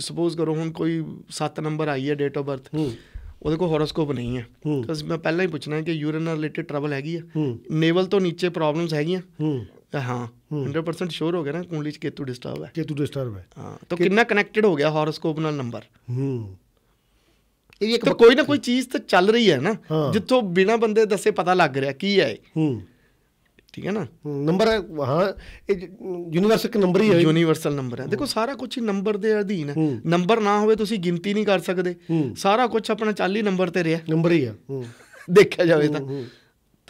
ਸਪੋਜ਼ ਕਰੋ ਹੁਣ ਕੋਈ 7 ਨੰਬਰ ਆਈ ਹੈ ਡੇਟ ਆਫ ਬਰਥ ਉਹਦੇ ਕੋ ਹੋਰੋਸਕੋਪ ਨਹੀਂ ਹੈ ਤਾਂ ਮੈਂ ਪਹਿਲਾਂ ਹੀ ਪੁੱਛਣਾ ਹੈ ਕਿ ਯੂਰਨ ਰਿਲੇਟਡ ਟਰਬਲ ਹੈਗੀ ਆ ਨੇਵਲ ਤੋਂ ਨੀਚੇ ਪ੍ਰੋਬਲਮਸ ਹੈਗੀਆਂ ਹਾਂ 100% ਸ਼ੋਰ ਹੋ ਗਿਆ ਨਾ ਕੁੰਡਲੀ ਚ ਕੇਤੂ ਡਿਸਟਰਬ ਹੈ ਕੇਤੂ ਡਿਸਟਰਬ ਹੈ ਹਾਂ ਤਾਂ ਕਿੰਨਾ ਕਨੈਕਟਡ ਹੋ ਗਿਆ ਹੋਰੋਸਕੋਪ ਨਾਲ ਨੰਬਰ ਹੂੰ ਇਹ ਇੱਕ ਕੋਈ ਨਾ ਕੋਈ ਚੀਜ਼ ਤਾਂ ਚੱਲ ਰਹੀ ਹੈ ਨਾ ਜਿੱਥੋਂ ਬਿਨਾ ਬੰਦੇ ਦੱਸੇ ਪਤਾ ਲੱਗ ਰਿਹਾ ਕੀ ਹੈ ਹੂੰ ਠੀਕ ਹੈ ਨਾ ਨੰਬਰ ਹਾਂ ਇਹ ਯੂਨੀਵਰਸਲ ਨੰਬਰ ਹੀ ਹੈ ਯੂਨੀਵਰਸਲ ਨੰਬਰ ਹੈ ਦੇਖੋ ਸਾਰਾ ਕੁਝ ਨੰਬਰ ਦੇ ਅਧੀਨ ਹੈ ਨੰਬਰ ਨਾ ਹੋਵੇ ਤੁਸੀਂ ਗਿਣਤੀ ਨਹੀਂ ਕਰ ਸਕਦੇ ਸਾਰਾ ਕੁਝ ਆਪਣਾ ਚਾਲੀ ਨੰਬਰ ਤੇ ਰਿਹਾ ਨੰਬਰ ਹੀ ਹੂੰ *laughs* ਦੇਖਿਆ ਜਾਵੇ ਤਾਂ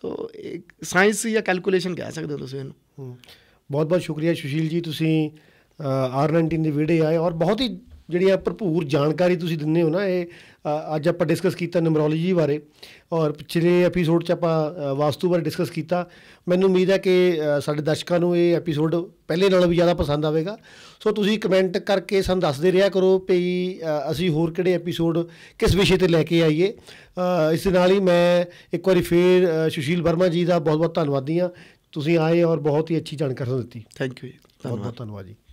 ਤੋ ਇੱਕ ਸਾਇੰਸ ਜਾਂ ਕੈਲਕੂਲੇਸ਼ਨ ਕਹਿ ਸਕਦੇ ਹੋ ਤੁਸੀਂ ਇਹਨੂੰ ਬਹੁਤ ਬਹੁਤ ਸ਼ੁਕਰੀਆ ਸੁਸ਼ੀਲ ਜੀ ਤੁਸੀਂ ਆਰ 19 ਦੀ ਵੀਡੀਓ ਆਏ ਔਰ ਬਹੁਤ ਹੀ ਜਿਹੜੀਆਂ ਭਰਪੂਰ ਜਾਣਕਾਰੀ ਤੁਸੀਂ ਦਿੰਨੇ ਹੋ ਨਾ ਇਹ ਅੱਜ ਆਪਾਂ ਡਿਸਕਸ ਕੀਤਾ ਨਿਊਮਰੋਲੋਜੀ ਬਾਰੇ ਔਰ ਪਿਛਲੇ ਐਪੀਸੋਡ 'ਚ ਆਪਾਂ ਵਾਸਤੂ ਬਾਰੇ ਡਿਸਕਸ ਕੀਤਾ ਮੈਨੂੰ ਉਮੀਦ ਹੈ ਕਿ ਸਾਡੇ ਦਰਸ਼ਕਾਂ ਨੂੰ ਇਹ ਐਪੀਸੋਡ ਪਹਿਲੇ ਨਾਲੋਂ ਵੀ ਜ਼ਿਆਦਾ ਪਸੰਦ ਆਵੇਗਾ ਸੋ ਤੁਸੀਂ ਕਮੈਂਟ ਕਰਕੇ ਸਾਨੂੰ ਦੱਸਦੇ ਰਿਹਾ ਕਰੋ ਭਈ ਅਸੀਂ ਹੋਰ ਕਿਹੜੇ ਐਪੀਸੋਡ ਕਿਸ ਵਿਸ਼ੇ ਤੇ ਲੈ ਕੇ ਆਈਏ ਇਸ ਨਾਲ ਹੀ ਮੈਂ ਇੱਕ ਵਾਰੀ ਫੇਰ ਸੁਸ਼ੀਲ ਵਰਮਾ ਜੀ ਦਾ ਬਹੁਤ ਬਹੁਤ ਧੰਨਵਾਦੀ ਆ ਤੁਸੀਂ ਆਏ ਔਰ ਬਹੁਤ ਹੀ ਅੱਛੀ ਜਾਣਕਾਰੀ ਦਿੱਤੀ ਥੈਂਕ ਯੂ ਜੀ ਬਹੁਤ ਬਹੁਤ ਧੰਨਵਾਦ ਜੀ